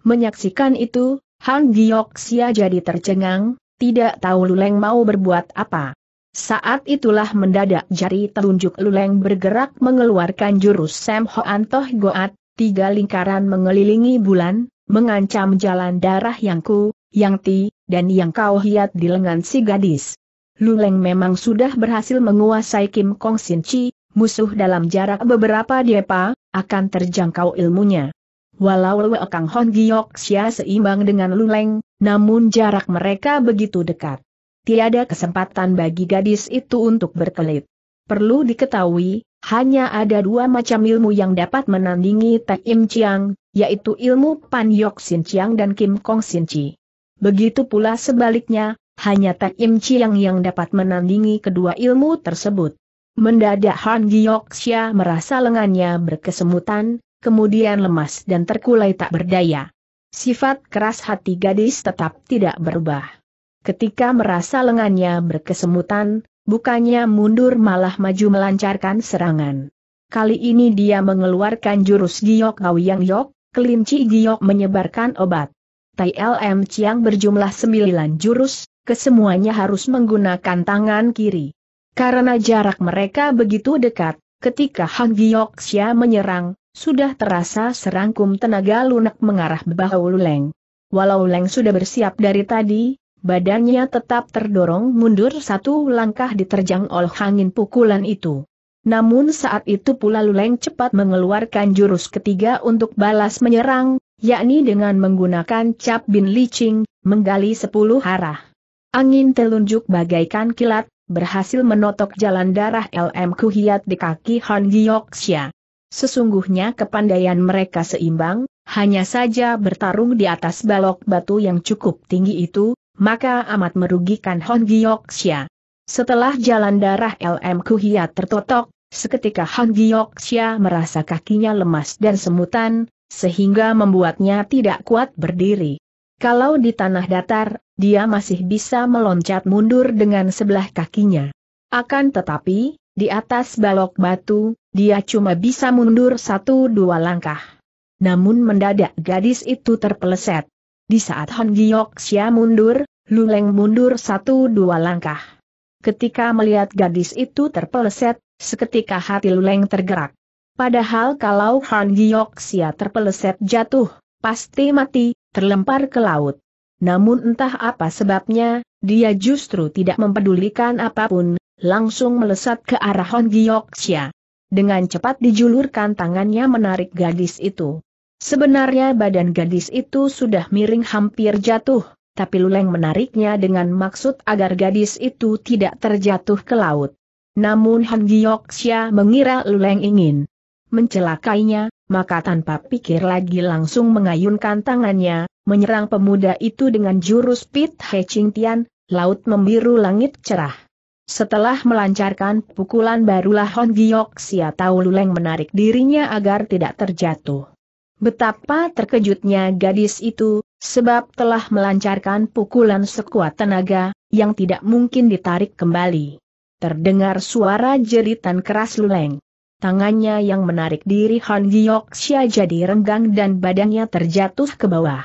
[SPEAKER 1] Menyaksikan itu, Han Giok sia jadi tercengang, tidak tahu Luleng mau berbuat apa. Saat itulah mendadak jari telunjuk Luleng bergerak mengeluarkan jurus Sam Hoan Toh Goat, tiga lingkaran mengelilingi bulan, mengancam jalan darah yang ku, yang ti, dan yang kau hiat di lengan si gadis. Luleng memang sudah berhasil menguasai Kim Kong Sin Chi, musuh dalam jarak beberapa depa, akan terjangkau ilmunya. Walau Wei Kang Hon Giok Xia seimbang dengan Luleng, namun jarak mereka begitu dekat. Tiada kesempatan bagi gadis itu untuk berkelit. Perlu diketahui, hanya ada dua macam ilmu yang dapat menandingi Tek Im Chiang, yaitu ilmu Pan Yok Sin Chiang dan Kim Kong Sin Chi. Begitu pula sebaliknya, hanya Tek Im Chiang yang dapat menandingi kedua ilmu tersebut. Mendadak Han Gyoksya merasa lengannya berkesemutan, kemudian lemas dan terkulai tak berdaya. Sifat keras hati gadis tetap tidak berubah. Ketika merasa lengannya berkesemutan, bukannya mundur malah maju melancarkan serangan. Kali ini dia mengeluarkan jurus Giok Yang Yok, kelinci Giok menyebarkan obat. Tai LM Chiang berjumlah sembilan jurus, kesemuanya harus menggunakan tangan kiri. Karena jarak mereka begitu dekat, ketika Han Xia menyerang, sudah terasa serangkum tenaga lunak mengarah bahu Luleng. Walau Leng sudah bersiap dari tadi, badannya tetap terdorong mundur satu langkah diterjang oleh angin pukulan itu. Namun saat itu pula Luleng cepat mengeluarkan jurus ketiga untuk balas menyerang, yakni dengan menggunakan cap bin licing, menggali sepuluh arah. Angin telunjuk bagaikan kilat, berhasil menotok jalan darah LM Kuhiat di kaki Han Gyoksya. Sesungguhnya kepandaian mereka seimbang, hanya saja bertarung di atas balok batu yang cukup tinggi itu, maka amat merugikan Han Gyoksya. Setelah jalan darah LM Kuhiat tertotok, seketika Han Gyoksya merasa kakinya lemas dan semutan, sehingga membuatnya tidak kuat berdiri. Kalau di tanah datar, dia masih bisa meloncat mundur dengan sebelah kakinya. Akan tetapi, di atas balok batu, dia cuma bisa mundur satu dua langkah. Namun mendadak gadis itu terpeleset. Di saat Han Xia mundur, Luleng mundur satu dua langkah. Ketika melihat gadis itu terpeleset, seketika hati Luleng tergerak. Padahal kalau Han Xia terpeleset jatuh, pasti mati, terlempar ke laut. Namun entah apa sebabnya, dia justru tidak mempedulikan apapun, langsung melesat ke arah Hon Gyoksya. Dengan cepat dijulurkan tangannya menarik gadis itu. Sebenarnya badan gadis itu sudah miring hampir jatuh, tapi Luleng menariknya dengan maksud agar gadis itu tidak terjatuh ke laut. Namun Han Gyoksya mengira Luleng ingin mencelakainya, maka tanpa pikir lagi langsung mengayunkan tangannya, menyerang pemuda itu dengan jurus Pit He Ching Tian, laut membiru langit cerah. Setelah melancarkan pukulan barulah Hon Giok Sia Tau Luleng menarik dirinya agar tidak terjatuh. Betapa terkejutnya gadis itu, sebab telah melancarkan pukulan sekuat tenaga, yang tidak mungkin ditarik kembali. Terdengar suara jeritan keras Luleng. Tangannya yang menarik diri Han Giyoksia jadi renggang dan badannya terjatuh ke bawah.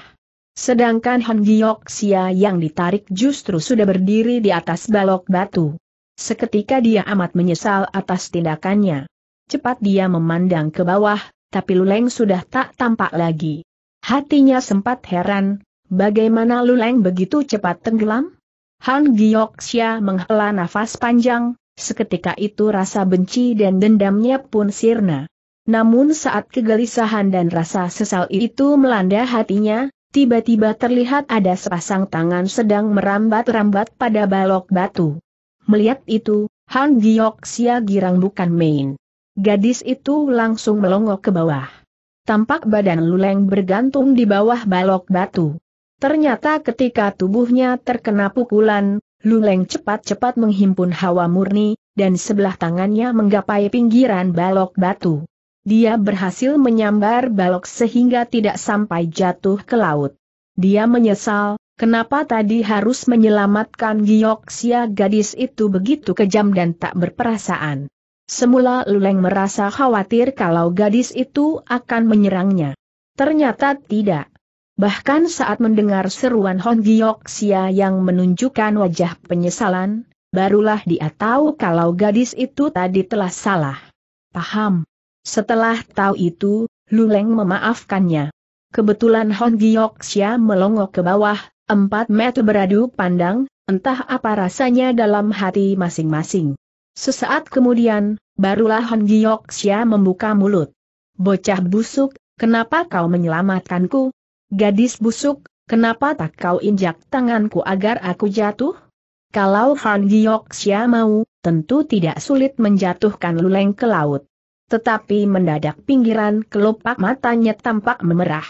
[SPEAKER 1] Sedangkan Han Giyoksia yang ditarik justru sudah berdiri di atas balok batu. Seketika dia amat menyesal atas tindakannya. Cepat dia memandang ke bawah, tapi Luleng sudah tak tampak lagi. Hatinya sempat heran, bagaimana Luleng begitu cepat tenggelam? Han Giyoksia menghela nafas panjang, Seketika itu rasa benci dan dendamnya pun sirna. Namun saat kegelisahan dan rasa sesal itu melanda hatinya, tiba-tiba terlihat ada sepasang tangan sedang merambat-rambat pada balok batu. Melihat itu, Han Giok Sia girang bukan main. Gadis itu langsung melongok ke bawah. Tampak badan Luleng bergantung di bawah balok batu. Ternyata ketika tubuhnya terkena pukulan, Luleng cepat-cepat menghimpun hawa murni, dan sebelah tangannya menggapai pinggiran balok batu. Dia berhasil menyambar balok sehingga tidak sampai jatuh ke laut. Dia menyesal, kenapa tadi harus menyelamatkan Gioksia gadis itu begitu kejam dan tak berperasaan. Semula Luleng merasa khawatir kalau gadis itu akan menyerangnya. Ternyata tidak. Bahkan saat mendengar seruan Hon Sia yang menunjukkan wajah penyesalan, barulah dia tahu kalau gadis itu tadi telah salah. Paham. Setelah tahu itu, Luleng memaafkannya. Kebetulan Hon Sia melongok ke bawah, empat meter beradu pandang, entah apa rasanya dalam hati masing-masing. Sesaat kemudian, barulah Hon Sia membuka mulut. Bocah busuk, kenapa kau menyelamatkanku? Gadis busuk, kenapa tak kau injak tanganku agar aku jatuh? Kalau Han Gyoksya mau, tentu tidak sulit menjatuhkan Luleng ke laut. Tetapi mendadak pinggiran kelopak matanya tampak memerah.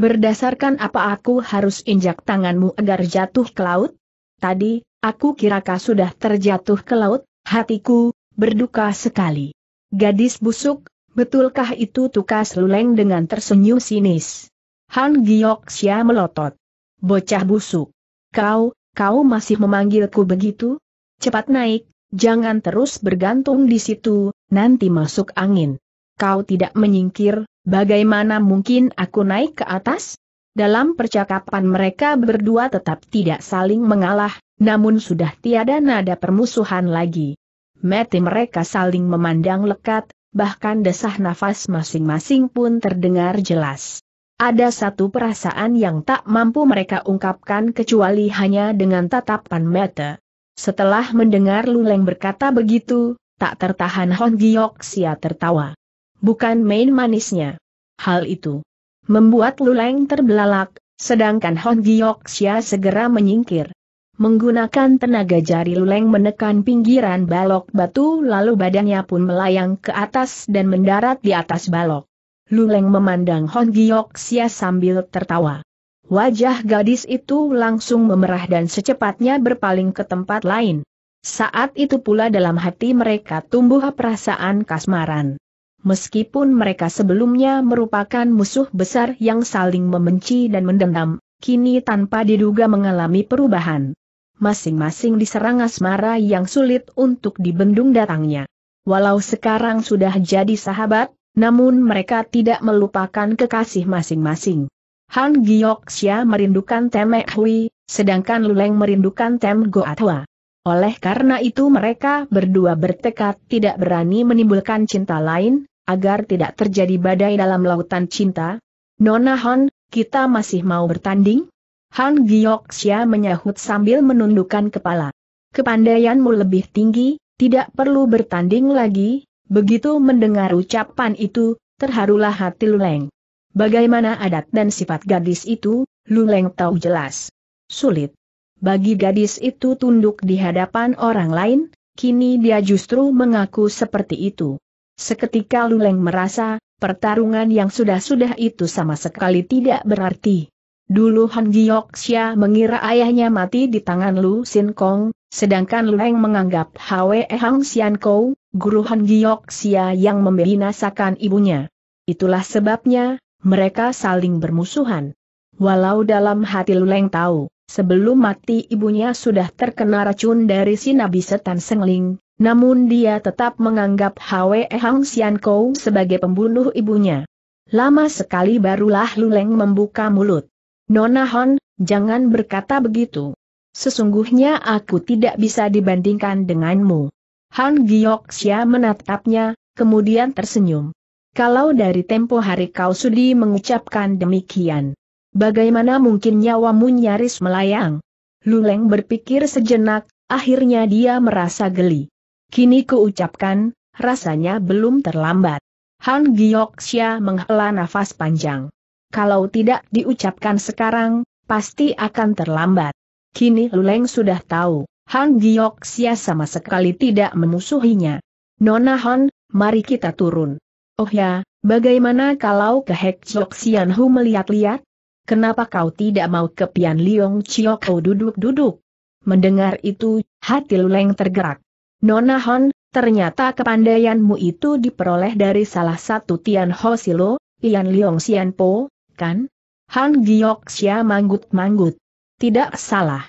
[SPEAKER 1] Berdasarkan apa aku harus injak tanganmu agar jatuh ke laut? Tadi, aku kiraka sudah terjatuh ke laut, hatiku, berduka sekali. Gadis busuk, betulkah itu tukas Luleng dengan tersenyum sinis? Han Xia melotot. Bocah busuk. Kau, kau masih memanggilku begitu? Cepat naik, jangan terus bergantung di situ, nanti masuk angin. Kau tidak menyingkir, bagaimana mungkin aku naik ke atas? Dalam percakapan mereka berdua tetap tidak saling mengalah, namun sudah tiada nada permusuhan lagi. Mati mereka saling memandang lekat, bahkan desah nafas masing-masing pun terdengar jelas. Ada satu perasaan yang tak mampu mereka ungkapkan kecuali hanya dengan tatapan mata. Setelah mendengar Luleng berkata begitu, tak tertahan Hon Sia tertawa. Bukan main manisnya. Hal itu membuat Luleng terbelalak, sedangkan Hon Sia segera menyingkir. Menggunakan tenaga jari Luleng menekan pinggiran balok batu lalu badannya pun melayang ke atas dan mendarat di atas balok. Luleng memandang Hon sia sambil tertawa. Wajah gadis itu langsung memerah dan secepatnya berpaling ke tempat lain. Saat itu pula dalam hati mereka tumbuh perasaan kasmaran. Meskipun mereka sebelumnya merupakan musuh besar yang saling membenci dan mendendam, kini tanpa diduga mengalami perubahan. Masing-masing diserang asmara yang sulit untuk dibendung datangnya. Walau sekarang sudah jadi sahabat, namun mereka tidak melupakan kekasih masing-masing. Han Giyoksia merindukan Temek Hui, sedangkan Luleng merindukan Tem Goatwa. Oleh karena itu mereka berdua bertekad tidak berani menimbulkan cinta lain, agar tidak terjadi badai dalam lautan cinta. Nona Han, kita masih mau bertanding? Han Giyoksia menyahut sambil menundukkan kepala. Kepandaianmu lebih tinggi, tidak perlu bertanding lagi, Begitu mendengar ucapan itu, terharulah hati Luleng. Bagaimana adat dan sifat gadis itu, Luleng tahu jelas. Sulit. Bagi gadis itu tunduk di hadapan orang lain, kini dia justru mengaku seperti itu. Seketika Luleng merasa, pertarungan yang sudah-sudah itu sama sekali tidak berarti. Dulu Han Giyok mengira ayahnya mati di tangan Lu Sin Kong, Sedangkan Leng menganggap Hwe Hang Sian Kou, guru Han Giok Xia yang membinasakan ibunya. Itulah sebabnya, mereka saling bermusuhan. Walau dalam hati Leng tahu, sebelum mati ibunya sudah terkena racun dari Nabi Setan Ling, namun dia tetap menganggap Hwe Hang Sian Kou sebagai pembunuh ibunya. Lama sekali barulah Leng membuka mulut. Nona Hon, jangan berkata begitu. Sesungguhnya aku tidak bisa dibandingkan denganmu. Han Xia menatapnya, kemudian tersenyum. Kalau dari tempo hari kau sudi mengucapkan demikian. Bagaimana mungkin nyawamu nyaris melayang? Luleng berpikir sejenak, akhirnya dia merasa geli. Kini kuucapkan, rasanya belum terlambat. Han Xia menghela nafas panjang. Kalau tidak diucapkan sekarang, pasti akan terlambat. Kini Luleng sudah tahu, Han Sia sama sekali tidak memusuhinya. Nona Han, mari kita turun. Oh ya, bagaimana kalau ke Hek Sian Hu melihat-lihat? Kenapa kau tidak mau ke Pian Liong Chiok Hu duduk-duduk? Mendengar itu, hati Luleng tergerak. Nona Han, ternyata kepandaianmu itu diperoleh dari salah satu Tian Ho Silo, Pian Liong Sian Po, kan? Han Giok Sia manggut-manggut. Tidak salah.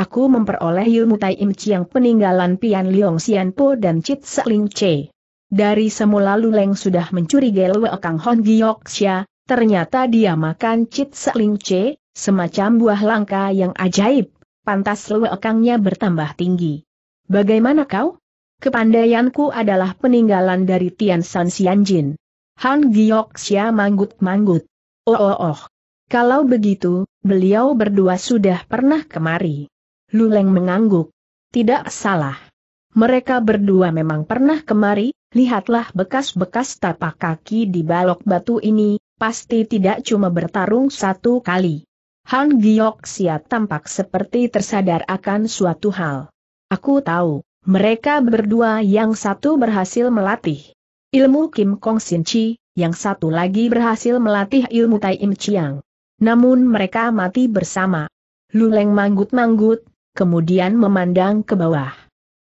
[SPEAKER 1] Aku memperoleh ilmu Tai Im Chiang peninggalan Pian Liong Sian Po dan Chit Seling Che. Dari semula Luleng sudah mencurigai Lwe Kang Hon Giyoksia, ternyata dia makan Chit Seling Che, semacam buah langka yang ajaib, pantas Lwe Kangnya bertambah tinggi. Bagaimana kau? Kepandaianku adalah peninggalan dari Tian San Xianjin. Han Giyoksia manggut-manggut. Oh oh oh, kalau begitu, beliau berdua sudah pernah kemari. Luleng mengangguk. Tidak salah. Mereka berdua memang pernah kemari, lihatlah bekas-bekas tapak kaki di balok batu ini, pasti tidak cuma bertarung satu kali. Han sia tampak seperti tersadar akan suatu hal. Aku tahu, mereka berdua yang satu berhasil melatih ilmu Kim Kong Sin Chi, yang satu lagi berhasil melatih ilmu Tai Im Chiang. Namun mereka mati bersama. Luleng manggut-manggut, kemudian memandang ke bawah.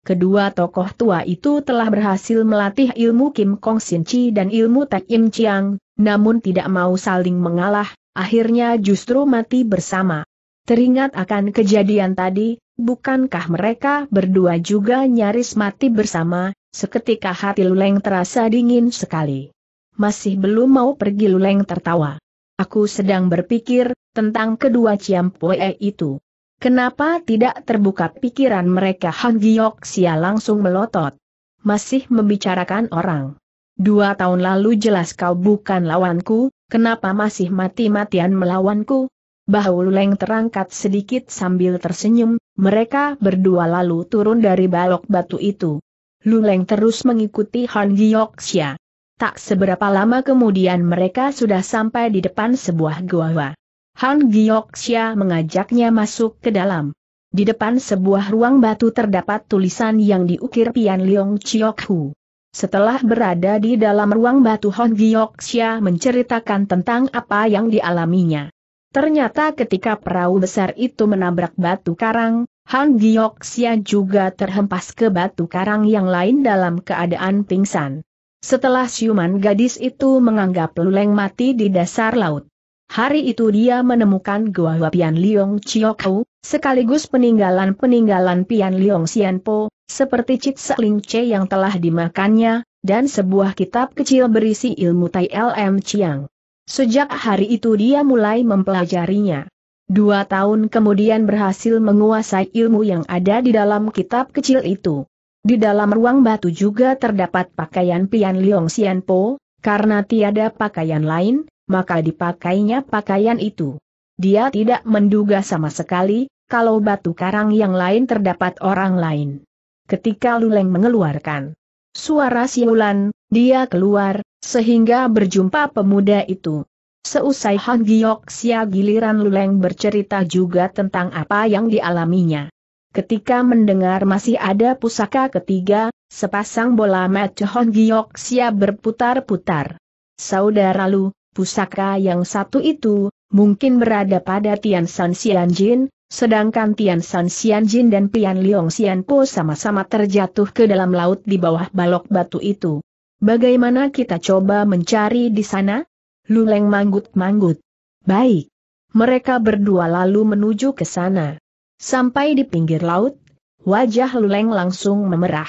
[SPEAKER 1] Kedua tokoh tua itu telah berhasil melatih ilmu Kim Kong Sin Chi dan ilmu Tak Im Chiang, namun tidak mau saling mengalah, akhirnya justru mati bersama. Teringat akan kejadian tadi, bukankah mereka berdua juga nyaris mati bersama, seketika hati Luleng terasa dingin sekali. Masih belum mau pergi Luleng tertawa. Aku sedang berpikir, tentang kedua Ciampoe itu. Kenapa tidak terbuka pikiran mereka Han Sia langsung melotot. Masih membicarakan orang. Dua tahun lalu jelas kau bukan lawanku, kenapa masih mati-matian melawanku? Bahu Leng terangkat sedikit sambil tersenyum, mereka berdua lalu turun dari balok batu itu. Luleng terus mengikuti Han Sia. Tak seberapa lama kemudian mereka sudah sampai di depan sebuah gua. Han Gyoksya mengajaknya masuk ke dalam. Di depan sebuah ruang batu terdapat tulisan yang diukir Pian Leong Chiokhu. Setelah berada di dalam ruang batu Han Gyoksya menceritakan tentang apa yang dialaminya. Ternyata ketika perahu besar itu menabrak batu karang, Han Gyoksya juga terhempas ke batu karang yang lain dalam keadaan pingsan. Setelah siuman gadis itu menganggap Luleng mati di dasar laut. Hari itu dia menemukan gua Pian Liong Chiokou, sekaligus peninggalan-peninggalan Pian Liong sianpo, seperti Cit ling Che yang telah dimakannya, dan sebuah kitab kecil berisi ilmu Tai LM Chiang. Sejak hari itu dia mulai mempelajarinya. Dua tahun kemudian berhasil menguasai ilmu yang ada di dalam kitab kecil itu. Di dalam ruang batu juga terdapat pakaian Pian Liong Xian Po, karena tiada pakaian lain, maka dipakainya pakaian itu. Dia tidak menduga sama sekali, kalau batu karang yang lain terdapat orang lain. Ketika Luleng mengeluarkan suara siulan, dia keluar, sehingga berjumpa pemuda itu. Seusai Han Giok Sia giliran Luleng bercerita juga tentang apa yang dialaminya. Ketika mendengar masih ada pusaka ketiga, sepasang bola mata Hon Giok siap berputar-putar. Saudara Lu, pusaka yang satu itu, mungkin berada pada Tian San Xian Jin, sedangkan Tian San Xian Jin dan Pian Liong Po sama-sama terjatuh ke dalam laut di bawah balok batu itu. Bagaimana kita coba mencari di sana? Luleng manggut-manggut. Baik. Mereka berdua lalu menuju ke sana. Sampai di pinggir laut, wajah Luleng langsung memerah.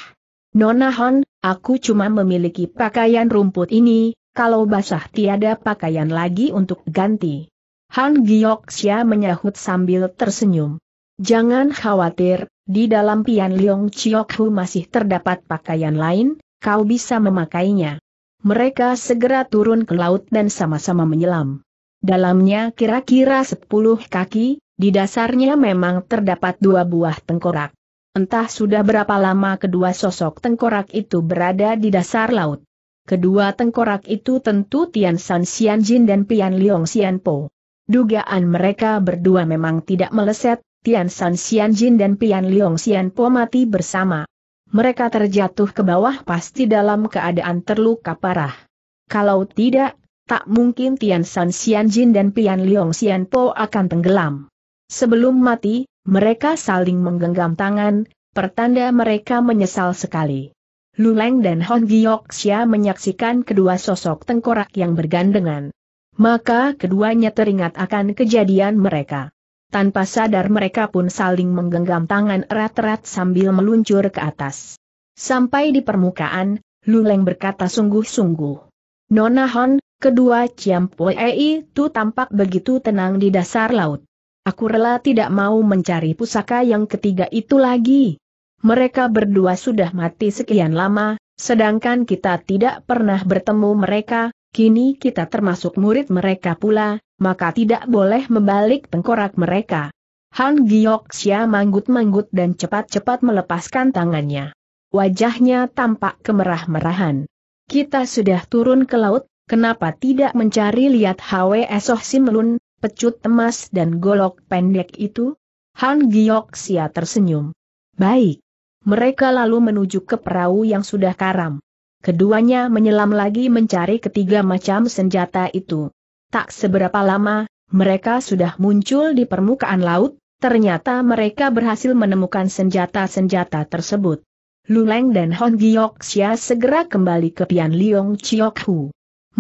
[SPEAKER 1] Nona Hon, aku cuma memiliki pakaian rumput ini, kalau basah tiada pakaian lagi untuk ganti. Han Giyoksia menyahut sambil tersenyum. Jangan khawatir, di dalam Pian Liong Chiokhu masih terdapat pakaian lain, kau bisa memakainya. Mereka segera turun ke laut dan sama-sama menyelam. Dalamnya kira-kira sepuluh kaki, di dasarnya memang terdapat dua buah tengkorak. Entah sudah berapa lama kedua sosok tengkorak itu berada di dasar laut. Kedua tengkorak itu tentu Tian San Xian Jin dan Pian Liong Xian Po. Dugaan mereka berdua memang tidak meleset, Tian San Xian Jin dan Pian Liong Xian Po mati bersama. Mereka terjatuh ke bawah pasti dalam keadaan terluka parah. Kalau tidak, tak mungkin Tian San Xian Jin dan Pian Liong Xian Po akan tenggelam. Sebelum mati, mereka saling menggenggam tangan, pertanda mereka menyesal sekali. Luleng dan Hon Giyoksia menyaksikan kedua sosok tengkorak yang bergandengan. Maka keduanya teringat akan kejadian mereka. Tanpa sadar mereka pun saling menggenggam tangan erat-erat sambil meluncur ke atas. Sampai di permukaan, Luleng berkata sungguh-sungguh. Nona Hon, kedua Ei itu tampak begitu tenang di dasar laut. Aku rela tidak mau mencari pusaka yang ketiga itu lagi. Mereka berdua sudah mati sekian lama, sedangkan kita tidak pernah bertemu mereka, kini kita termasuk murid mereka pula, maka tidak boleh membalik tengkorak mereka. Han Xia manggut-manggut dan cepat-cepat melepaskan tangannya. Wajahnya tampak kemerah-merahan. Kita sudah turun ke laut, kenapa tidak mencari lihat Hwe Esoh Simlun, pecut emas dan golok pendek itu? Han Giok Sia tersenyum. Baik. Mereka lalu menuju ke perahu yang sudah karam. Keduanya menyelam lagi mencari ketiga macam senjata itu. Tak seberapa lama, mereka sudah muncul di permukaan laut, ternyata mereka berhasil menemukan senjata-senjata tersebut. Luleng dan Hon Giok Xia segera kembali ke Pian Liong Chiok Hu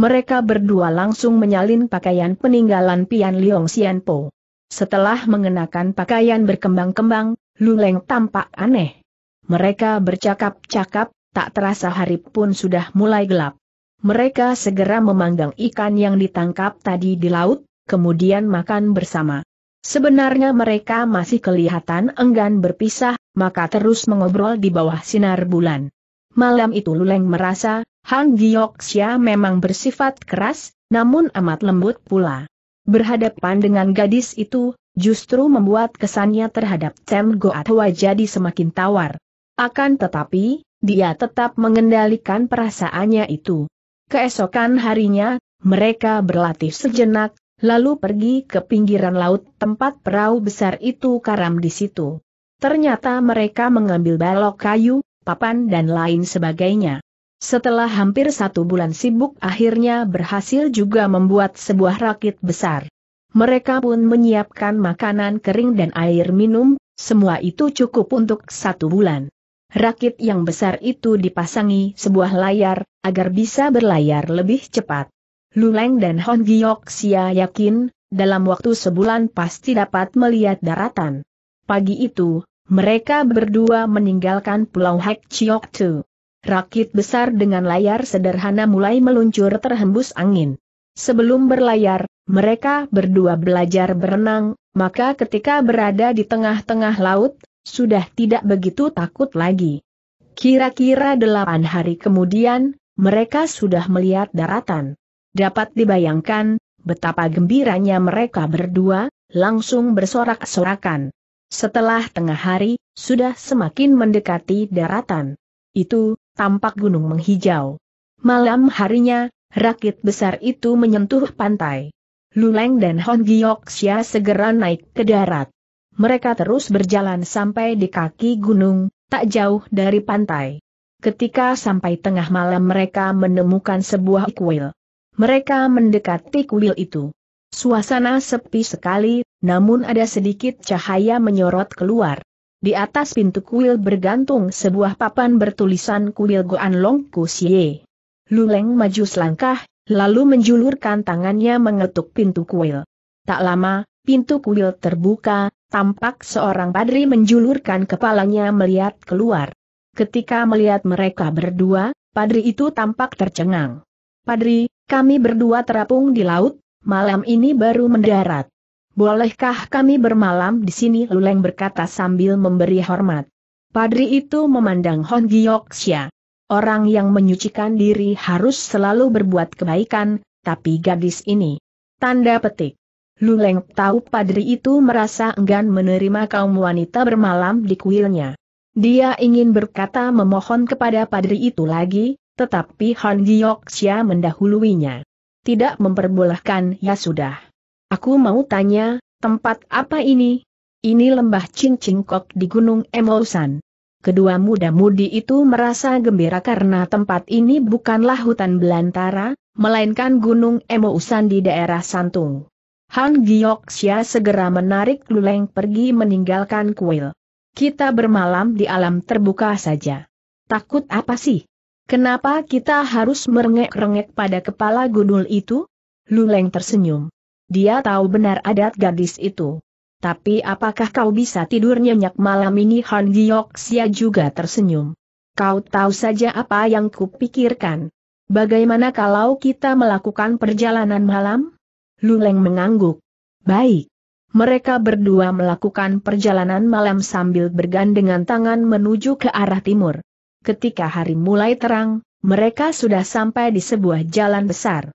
[SPEAKER 1] mereka berdua langsung menyalin pakaian peninggalan Pian Liong Sian Po. Setelah mengenakan pakaian berkembang-kembang, Luleng tampak aneh. Mereka bercakap-cakap, tak terasa hari pun sudah mulai gelap. Mereka segera memanggang ikan yang ditangkap tadi di laut, kemudian makan bersama. Sebenarnya mereka masih kelihatan enggan berpisah, maka terus mengobrol di bawah sinar bulan. Malam itu Luleng merasa, Han Xia memang bersifat keras, namun amat lembut pula. Berhadapan dengan gadis itu, justru membuat kesannya terhadap Tem Goatwa jadi semakin tawar. Akan tetapi, dia tetap mengendalikan perasaannya itu. Keesokan harinya, mereka berlatih sejenak, lalu pergi ke pinggiran laut tempat perahu besar itu karam di situ. Ternyata mereka mengambil balok kayu, papan dan lain sebagainya. Setelah hampir satu bulan sibuk akhirnya berhasil juga membuat sebuah rakit besar. Mereka pun menyiapkan makanan kering dan air minum, semua itu cukup untuk satu bulan. Rakit yang besar itu dipasangi sebuah layar, agar bisa berlayar lebih cepat. Luleng dan Hon Sia yakin, dalam waktu sebulan pasti dapat melihat daratan. Pagi itu, mereka berdua meninggalkan Pulau Hek Chiok Tu. Rakit besar dengan layar sederhana mulai meluncur terhembus angin. Sebelum berlayar, mereka berdua belajar berenang, maka ketika berada di tengah-tengah laut, sudah tidak begitu takut lagi. Kira-kira delapan hari kemudian, mereka sudah melihat daratan. Dapat dibayangkan, betapa gembiranya mereka berdua, langsung bersorak-sorakan. Setelah tengah hari, sudah semakin mendekati daratan. Itu, tampak gunung menghijau. Malam harinya, rakit besar itu menyentuh pantai. Luleng dan Hon sia segera naik ke darat. Mereka terus berjalan sampai di kaki gunung, tak jauh dari pantai. Ketika sampai tengah malam mereka menemukan sebuah kuil. Mereka mendekati kuil itu. Suasana sepi sekali, namun ada sedikit cahaya menyorot keluar. Di atas pintu kuil bergantung sebuah papan bertulisan kuil Goan Long Luleng maju selangkah, lalu menjulurkan tangannya mengetuk pintu kuil. Tak lama, pintu kuil terbuka, tampak seorang padri menjulurkan kepalanya melihat keluar. Ketika melihat mereka berdua, padri itu tampak tercengang. Padri, kami berdua terapung di laut, malam ini baru mendarat. Bolehkah kami bermalam di sini? Luleng berkata sambil memberi hormat. Padri itu memandang Hon Gyoksya. Orang yang menyucikan diri harus selalu berbuat kebaikan, tapi gadis ini. Tanda petik. Luleng tahu padri itu merasa enggan menerima kaum wanita bermalam di kuilnya. Dia ingin berkata memohon kepada padri itu lagi, tetapi Han Gyoksya mendahuluinya. Tidak memperbolehkan ya sudah. Aku mau tanya, tempat apa ini? Ini lembah Cincingkok di Gunung Emousan. Kedua muda-mudi itu merasa gembira karena tempat ini bukanlah hutan belantara, melainkan Gunung Emousan di daerah Santung. Han Xia segera menarik Luleng pergi meninggalkan kuil. Kita bermalam di alam terbuka saja. Takut apa sih? Kenapa kita harus merengek-rengek pada kepala gundul itu? Luleng tersenyum. Dia tahu benar adat gadis itu. Tapi apakah kau bisa tidur nyenyak malam ini Han sia juga tersenyum. Kau tahu saja apa yang kupikirkan. Bagaimana kalau kita melakukan perjalanan malam? Luleng mengangguk. Baik. Mereka berdua melakukan perjalanan malam sambil bergandengan tangan menuju ke arah timur. Ketika hari mulai terang, mereka sudah sampai di sebuah jalan besar.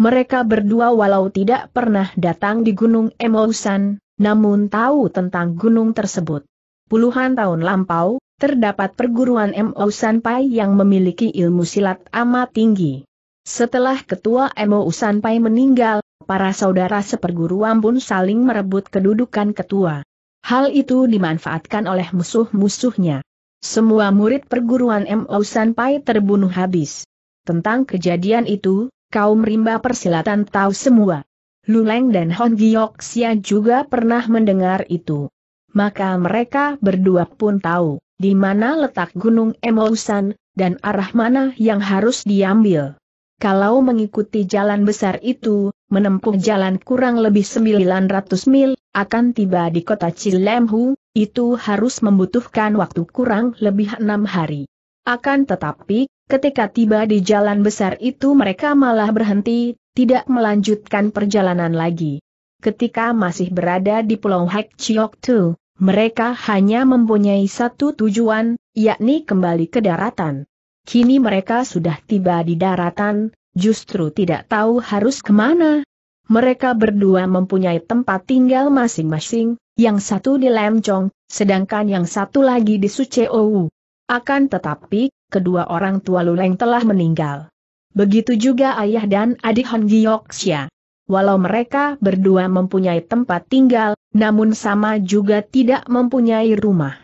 [SPEAKER 1] Mereka berdua walau tidak pernah datang di Gunung Emousan, namun tahu tentang gunung tersebut. Puluhan tahun lampau, terdapat perguruan Emousan Pai yang memiliki ilmu silat amat tinggi. Setelah ketua Emousan Pai meninggal, para saudara seperguruan pun saling merebut kedudukan ketua. Hal itu dimanfaatkan oleh musuh-musuhnya. Semua murid perguruan M.O. Pai terbunuh habis. Tentang kejadian itu, kaum rimba persilatan tahu semua. Luleng dan Hon Sia juga pernah mendengar itu. Maka mereka berdua pun tahu, di mana letak Gunung Emousan, dan arah mana yang harus diambil. Kalau mengikuti jalan besar itu, menempuh jalan kurang lebih 900 mil, akan tiba di kota Cilemhu, itu harus membutuhkan waktu kurang lebih enam hari. Akan tetapi, ketika tiba di jalan besar itu mereka malah berhenti, tidak melanjutkan perjalanan lagi. Ketika masih berada di Pulau Hek Chiok Tu, mereka hanya mempunyai satu tujuan, yakni kembali ke daratan. Kini mereka sudah tiba di daratan, justru tidak tahu harus kemana. Mereka berdua mempunyai tempat tinggal masing-masing, yang satu di Lemchong, sedangkan yang satu lagi di Suceowu. Akan tetapi, kedua orang tua Luleng telah meninggal. Begitu juga ayah dan adik Han Gyoksya. Walau mereka berdua mempunyai tempat tinggal, namun sama juga tidak mempunyai rumah.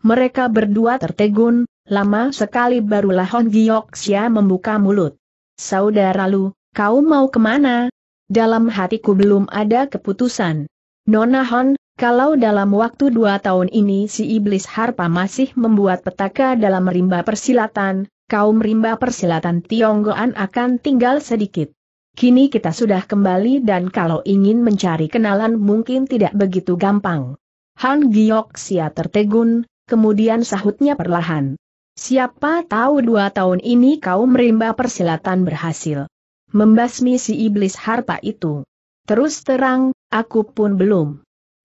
[SPEAKER 1] Mereka berdua tertegun, lama sekali barulah Hon Gyoksya membuka mulut. Saudara Lu, kau mau kemana? Dalam hatiku belum ada keputusan. Nona Hon, kalau dalam waktu dua tahun ini si Iblis Harpa masih membuat petaka dalam rimba persilatan, kaum rimba persilatan Tionggoan akan tinggal sedikit. Kini kita sudah kembali dan kalau ingin mencari kenalan mungkin tidak begitu gampang. Han Giok Sia tertegun, kemudian sahutnya perlahan. Siapa tahu dua tahun ini kaum rimba persilatan berhasil membasmi si iblis harpa itu. Terus terang, aku pun belum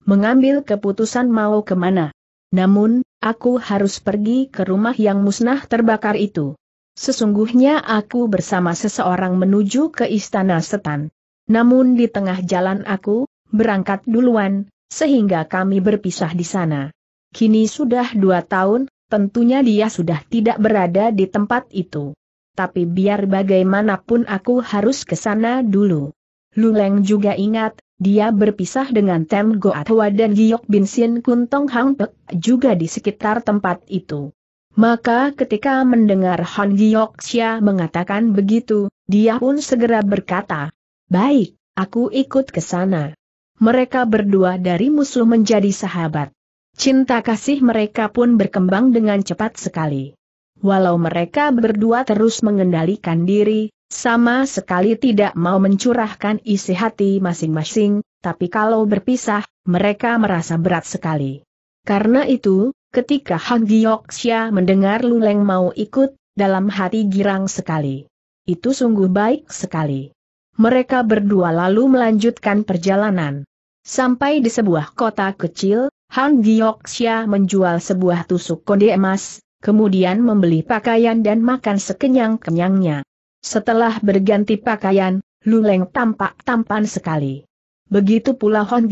[SPEAKER 1] mengambil keputusan mau kemana. Namun, aku harus pergi ke rumah yang musnah terbakar itu. Sesungguhnya aku bersama seseorang menuju ke istana setan. Namun di tengah jalan aku, berangkat duluan, sehingga kami berpisah di sana. Kini sudah dua tahun, tentunya dia sudah tidak berada di tempat itu. Tapi biar bagaimanapun aku harus ke sana dulu. Luleng juga ingat, dia berpisah dengan Tem Go Atwa dan Giok Bin Kuntong Kun juga di sekitar tempat itu. Maka ketika mendengar Han Giok Xia mengatakan begitu, dia pun segera berkata, Baik, aku ikut ke sana. Mereka berdua dari musuh menjadi sahabat. Cinta kasih mereka pun berkembang dengan cepat sekali. Walau mereka berdua terus mengendalikan diri, sama sekali tidak mau mencurahkan isi hati masing-masing, tapi kalau berpisah, mereka merasa berat sekali. Karena itu, ketika Han Gyoksya mendengar Luleng mau ikut, dalam hati girang sekali. Itu sungguh baik sekali. Mereka berdua lalu melanjutkan perjalanan. Sampai di sebuah kota kecil, Han Gyoksya menjual sebuah tusuk konde emas, kemudian membeli pakaian dan makan sekenyang-kenyangnya. Setelah berganti pakaian, Luleng tampak tampan sekali. Begitu pula Hon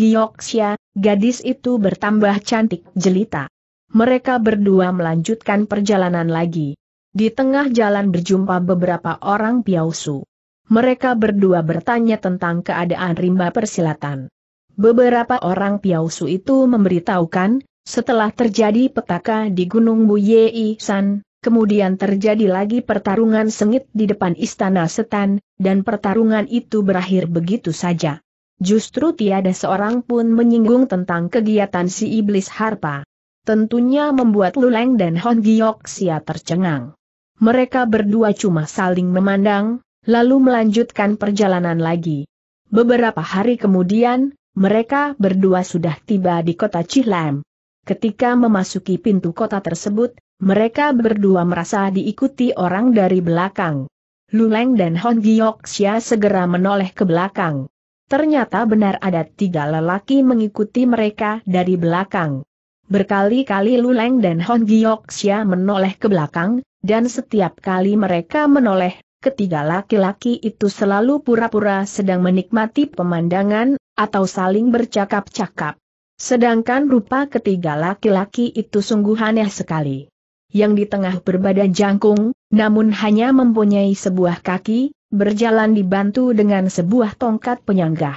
[SPEAKER 1] gadis itu bertambah cantik jelita. Mereka berdua melanjutkan perjalanan lagi. Di tengah jalan berjumpa beberapa orang piausu. Mereka berdua bertanya tentang keadaan rimba persilatan. Beberapa orang piausu itu memberitahukan, setelah terjadi petaka di Gunung Buyei San, Kemudian terjadi lagi pertarungan sengit di depan istana setan, dan pertarungan itu berakhir begitu saja. Justru tiada seorang pun menyinggung tentang kegiatan si iblis harpa. Tentunya membuat Luleng dan Hon sia tercengang. Mereka berdua cuma saling memandang, lalu melanjutkan perjalanan lagi. Beberapa hari kemudian, mereka berdua sudah tiba di kota Cihlam. Ketika memasuki pintu kota tersebut, mereka berdua merasa diikuti orang dari belakang. Luleng dan Hon Giyoksia segera menoleh ke belakang. Ternyata benar ada tiga lelaki mengikuti mereka dari belakang. Berkali-kali Luleng dan Hon Giyoksia menoleh ke belakang, dan setiap kali mereka menoleh, ketiga laki-laki itu selalu pura-pura sedang menikmati pemandangan, atau saling bercakap-cakap. Sedangkan rupa ketiga laki-laki itu sungguh aneh sekali yang di tengah berbadan jangkung, namun hanya mempunyai sebuah kaki, berjalan dibantu dengan sebuah tongkat penyanggah.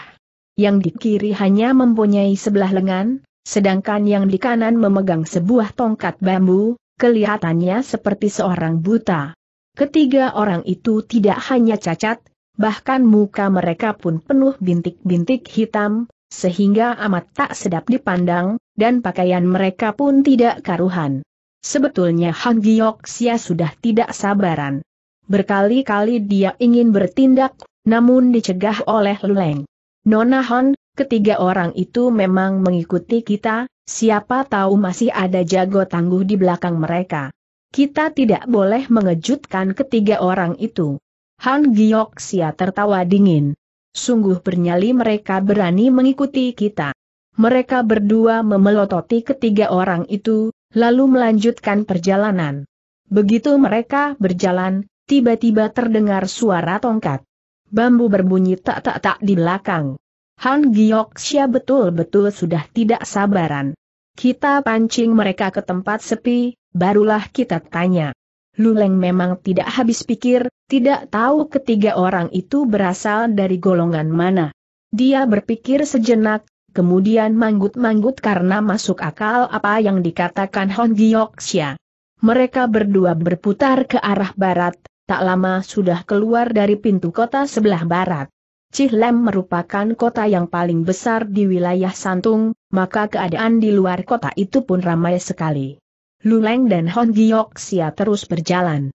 [SPEAKER 1] Yang di kiri hanya mempunyai sebelah lengan, sedangkan yang di kanan memegang sebuah tongkat bambu, kelihatannya seperti seorang buta. Ketiga orang itu tidak hanya cacat, bahkan muka mereka pun penuh bintik-bintik hitam, sehingga amat tak sedap dipandang, dan pakaian mereka pun tidak karuhan. Sebetulnya Han sia sudah tidak sabaran. Berkali-kali dia ingin bertindak, namun dicegah oleh Luleng. Nona Han, ketiga orang itu memang mengikuti kita, siapa tahu masih ada jago tangguh di belakang mereka. Kita tidak boleh mengejutkan ketiga orang itu. Han sia tertawa dingin. Sungguh bernyali mereka berani mengikuti kita. Mereka berdua memelototi ketiga orang itu, lalu melanjutkan perjalanan. Begitu mereka berjalan, tiba-tiba terdengar suara tongkat. Bambu berbunyi tak-tak-tak di belakang. Han Xia betul-betul sudah tidak sabaran. Kita pancing mereka ke tempat sepi, barulah kita tanya. Luleng memang tidak habis pikir, tidak tahu ketiga orang itu berasal dari golongan mana. Dia berpikir sejenak, kemudian manggut-manggut karena masuk akal apa yang dikatakan Hon Giyoksia. Mereka berdua berputar ke arah barat, tak lama sudah keluar dari pintu kota sebelah barat. Cihlem merupakan kota yang paling besar di wilayah Santung, maka keadaan di luar kota itu pun ramai sekali. Luleng dan Hon Giyoksia terus berjalan.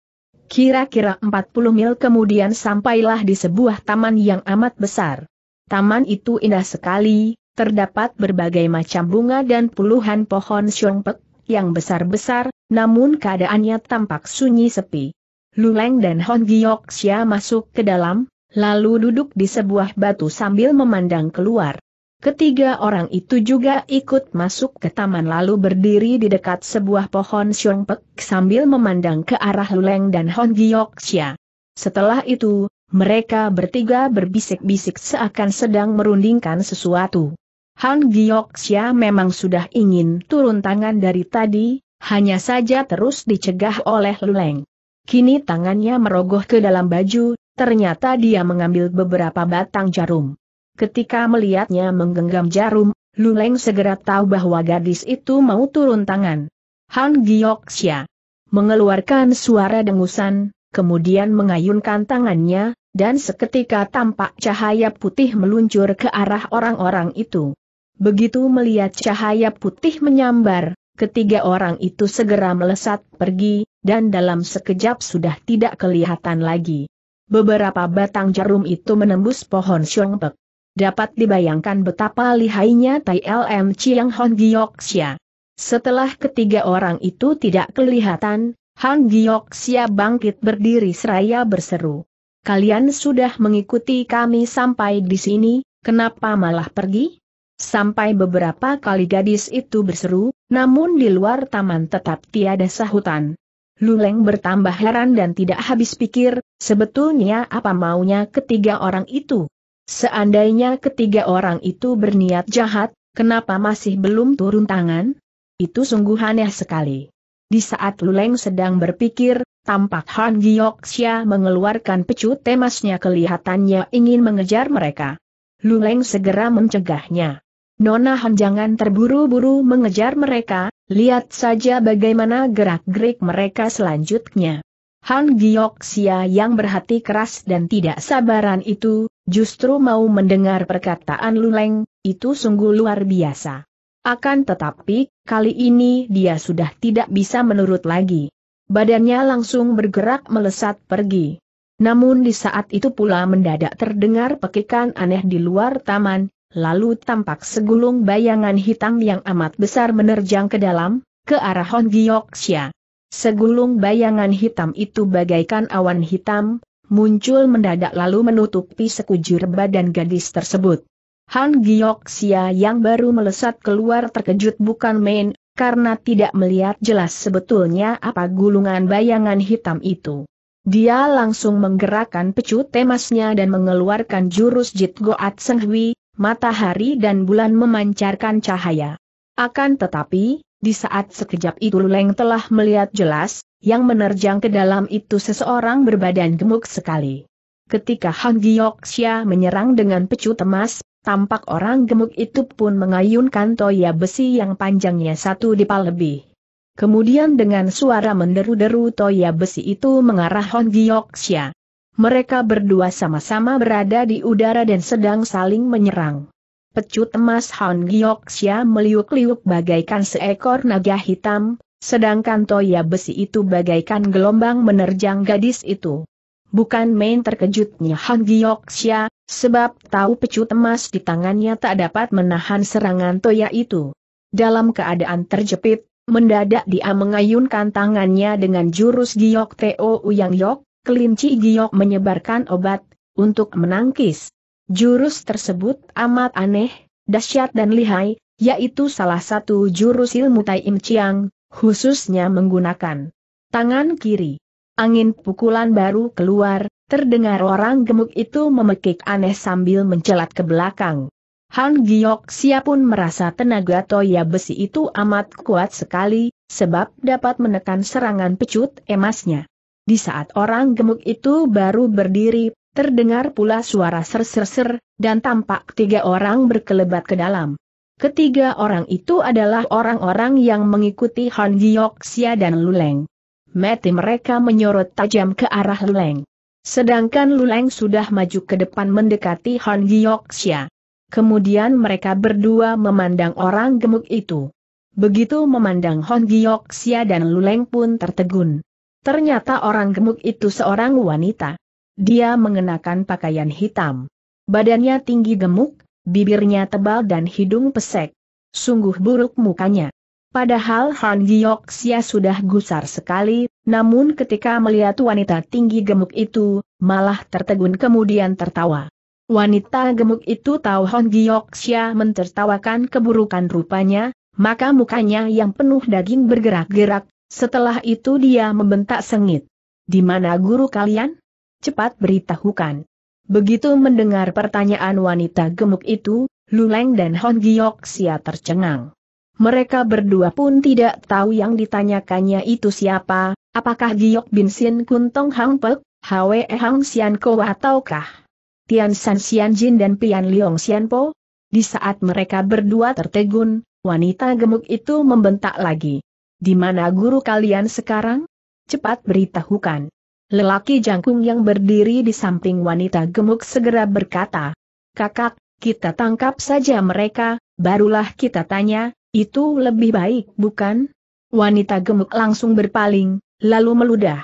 [SPEAKER 1] Kira-kira 40 mil kemudian sampailah di sebuah taman yang amat besar. Taman itu indah sekali, terdapat berbagai macam bunga dan puluhan pohon siongpek, yang besar-besar, namun keadaannya tampak sunyi sepi. Luleng dan Hon Giyoksia masuk ke dalam, lalu duduk di sebuah batu sambil memandang keluar. Ketiga orang itu juga ikut masuk ke taman lalu berdiri di dekat sebuah pohon siongpek sambil memandang ke arah Luleng dan Hon Giyoksia. Setelah itu, mereka bertiga berbisik-bisik seakan sedang merundingkan sesuatu. Han Giyoksia memang sudah ingin turun tangan dari tadi, hanya saja terus dicegah oleh Luleng. Kini tangannya merogoh ke dalam baju, ternyata dia mengambil beberapa batang jarum. Ketika melihatnya menggenggam jarum, Luleng segera tahu bahwa gadis itu mau turun tangan. Han Giyoksia mengeluarkan suara dengusan, kemudian mengayunkan tangannya, dan seketika tampak cahaya putih meluncur ke arah orang-orang itu. Begitu melihat cahaya putih menyambar, ketiga orang itu segera melesat pergi, dan dalam sekejap sudah tidak kelihatan lagi. Beberapa batang jarum itu menembus pohon siongpek. Dapat dibayangkan betapa lihainya Tai LM Chiang Hon Giyoksia. Setelah ketiga orang itu tidak kelihatan, Han Gioxia bangkit berdiri seraya berseru. Kalian sudah mengikuti kami sampai di sini, kenapa malah pergi? Sampai beberapa kali gadis itu berseru, namun di luar taman tetap tiada sahutan. Luleng bertambah heran dan tidak habis pikir, sebetulnya apa maunya ketiga orang itu? Seandainya ketiga orang itu berniat jahat, kenapa masih belum turun tangan? Itu sungguh aneh sekali. Di saat Luleng sedang berpikir, tampak Han Gyoksya mengeluarkan pecut temasnya kelihatannya ingin mengejar mereka. Luleng segera mencegahnya. Nona Han jangan terburu-buru mengejar mereka, lihat saja bagaimana gerak-gerik mereka selanjutnya. Han Sia yang berhati keras dan tidak sabaran itu, justru mau mendengar perkataan Luleng, itu sungguh luar biasa. Akan tetapi, kali ini dia sudah tidak bisa menurut lagi. Badannya langsung bergerak melesat pergi. Namun di saat itu pula mendadak terdengar pekikan aneh di luar taman, Lalu tampak segulung bayangan hitam yang amat besar menerjang ke dalam, ke arah Hon Gyoksya. Segulung bayangan hitam itu bagaikan awan hitam, muncul mendadak lalu menutupi sekujur badan gadis tersebut. Han Gyoksya yang baru melesat keluar terkejut bukan main, karena tidak melihat jelas sebetulnya apa gulungan bayangan hitam itu. Dia langsung menggerakkan pecut temasnya dan mengeluarkan jurus Jit Goat Senghui, matahari dan bulan memancarkan cahaya. Akan tetapi, di saat sekejap itu Leng telah melihat jelas, yang menerjang ke dalam itu seseorang berbadan gemuk sekali. Ketika Han Gyoksya menyerang dengan pecut temas, tampak orang gemuk itu pun mengayunkan toya besi yang panjangnya satu dipal lebih. Kemudian dengan suara menderu-deru toya besi itu mengarah Hon Gyoksya mereka berdua sama-sama berada di udara dan sedang saling menyerang. Pecut emas Han Xia meliuk-liuk bagaikan seekor naga hitam, sedangkan toya besi itu bagaikan gelombang menerjang gadis itu. Bukan main terkejutnya Han Xia, sebab tahu pecut emas di tangannya tak dapat menahan serangan Toya itu. Dalam keadaan terjepit, mendadak dia mengayunkan tangannya dengan jurus Giok Teo Uyang Yok, kelinci giok menyebarkan obat, untuk menangkis. Jurus tersebut amat aneh, dahsyat dan lihai, yaitu salah satu jurus ilmu Tai Im Chiang, khususnya menggunakan tangan kiri. Angin pukulan baru keluar, terdengar orang gemuk itu memekik aneh sambil mencelat ke belakang. Han Giok siap pun merasa tenaga toya besi itu amat kuat sekali, sebab dapat menekan serangan pecut emasnya. Di saat orang gemuk itu baru berdiri, terdengar pula suara ser-ser-ser, dan tampak tiga orang berkelebat ke dalam. Ketiga orang itu adalah orang-orang yang mengikuti Han Giyoksia dan Luleng. Mati mereka menyorot tajam ke arah Luleng. Sedangkan Luleng sudah maju ke depan mendekati Han Giyoksia. Kemudian mereka berdua memandang orang gemuk itu. Begitu memandang Hon Giyoksia dan Luleng pun tertegun. Ternyata orang gemuk itu seorang wanita. Dia mengenakan pakaian hitam. Badannya tinggi gemuk, bibirnya tebal dan hidung pesek. Sungguh buruk mukanya. Padahal Han Sia sudah gusar sekali, namun ketika melihat wanita tinggi gemuk itu, malah tertegun kemudian tertawa. Wanita gemuk itu tahu Han Sia mentertawakan keburukan rupanya, maka mukanya yang penuh daging bergerak-gerak, setelah itu dia membentak sengit. Di mana guru kalian? Cepat beritahukan. Begitu mendengar pertanyaan wanita gemuk itu, Luleng dan Hon Giok sia tercengang. Mereka berdua pun tidak tahu yang ditanyakannya itu siapa, apakah Giok Bin Sin Kuntong Hang Pek, Hwe Hang Sian Ko ataukah Tian San Sian Jin dan Pian Liong Sian Po? Di saat mereka berdua tertegun, wanita gemuk itu membentak lagi. Di mana guru kalian sekarang? Cepat beritahukan. Lelaki jangkung yang berdiri di samping wanita gemuk segera berkata, Kakak, kita tangkap saja mereka, barulah kita tanya, itu lebih baik bukan? Wanita gemuk langsung berpaling, lalu meludah.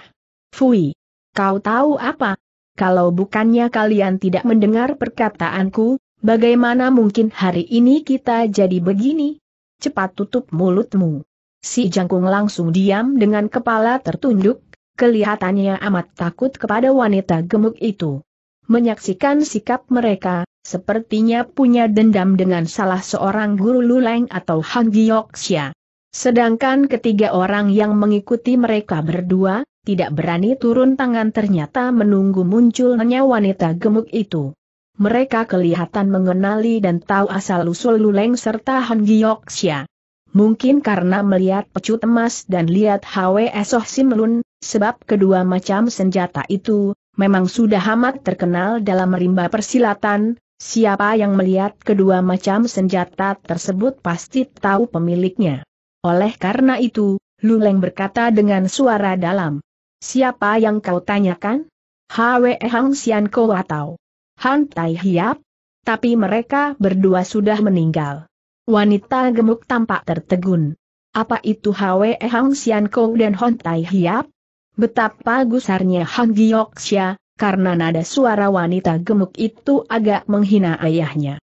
[SPEAKER 1] Fui! Kau tahu apa? Kalau bukannya kalian tidak mendengar perkataanku, bagaimana mungkin hari ini kita jadi begini? Cepat tutup mulutmu. Si Jangkung langsung diam dengan kepala tertunduk, kelihatannya amat takut kepada wanita gemuk itu. Menyaksikan sikap mereka, sepertinya punya dendam dengan salah seorang guru Luleng atau Han Gyoksya. Sedangkan ketiga orang yang mengikuti mereka berdua, tidak berani turun tangan ternyata menunggu munculnya wanita gemuk itu. Mereka kelihatan mengenali dan tahu asal-usul Luleng serta Han Gyoksya mungkin karena melihat pecut emas dan lihat Soh Sim Simlun, sebab kedua macam senjata itu, memang sudah amat terkenal dalam rimba persilatan, siapa yang melihat kedua macam senjata tersebut pasti tahu pemiliknya. Oleh karena itu, Luleng berkata dengan suara dalam, Siapa yang kau tanyakan? Hwe Hang Sian Ko atau Han Tai Hiap? Tapi mereka berdua sudah meninggal. Wanita gemuk tampak tertegun. Apa itu Hwe Hang Sian Kong dan Hon Tai Hiap? Betapa gusarnya Hang Giok Xia, karena nada suara wanita gemuk itu agak menghina ayahnya.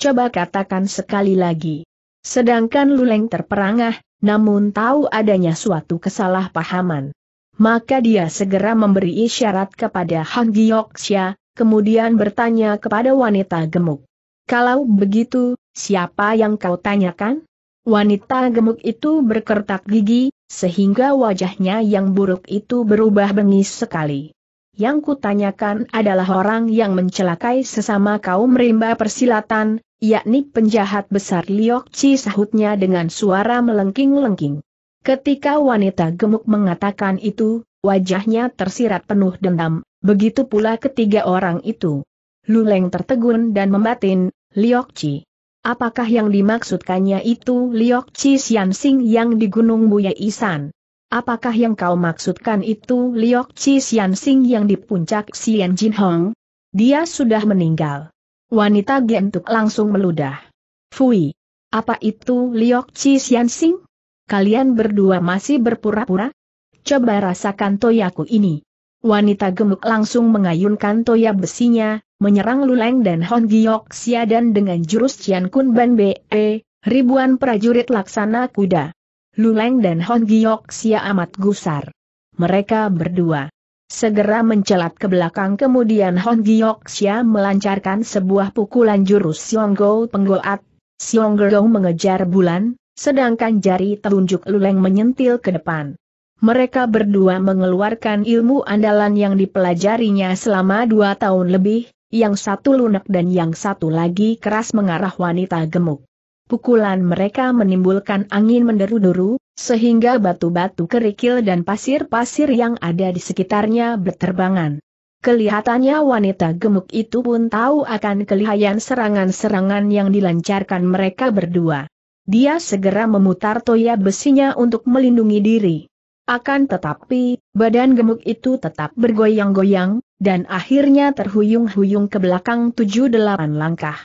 [SPEAKER 1] Coba katakan sekali lagi. Sedangkan Luleng terperangah, namun tahu adanya suatu kesalahpahaman. Maka dia segera memberi isyarat kepada Giok Xia, kemudian bertanya kepada wanita gemuk. Kalau begitu, siapa yang kau tanyakan? Wanita gemuk itu berkertak gigi, sehingga wajahnya yang buruk itu berubah bengis sekali. Yang kutanyakan adalah orang yang mencelakai sesama kaum rimba persilatan, yakni penjahat besar Liok Chi sahutnya dengan suara melengking-lengking. Ketika wanita gemuk mengatakan itu, wajahnya tersirat penuh dendam, begitu pula ketiga orang itu. Luleng tertegun dan membatin, Liok Chi. Apakah yang dimaksudkannya itu Liok Chi Xiansing yang di Gunung Buya Isan? Apakah yang kau maksudkan itu Liok Chi Xiansing yang di puncak Xian Jin Hong? Dia sudah meninggal. Wanita gentuk langsung meludah. Fui. Apa itu Liok Chi Xiansing? Kalian berdua masih berpura-pura? Coba rasakan toyaku ini. Wanita gemuk langsung mengayunkan toya besinya, menyerang Luleng dan Hon Giok dan dengan jurus Cian Kun Ban Be, eh, ribuan prajurit laksana kuda. Luleng dan Hon Giok Sia amat gusar. Mereka berdua segera mencelat ke belakang kemudian Hon Giok Sia melancarkan sebuah pukulan jurus Go Penggoat. Go mengejar bulan, sedangkan jari telunjuk Luleng menyentil ke depan mereka berdua mengeluarkan ilmu andalan yang dipelajarinya selama dua tahun lebih, yang satu lunak dan yang satu lagi keras mengarah wanita gemuk. Pukulan mereka menimbulkan angin menderu-deru, sehingga batu-batu kerikil dan pasir-pasir yang ada di sekitarnya berterbangan. Kelihatannya wanita gemuk itu pun tahu akan kelihayan serangan-serangan yang dilancarkan mereka berdua. Dia segera memutar toya besinya untuk melindungi diri. Akan tetapi, badan gemuk itu tetap bergoyang-goyang, dan akhirnya terhuyung-huyung ke belakang tujuh delapan langkah.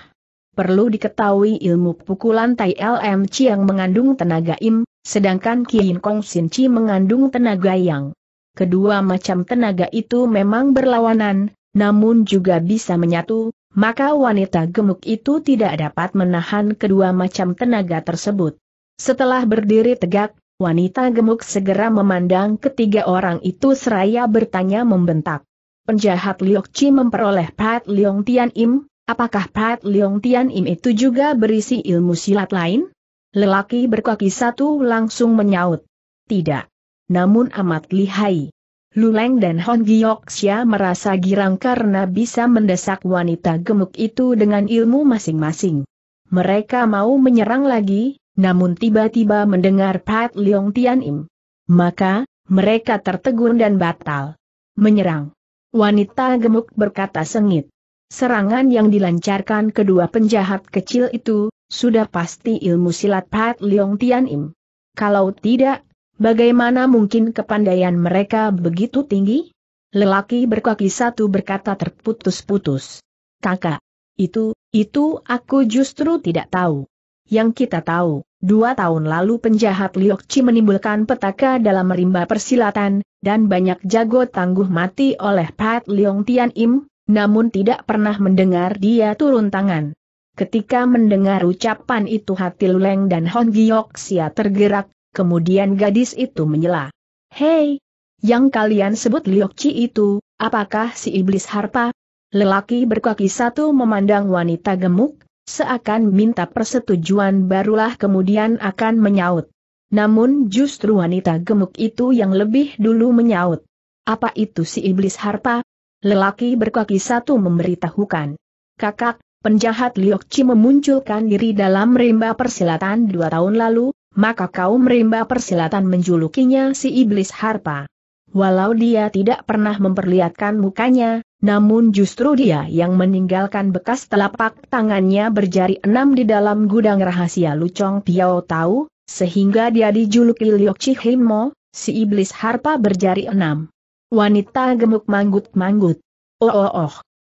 [SPEAKER 1] Perlu diketahui ilmu pukulan Tai LM yang mengandung tenaga Im, sedangkan Kiin Kong Sin Chi mengandung tenaga Yang. Kedua macam tenaga itu memang berlawanan, namun juga bisa menyatu, maka wanita gemuk itu tidak dapat menahan kedua macam tenaga tersebut. Setelah berdiri tegak, Wanita gemuk segera memandang ketiga orang itu seraya bertanya membentak. Penjahat Liok Chi memperoleh Pat Leong Tian Im, apakah Pat Leong Tian Im itu juga berisi ilmu silat lain? Lelaki berkaki satu langsung menyaut. Tidak. Namun amat lihai. Luleng dan Hon Xia merasa girang karena bisa mendesak wanita gemuk itu dengan ilmu masing-masing. Mereka mau menyerang lagi, namun tiba-tiba mendengar Pat Leong Tian Im. Maka, mereka tertegun dan batal. Menyerang. Wanita gemuk berkata sengit. Serangan yang dilancarkan kedua penjahat kecil itu, sudah pasti ilmu silat Pat Leong Tian Im. Kalau tidak, bagaimana mungkin kepandaian mereka begitu tinggi? Lelaki berkaki satu berkata terputus-putus. Kakak, itu, itu aku justru tidak tahu. Yang kita tahu, Dua tahun lalu penjahat Liok Chi menimbulkan petaka dalam merimba persilatan, dan banyak jago tangguh mati oleh Pat Leong Tian Im, namun tidak pernah mendengar dia turun tangan. Ketika mendengar ucapan itu hati Luleng dan Hon Sia tergerak, kemudian gadis itu menyela. Hei, yang kalian sebut Liok Chi itu, apakah si iblis harpa? Lelaki berkaki satu memandang wanita gemuk, seakan minta persetujuan barulah kemudian akan menyaut. Namun justru wanita gemuk itu yang lebih dulu menyaut. Apa itu si iblis harpa? Lelaki berkaki satu memberitahukan. Kakak, penjahat Liok memunculkan diri dalam rimba persilatan dua tahun lalu, maka kau rimba persilatan menjulukinya si iblis harpa. Walau dia tidak pernah memperlihatkan mukanya, namun justru dia yang meninggalkan bekas telapak tangannya berjari enam di dalam gudang rahasia Lucong Piao Tau, sehingga dia dijuluki Liok Chihimo, si iblis harpa berjari enam. Wanita gemuk manggut-manggut. Oh oh oh.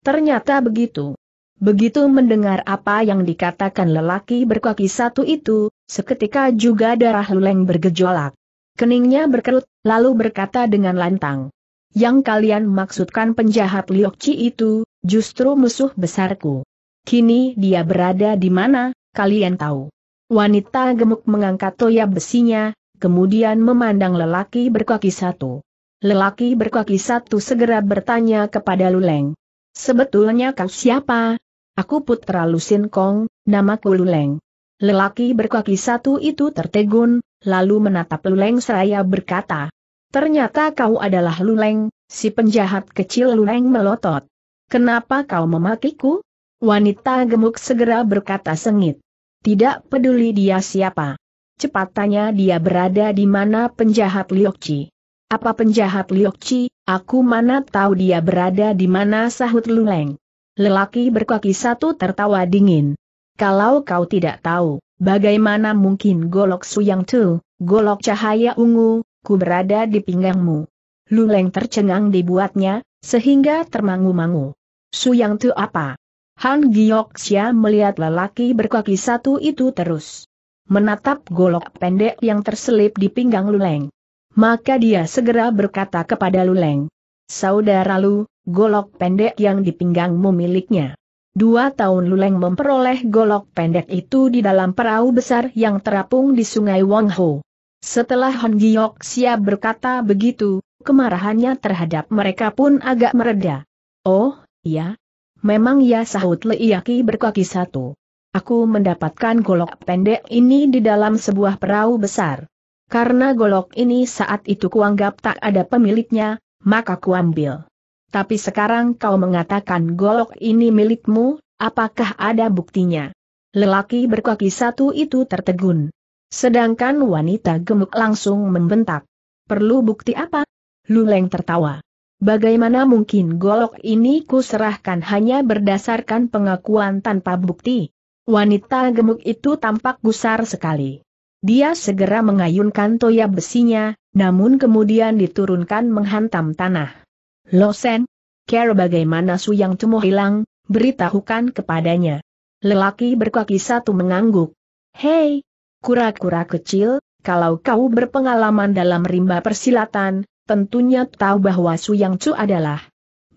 [SPEAKER 1] Ternyata begitu. Begitu mendengar apa yang dikatakan lelaki berkaki satu itu, seketika juga darah luleng bergejolak. Keningnya berkerut, lalu berkata dengan lantang. Yang kalian maksudkan penjahat Liokci itu, justru musuh besarku. Kini dia berada di mana, kalian tahu. Wanita gemuk mengangkat toya besinya, kemudian memandang lelaki berkaki satu. Lelaki berkaki satu segera bertanya kepada Luleng. Sebetulnya kau siapa? Aku putra Lusin Kong, namaku Luleng. Lelaki berkaki satu itu tertegun, lalu menatap Luleng seraya berkata, Ternyata kau adalah Luleng, si penjahat kecil Luleng melotot. Kenapa kau memakiku? Wanita gemuk segera berkata sengit. Tidak peduli dia siapa. Cepat tanya dia berada di mana penjahat Liokci. Apa penjahat Liokci, aku mana tahu dia berada di mana sahut Luleng. Lelaki berkaki satu tertawa dingin. Kalau kau tidak tahu, bagaimana mungkin golok suyang tu, golok cahaya ungu, aku berada di pinggangmu. Luleng tercengang dibuatnya, sehingga termangu-mangu. Su yang tu apa? Han Xia melihat lelaki berkaki satu itu terus. Menatap golok pendek yang terselip di pinggang Luleng. Maka dia segera berkata kepada Luleng. Saudara Lu, golok pendek yang di pinggangmu miliknya. Dua tahun Luleng memperoleh golok pendek itu di dalam perahu besar yang terapung di sungai Wangho. Setelah Hon Sia berkata begitu, kemarahannya terhadap mereka pun agak mereda. Oh, iya. Memang ya sahut Leiyaki berkaki satu. Aku mendapatkan golok pendek ini di dalam sebuah perahu besar. Karena golok ini saat itu kuanggap tak ada pemiliknya, maka kuambil. Tapi sekarang kau mengatakan golok ini milikmu, apakah ada buktinya? Lelaki berkaki satu itu tertegun. Sedangkan wanita gemuk langsung membentak. Perlu bukti apa? Luleng tertawa. Bagaimana mungkin golok ini kuserahkan hanya berdasarkan pengakuan tanpa bukti? Wanita gemuk itu tampak gusar sekali. Dia segera mengayunkan toya besinya, namun kemudian diturunkan menghantam tanah. Losen, care bagaimana su yang Cemoh hilang, beritahukan kepadanya. Lelaki berkaki satu mengangguk. Hei, kura-kura kecil, kalau kau berpengalaman dalam rimba persilatan, tentunya tahu bahwa su yang Cu adalah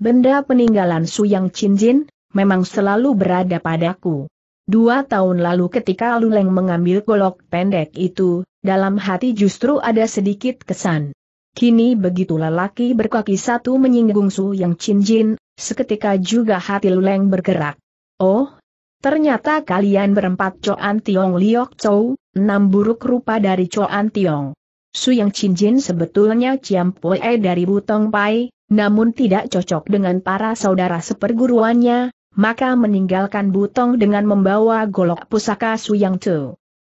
[SPEAKER 1] benda peninggalan su yang Cinjin, memang selalu berada padaku. Dua tahun lalu ketika Luleng mengambil golok pendek itu, dalam hati justru ada sedikit kesan. Kini begitu lelaki berkaki satu menyinggung Su Yang Cinjin, seketika juga hati Luleng bergerak. Oh, Ternyata kalian berempat Coan Tiong Liok Chou, enam buruk rupa dari Coan Tiong. Chin Jin sebetulnya Ciam Poe dari Butong Pai, namun tidak cocok dengan para saudara seperguruannya, maka meninggalkan Butong dengan membawa golok pusaka Su Yang Chou.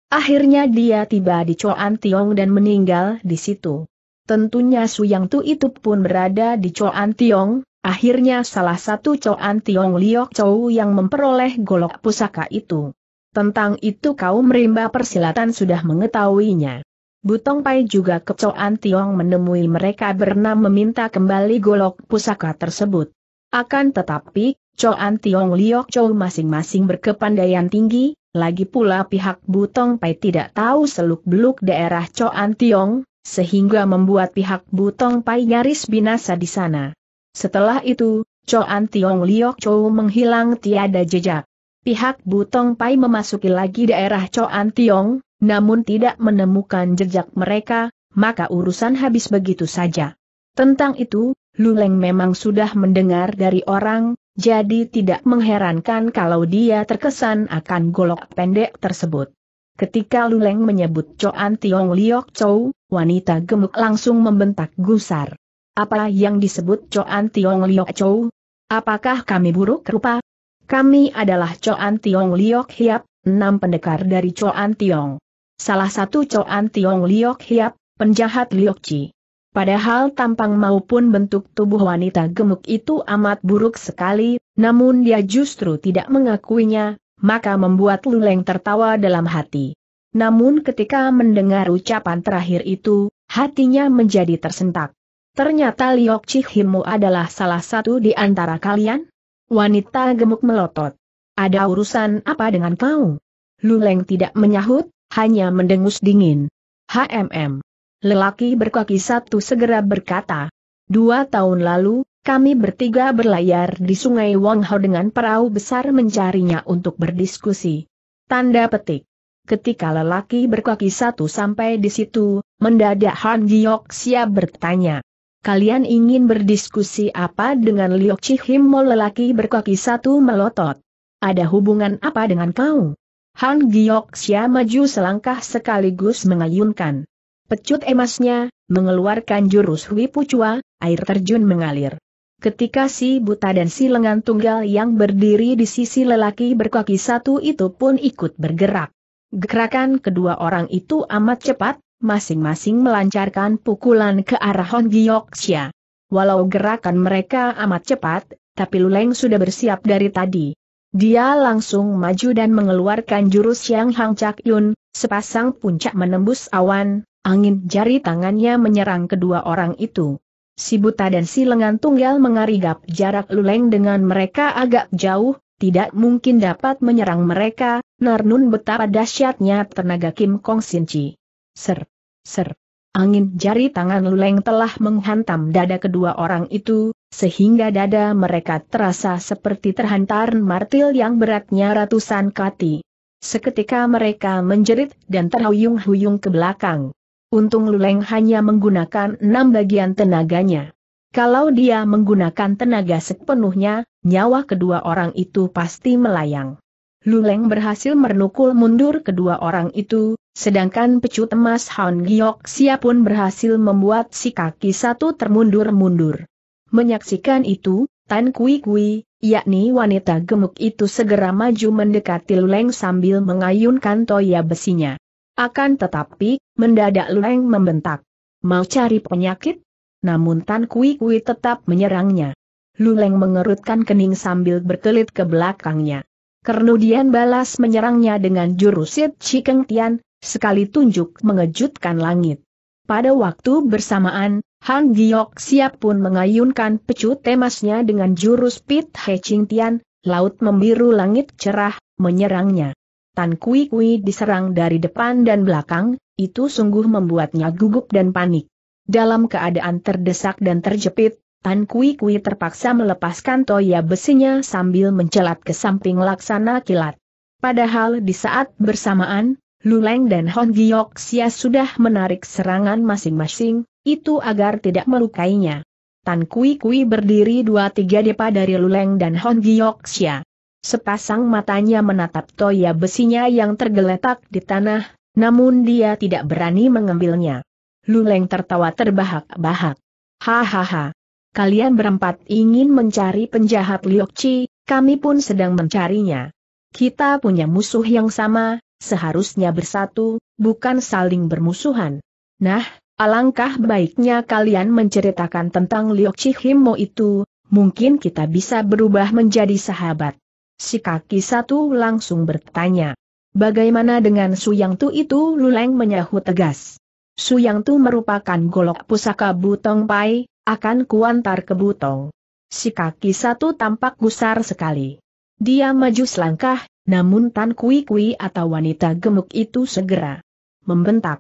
[SPEAKER 1] Akhirnya dia tiba di Coan Tiong dan meninggal di situ. Tentunya Su Yang Tu itu pun berada di Coan Tiong, Akhirnya salah satu Coan Tiong Liok Chou yang memperoleh golok pusaka itu. Tentang itu kaum rimba persilatan sudah mengetahuinya. Butong Pai juga ke Coan Tiong menemui mereka bernam meminta kembali golok pusaka tersebut. Akan tetapi, Coan Tiong Liok Chou masing-masing berkepandaian tinggi, lagi pula pihak Butong Pai tidak tahu seluk-beluk daerah Coan Tiong, sehingga membuat pihak Butong Pai nyaris binasa di sana. Setelah itu, Coan Tiong Liok Chou menghilang tiada jejak. Pihak Butong Pai memasuki lagi daerah Coan Tiong, namun tidak menemukan jejak mereka, maka urusan habis begitu saja. Tentang itu, Luleng memang sudah mendengar dari orang, jadi tidak mengherankan kalau dia terkesan akan golok pendek tersebut. Ketika Luleng menyebut Coan Tiong Liok Chou, wanita gemuk langsung membentak gusar. Apa yang disebut Coan Tiong Liok Chou? Apakah kami buruk rupa? Kami adalah Coan Tiong Liok Hiap, enam pendekar dari Coan Tiong. Salah satu Coan Tiong Liok Hiap, penjahat Liok Chi. Padahal tampang maupun bentuk tubuh wanita gemuk itu amat buruk sekali, namun dia justru tidak mengakuinya, maka membuat Luleng tertawa dalam hati. Namun ketika mendengar ucapan terakhir itu, hatinya menjadi tersentak. Ternyata Liok Cihimu adalah salah satu di antara kalian? Wanita gemuk melotot. Ada urusan apa dengan kau? Luleng tidak menyahut, hanya mendengus dingin. HMM. Lelaki berkaki satu segera berkata. Dua tahun lalu, kami bertiga berlayar di sungai Wangho dengan perahu besar mencarinya untuk berdiskusi. Tanda petik. Ketika lelaki berkaki satu sampai di situ, mendadak Han Giok siap bertanya kalian ingin berdiskusi apa dengan Liok mau lelaki berkaki satu melotot? Ada hubungan apa dengan kau? Han Giok Xia maju selangkah sekaligus mengayunkan. Pecut emasnya, mengeluarkan jurus Wipucua, air terjun mengalir. Ketika si buta dan si lengan tunggal yang berdiri di sisi lelaki berkaki satu itu pun ikut bergerak. Gerakan kedua orang itu amat cepat, masing-masing melancarkan pukulan ke arah Hon Gyoksya. Walau gerakan mereka amat cepat, tapi Luleng sudah bersiap dari tadi. Dia langsung maju dan mengeluarkan jurus yang Hang Chak Yun, sepasang puncak menembus awan, angin jari tangannya menyerang kedua orang itu. Si buta dan si lengan tunggal mengarigap jarak Luleng dengan mereka agak jauh, tidak mungkin dapat menyerang mereka, Narnun betapa dahsyatnya tenaga Kim Kong Sin Chi. Ser, ser. Angin jari tangan luleng telah menghantam dada kedua orang itu, sehingga dada mereka terasa seperti terhantar martil yang beratnya ratusan kati. Seketika mereka menjerit dan terhuyung-huyung ke belakang. Untung Luleng hanya menggunakan enam bagian tenaganya. Kalau dia menggunakan tenaga sepenuhnya, nyawa kedua orang itu pasti melayang. Luleng berhasil menukul mundur kedua orang itu, sedangkan pecut emas Han Giok Sia pun berhasil membuat si kaki satu termundur-mundur. Menyaksikan itu, Tan Kui Kui, yakni wanita gemuk itu segera maju mendekati Luleng sambil mengayunkan toya besinya. Akan tetapi, mendadak Luleng membentak. Mau cari penyakit? Namun Tan Kui Kui tetap menyerangnya. Luleng mengerutkan kening sambil berkelit ke belakangnya. Kernudian balas menyerangnya dengan jurusit Cikeng Tian, sekali tunjuk mengejutkan langit. Pada waktu bersamaan, Han Giok siap pun mengayunkan pecut temasnya dengan jurus Pit He Ching Tian, laut membiru langit cerah, menyerangnya. Tan Kui Kui diserang dari depan dan belakang, itu sungguh membuatnya gugup dan panik. Dalam keadaan terdesak dan terjepit, Tan Kui Kui terpaksa melepaskan toya besinya sambil mencelat ke samping laksana kilat. Padahal di saat bersamaan, Luleng dan Hon Giok Sia sudah menarik serangan masing-masing, itu agar tidak melukainya. Tan Kui Kui berdiri dua tiga depa dari Luleng dan Hon Giok Sia. Sepasang matanya menatap toya besinya yang tergeletak di tanah, namun dia tidak berani mengambilnya. Luleng tertawa terbahak-bahak. Hahaha, Kalian berempat ingin mencari penjahat Liokci, kami pun sedang mencarinya. Kita punya musuh yang sama, seharusnya bersatu, bukan saling bermusuhan. Nah, alangkah baiknya kalian menceritakan tentang Liokci Himo itu, mungkin kita bisa berubah menjadi sahabat. Si kaki satu langsung bertanya. Bagaimana dengan Suyang Tu itu Luleng menyahut tegas. Suyang Tu merupakan golok pusaka Butong Pai, akan kuantar ke Butong. Si kaki satu tampak gusar sekali. Dia maju selangkah, namun Tan Kui Kui atau wanita gemuk itu segera membentak.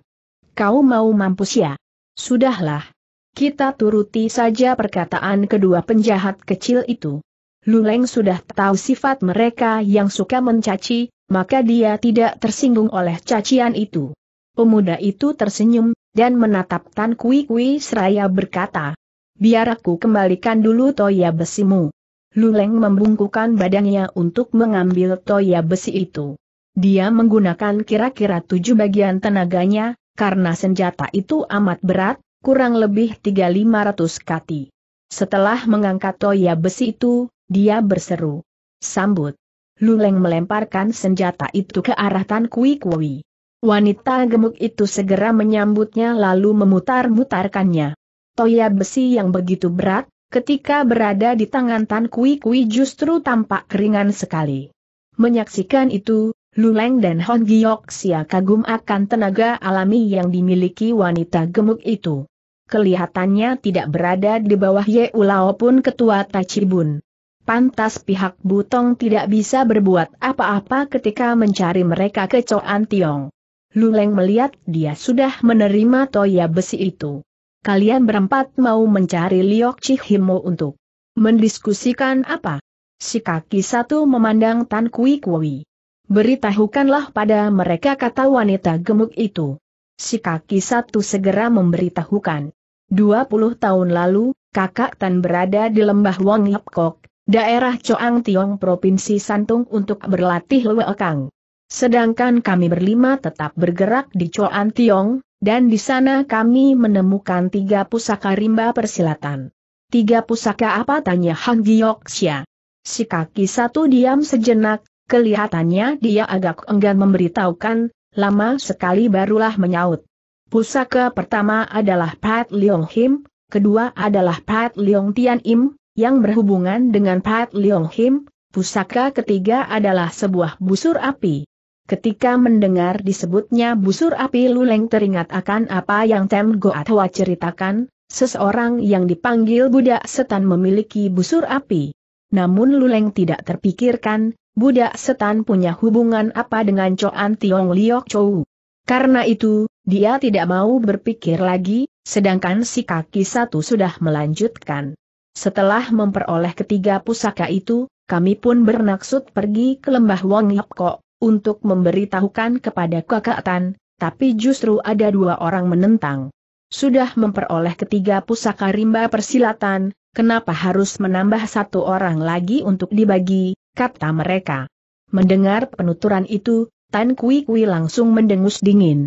[SPEAKER 1] Kau mau mampus ya? Sudahlah. Kita turuti saja perkataan kedua penjahat kecil itu. Luleng sudah tahu sifat mereka yang suka mencaci, maka dia tidak tersinggung oleh cacian itu. Pemuda itu tersenyum, dan menatap Tan Kui Kui seraya berkata, Biar aku kembalikan dulu toya besimu. Luleng membungkukan badannya untuk mengambil toya besi itu. Dia menggunakan kira-kira tujuh bagian tenaganya, karena senjata itu amat berat, kurang lebih tiga ratus kati. Setelah mengangkat toya besi itu, dia berseru. Sambut. Luleng melemparkan senjata itu ke arah Tan Kui Kui. Wanita gemuk itu segera menyambutnya lalu memutar-mutarkannya. Toya besi yang begitu berat, ketika berada di tangan Tan Kui Kui justru tampak keringan sekali. Menyaksikan itu, Luleng dan Hon sia kagum akan tenaga alami yang dimiliki wanita gemuk itu. Kelihatannya tidak berada di bawah Ye Ulao pun ketua Tachibun. Pantas pihak Butong tidak bisa berbuat apa-apa ketika mencari mereka ke Coan Tiong. Luleng melihat dia sudah menerima toya besi itu kalian berempat mau mencari Liok Cihimo untuk mendiskusikan apa? Si kaki satu memandang Tan Kui Kui. Beritahukanlah pada mereka kata wanita gemuk itu. Si kaki satu segera memberitahukan. 20 tahun lalu, kakak Tan berada di lembah Wang Yapkok, daerah Choang Tiong Provinsi Santung untuk berlatih Lewekang. Sedangkan kami berlima tetap bergerak di Choang Tiong, dan di sana kami menemukan tiga pusaka rimba persilatan. Tiga pusaka apa tanya Hang Gyoksya. Si kaki satu diam sejenak, kelihatannya dia agak enggan memberitahukan, lama sekali barulah menyaut. Pusaka pertama adalah Pat Leong Him, kedua adalah Pat Leong Tian Im, yang berhubungan dengan Pat Leong Him, pusaka ketiga adalah sebuah busur api. Ketika mendengar disebutnya busur api luleng teringat akan apa yang Tem Goatwa ceritakan, seseorang yang dipanggil budak setan memiliki busur api. Namun luleng tidak terpikirkan, budak setan punya hubungan apa dengan Coan Tiong Liok Chou. Karena itu, dia tidak mau berpikir lagi, sedangkan si kaki satu sudah melanjutkan. Setelah memperoleh ketiga pusaka itu, kami pun bernaksud pergi ke lembah Wong Kok untuk memberitahukan kepada kakak Tan, tapi justru ada dua orang menentang. Sudah memperoleh ketiga pusaka rimba persilatan, kenapa harus menambah satu orang lagi untuk dibagi, kata mereka. Mendengar penuturan itu, Tan Kui Kui langsung mendengus dingin.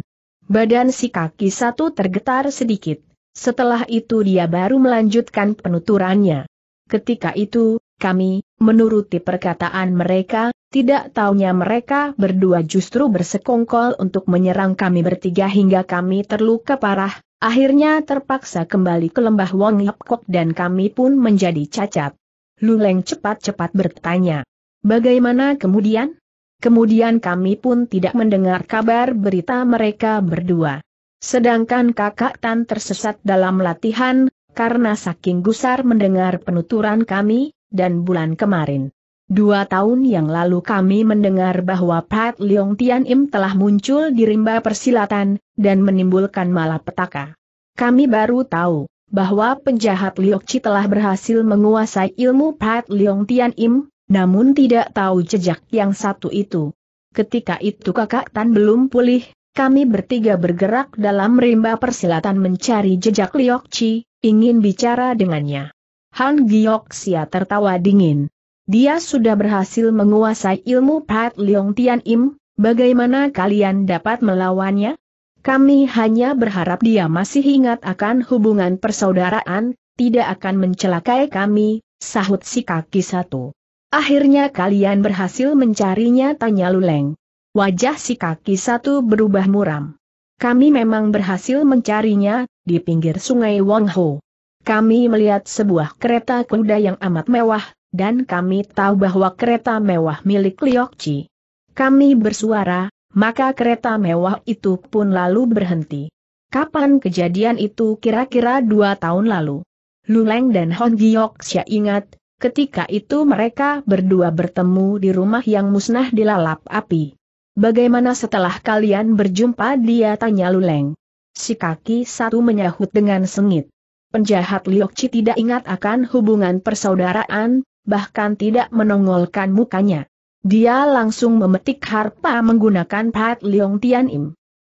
[SPEAKER 1] Badan si kaki satu tergetar sedikit. Setelah itu dia baru melanjutkan penuturannya. Ketika itu, kami, menuruti perkataan mereka, tidak taunya mereka berdua justru bersekongkol untuk menyerang kami bertiga hingga kami terluka parah, akhirnya terpaksa kembali ke lembah Wong Yapkok dan kami pun menjadi cacat. Luleng cepat-cepat bertanya. Bagaimana kemudian? Kemudian kami pun tidak mendengar kabar berita mereka berdua. Sedangkan kakak Tan tersesat dalam latihan, karena saking gusar mendengar penuturan kami, dan bulan kemarin. Dua tahun yang lalu kami mendengar bahwa Pat Leong Tian Im telah muncul di rimba persilatan, dan menimbulkan malapetaka. Kami baru tahu, bahwa penjahat Liokci telah berhasil menguasai ilmu Pat Leong Tian Im, namun tidak tahu jejak yang satu itu. Ketika itu kakak Tan belum pulih, kami bertiga bergerak dalam rimba persilatan mencari jejak Liokci, ingin bicara dengannya. Han Giok Sia tertawa dingin. Dia sudah berhasil menguasai ilmu Pat Leong Tian Im, bagaimana kalian dapat melawannya? Kami hanya berharap dia masih ingat akan hubungan persaudaraan, tidak akan mencelakai kami, sahut si kaki satu. Akhirnya kalian berhasil mencarinya tanya Luleng. Wajah si kaki satu berubah muram. Kami memang berhasil mencarinya, di pinggir sungai Ho. Kami melihat sebuah kereta kuda yang amat mewah, dan kami tahu bahwa kereta mewah milik Liokci. Kami bersuara, maka kereta mewah itu pun lalu berhenti. Kapan kejadian itu kira-kira dua tahun lalu? Luleng dan Hon siang ingat, ketika itu mereka berdua bertemu di rumah yang musnah dilalap api. Bagaimana setelah kalian berjumpa dia tanya Luleng. Si kaki satu menyahut dengan sengit. Penjahat Liokci tidak ingat akan hubungan persaudaraan, bahkan tidak menongolkan mukanya. Dia langsung memetik harpa menggunakan Pat Leong Tian Im.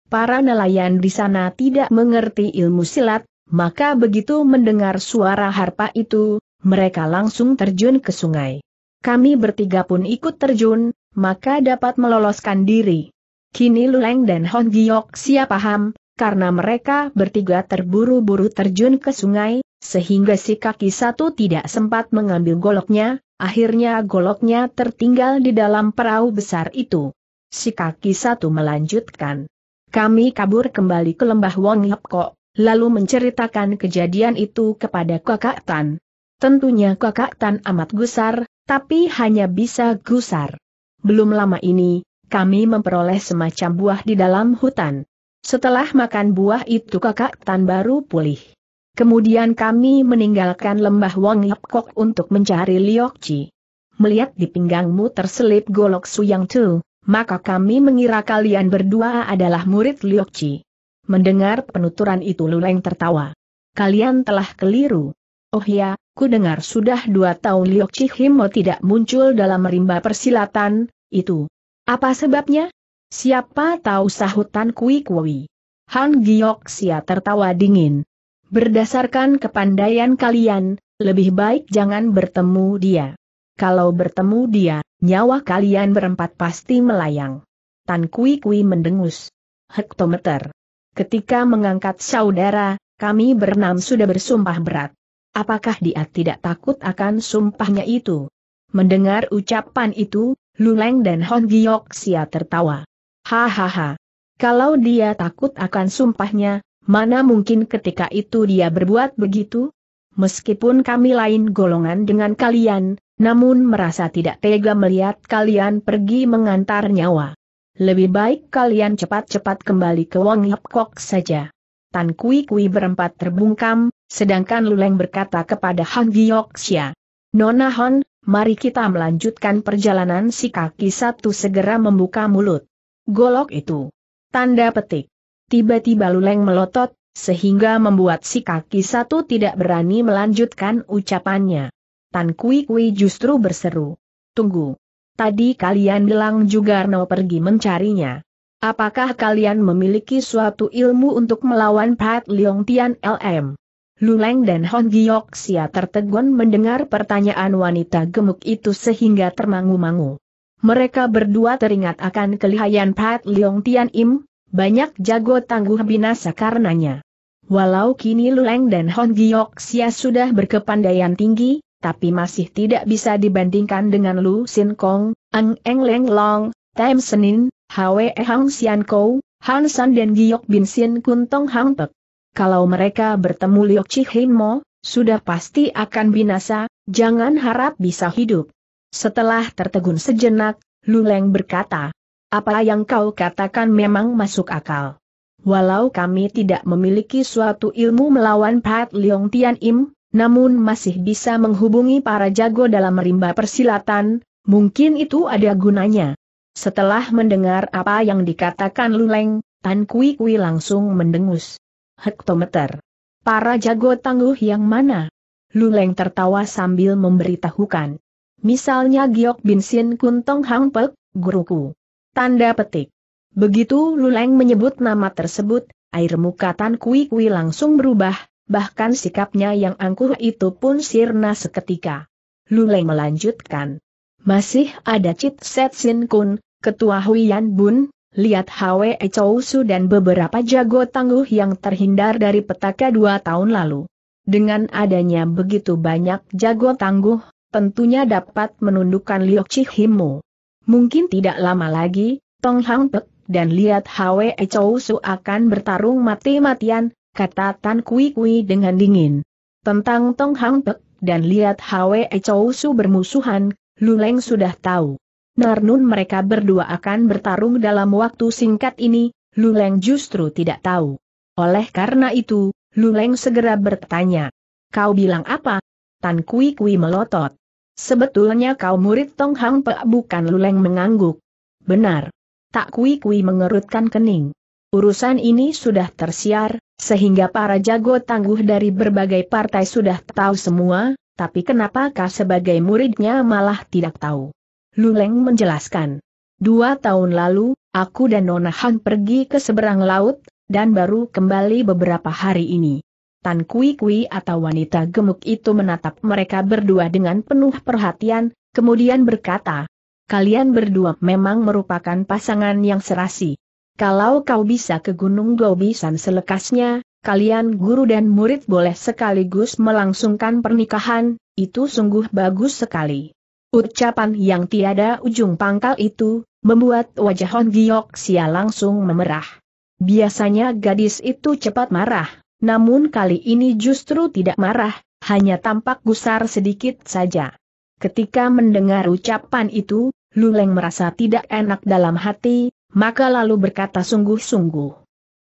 [SPEAKER 1] Para nelayan di sana tidak mengerti ilmu silat, maka begitu mendengar suara harpa itu, mereka langsung terjun ke sungai. Kami bertiga pun ikut terjun, maka dapat meloloskan diri. Kini Luleng dan Hon Giok siap paham, karena mereka bertiga terburu-buru terjun ke sungai, sehingga si kaki satu tidak sempat mengambil goloknya, akhirnya goloknya tertinggal di dalam perahu besar itu. Si kaki satu melanjutkan. Kami kabur kembali ke lembah Wong Kok, lalu menceritakan kejadian itu kepada kakak Tan. Tentunya kakak Tan amat gusar, tapi hanya bisa gusar. Belum lama ini, kami memperoleh semacam buah di dalam hutan. Setelah makan buah itu kakak Tan baru pulih. Kemudian kami meninggalkan lembah Wong Yap untuk mencari Liok Chi. Melihat di pinggangmu terselip golok Suyang Tu, maka kami mengira kalian berdua adalah murid Liok Chi. Mendengar penuturan itu Luleng tertawa. Kalian telah keliru. Oh ya, ku dengar sudah dua tahun Liok Chi Himo tidak muncul dalam rimba persilatan, itu. Apa sebabnya? Siapa tahu sahutan Kui Kui. Han Giok Sia tertawa dingin. Berdasarkan kepandaian kalian, lebih baik jangan bertemu dia. Kalau bertemu dia, nyawa kalian berempat pasti melayang. Tan Kui Kui mendengus. Hektometer. Ketika mengangkat saudara, kami berenam sudah bersumpah berat. Apakah dia tidak takut akan sumpahnya itu? Mendengar ucapan itu, Luleng dan Hon Giok Sia tertawa. Hahaha. Kalau dia takut akan sumpahnya, Mana mungkin ketika itu dia berbuat begitu? Meskipun kami lain golongan dengan kalian, namun merasa tidak tega melihat kalian pergi mengantar nyawa. Lebih baik kalian cepat-cepat kembali ke Wang Yap saja. Tan Kui Kui berempat terbungkam, sedangkan Luleng berkata kepada Han Giyoksia. Nona Han, mari kita melanjutkan perjalanan si kaki satu segera membuka mulut. Golok itu. Tanda petik. Tiba-tiba Luleng melotot, sehingga membuat si kaki satu tidak berani melanjutkan ucapannya. Tan Kui Kui justru berseru. Tunggu. Tadi kalian bilang juga Jugarno pergi mencarinya. Apakah kalian memiliki suatu ilmu untuk melawan Pat Leong Tian LM? Luleng dan Hon Giok Sia tertegun mendengar pertanyaan wanita gemuk itu sehingga termangu-mangu. Mereka berdua teringat akan kelihayan Pat Leong Tian Im, banyak jago tangguh binasa karenanya. Walau kini Luleng dan Hon Sia sudah berkepandaian tinggi, tapi masih tidak bisa dibandingkan dengan Lu Sin Kong, Eng Eng Leng Long, Tem Senin, Hwe Hang Sian Kou, Han San dan Giok Bin Sin Kun Tong Hang Pek. Kalau mereka bertemu Liok Chi Hin Mo, sudah pasti akan binasa, jangan harap bisa hidup. Setelah tertegun sejenak, Luleng berkata, apa yang kau katakan memang masuk akal. Walau kami tidak memiliki suatu ilmu melawan Pat Leong Tian Im, namun masih bisa menghubungi para jago dalam rimba persilatan, mungkin itu ada gunanya. Setelah mendengar apa yang dikatakan Luleng, Tan Kui Kui langsung mendengus. Hektometer. Para jago tangguh yang mana? Luleng tertawa sambil memberitahukan. Misalnya Giok Bin Sin Kun Hang Pek, guruku. Tanda petik. Begitu Luleng menyebut nama tersebut, air muka Tan Kui Kui langsung berubah, bahkan sikapnya yang angkuh itu pun sirna seketika. Luleng melanjutkan. Masih ada Cit Set Sin Kun, Ketua Yan Bun, lihat Hwe Su dan beberapa jago tangguh yang terhindar dari petaka dua tahun lalu. Dengan adanya begitu banyak jago tangguh, tentunya dapat menundukkan Liok Himu. Mungkin tidak lama lagi, Tong Hang Pek dan Liat Hwe Chow Su akan bertarung mati-matian, kata Tan Kui Kui dengan dingin. Tentang Tong Hang Pek dan Liat Hwe Chow Su bermusuhan, Luleng sudah tahu. Narnun mereka berdua akan bertarung dalam waktu singkat ini, Luleng justru tidak tahu. Oleh karena itu, Luleng segera bertanya. Kau bilang apa? Tan Kui Kui melotot. Sebetulnya kau murid Tong Hang Pe bukan Luleng mengangguk. Benar. Tak kui-kui mengerutkan kening. Urusan ini sudah tersiar, sehingga para jago tangguh dari berbagai partai sudah tahu semua, tapi kenapa kau sebagai muridnya malah tidak tahu? Luleng menjelaskan. Dua tahun lalu, aku dan Nona Han pergi ke seberang laut, dan baru kembali beberapa hari ini. Tan Kui Kui atau wanita gemuk itu menatap mereka berdua dengan penuh perhatian, kemudian berkata, Kalian berdua memang merupakan pasangan yang serasi. Kalau kau bisa ke Gunung Globisan selekasnya, kalian guru dan murid boleh sekaligus melangsungkan pernikahan, itu sungguh bagus sekali. Ucapan yang tiada ujung pangkal itu, membuat wajah Hon Giok Sia langsung memerah. Biasanya gadis itu cepat marah, namun kali ini justru tidak marah, hanya tampak gusar sedikit saja. Ketika mendengar ucapan itu, Luleng merasa tidak enak dalam hati, maka lalu berkata sungguh-sungguh.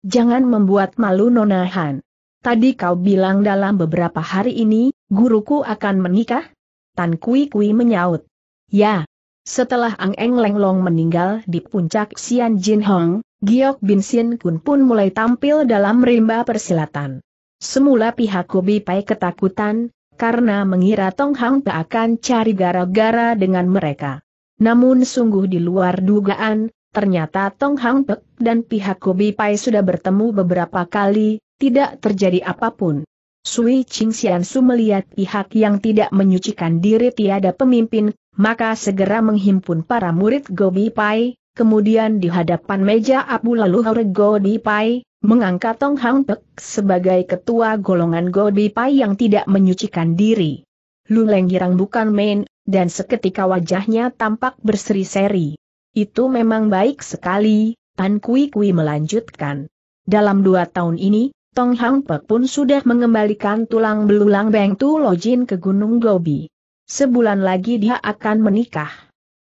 [SPEAKER 1] Jangan membuat malu Nona Han. Tadi kau bilang dalam beberapa hari ini, guruku akan menikah? Tan Kui Kui menyaut. Ya, setelah Ang Eng Leng Long meninggal di puncak Xian Jin Hong, Giok Bin Sin Kun pun mulai tampil dalam rimba persilatan. Semula pihak Kobi Pai ketakutan, karena mengira Tong Hang Pa akan cari gara-gara dengan mereka. Namun sungguh di luar dugaan, ternyata Tong Hang Pe dan pihak Kobi Pai sudah bertemu beberapa kali, tidak terjadi apapun. Sui Ching Sian Su melihat pihak yang tidak menyucikan diri tiada pemimpin, maka segera menghimpun para murid Gobi Pai, kemudian di hadapan meja Abu Leluhur Gobi Pai, mengangkat Tong Hang Pek sebagai ketua golongan Gobi Pai yang tidak menyucikan diri. Luleng Girang bukan main, dan seketika wajahnya tampak berseri-seri. Itu memang baik sekali, Tan Kui Kui melanjutkan. Dalam dua tahun ini, Tong Hang Pek pun sudah mengembalikan tulang belulang Beng Tu Lojin ke Gunung Gobi. Sebulan lagi dia akan menikah.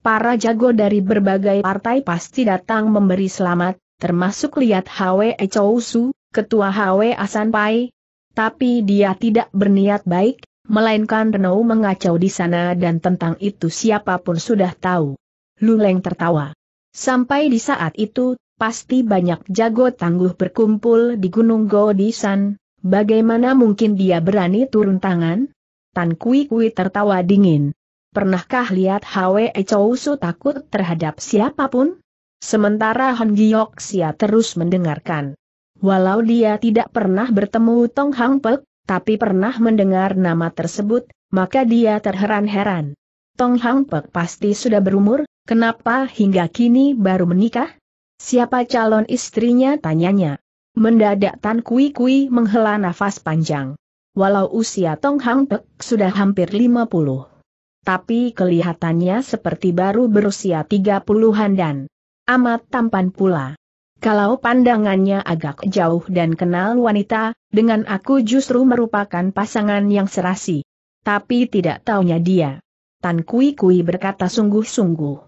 [SPEAKER 1] Para jago dari berbagai partai pasti datang memberi selamat, termasuk lihat Hwe Chou ketua Hwe Asan Pai. Tapi dia tidak berniat baik, melainkan Renault mengacau di sana dan tentang itu siapapun sudah tahu. Luleng tertawa. Sampai di saat itu, pasti banyak jago tangguh berkumpul di Gunung Godisan, bagaimana mungkin dia berani turun tangan? Tan Kui Kui tertawa dingin. Pernahkah lihat Hwe Chou Su takut terhadap siapapun? Sementara Han Giok Sia terus mendengarkan. Walau dia tidak pernah bertemu Tong Hang Pek, tapi pernah mendengar nama tersebut, maka dia terheran-heran. Tong Hang Pek pasti sudah berumur, kenapa hingga kini baru menikah? Siapa calon istrinya tanyanya. Mendadak Tan Kui Kui menghela nafas panjang walau usia Tong Hang Pek sudah hampir 50. Tapi kelihatannya seperti baru berusia 30-an dan amat tampan pula. Kalau pandangannya agak jauh dan kenal wanita, dengan aku justru merupakan pasangan yang serasi. Tapi tidak taunya dia. Tan Kui Kui berkata sungguh-sungguh.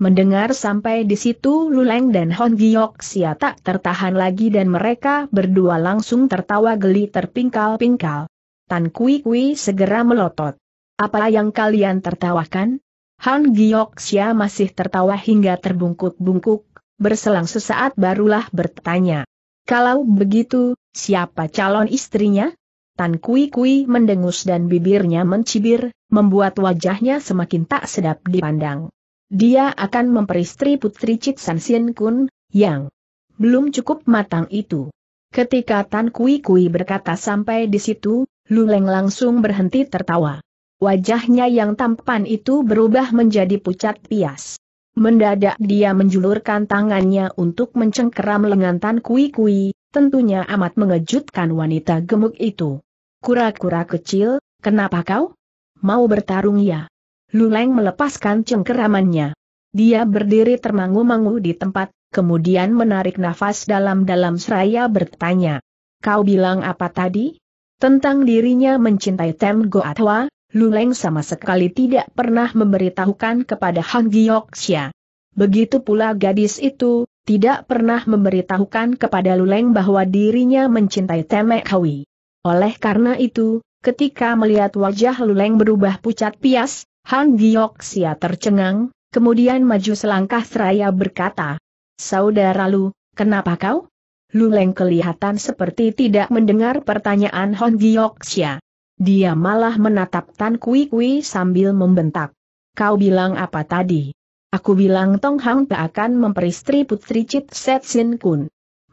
[SPEAKER 1] Mendengar sampai di situ Luleng dan Hon Giok Sia tak tertahan lagi dan mereka berdua langsung tertawa geli terpingkal-pingkal. Tan Kui Kui segera melotot. Apa yang kalian tertawakan? Han Giok Sia masih tertawa hingga terbungkuk-bungkuk, berselang sesaat barulah bertanya. Kalau begitu, siapa calon istrinya? Tan Kui Kui mendengus dan bibirnya mencibir, membuat wajahnya semakin tak sedap dipandang. Dia akan memperistri putri Chit San Sien Kun, yang belum cukup matang itu. Ketika Tan Kui Kui berkata sampai di situ, Luleng langsung berhenti tertawa. Wajahnya yang tampan itu berubah menjadi pucat pias. Mendadak dia menjulurkan tangannya untuk mencengkeram lengan Tan Kui Kui, tentunya amat mengejutkan wanita gemuk itu. Kura-kura kecil, kenapa kau? Mau bertarung ya? Luleng melepaskan cengkeramannya. Dia berdiri termangu-mangu di tempat, kemudian menarik nafas dalam-dalam seraya bertanya. Kau bilang apa tadi? Tentang dirinya mencintai Tem Goatwa, Luleng sama sekali tidak pernah memberitahukan kepada Han Gyoksya. Begitu pula gadis itu, tidak pernah memberitahukan kepada Luleng bahwa dirinya mencintai Temek Hawi. Oleh karena itu, ketika melihat wajah Luleng berubah pucat pias, Han Sia tercengang, kemudian maju selangkah seraya berkata, Saudara Lu, kenapa kau? Lu Leng kelihatan seperti tidak mendengar pertanyaan Han Sia. Dia malah menatap Tan Kui Kui sambil membentak. Kau bilang apa tadi? Aku bilang Tong Hang tak akan memperistri putri Cit Set Sin Kun.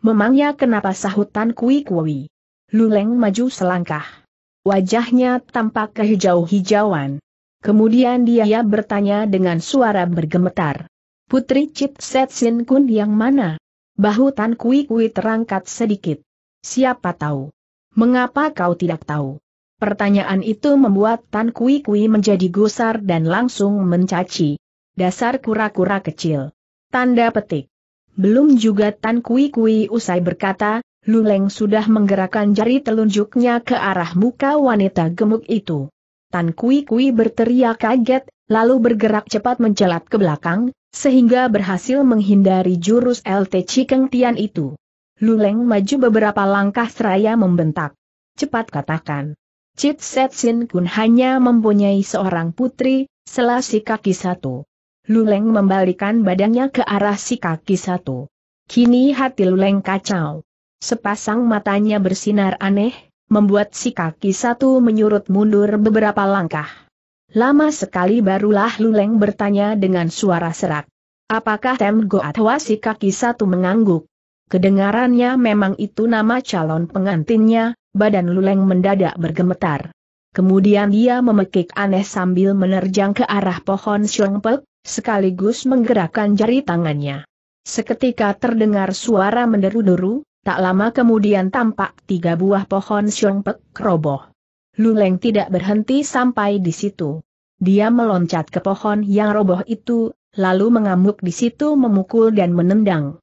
[SPEAKER 1] Memangnya kenapa sahutan kui kui? Luleng maju selangkah. Wajahnya tampak kehijau-hijauan. Kemudian dia bertanya dengan suara bergemetar. Putri Cip Sin Kun yang mana? Bahu Tan Kui Kui terangkat sedikit. Siapa tahu? Mengapa kau tidak tahu? Pertanyaan itu membuat Tan Kui Kui menjadi gusar dan langsung mencaci. Dasar kura-kura kecil. Tanda petik. Belum juga Tan Kui Kui usai berkata, Luleng sudah menggerakkan jari telunjuknya ke arah muka wanita gemuk itu. Tan Kui Kui berteriak kaget, lalu bergerak cepat mencelat ke belakang, sehingga berhasil menghindari jurus LT Cikeng Tian itu. Luleng maju beberapa langkah seraya membentak. Cepat katakan. Chit Set Sin Kun hanya mempunyai seorang putri, selasi kaki satu. Luleng membalikan badannya ke arah si kaki satu. Kini hati Luleng kacau. Sepasang matanya bersinar aneh, membuat si kaki satu menyurut mundur beberapa langkah. Lama sekali barulah Luleng bertanya dengan suara serak. Apakah Tem Goatwa si kaki satu mengangguk? Kedengarannya memang itu nama calon pengantinnya, badan Luleng mendadak bergemetar. Kemudian dia memekik aneh sambil menerjang ke arah pohon siongpek, sekaligus menggerakkan jari tangannya. Seketika terdengar suara menderu-deru, Tak lama kemudian tampak tiga buah pohon siongpek roboh. Luleng tidak berhenti sampai di situ. Dia meloncat ke pohon yang roboh itu, lalu mengamuk di situ memukul dan menendang.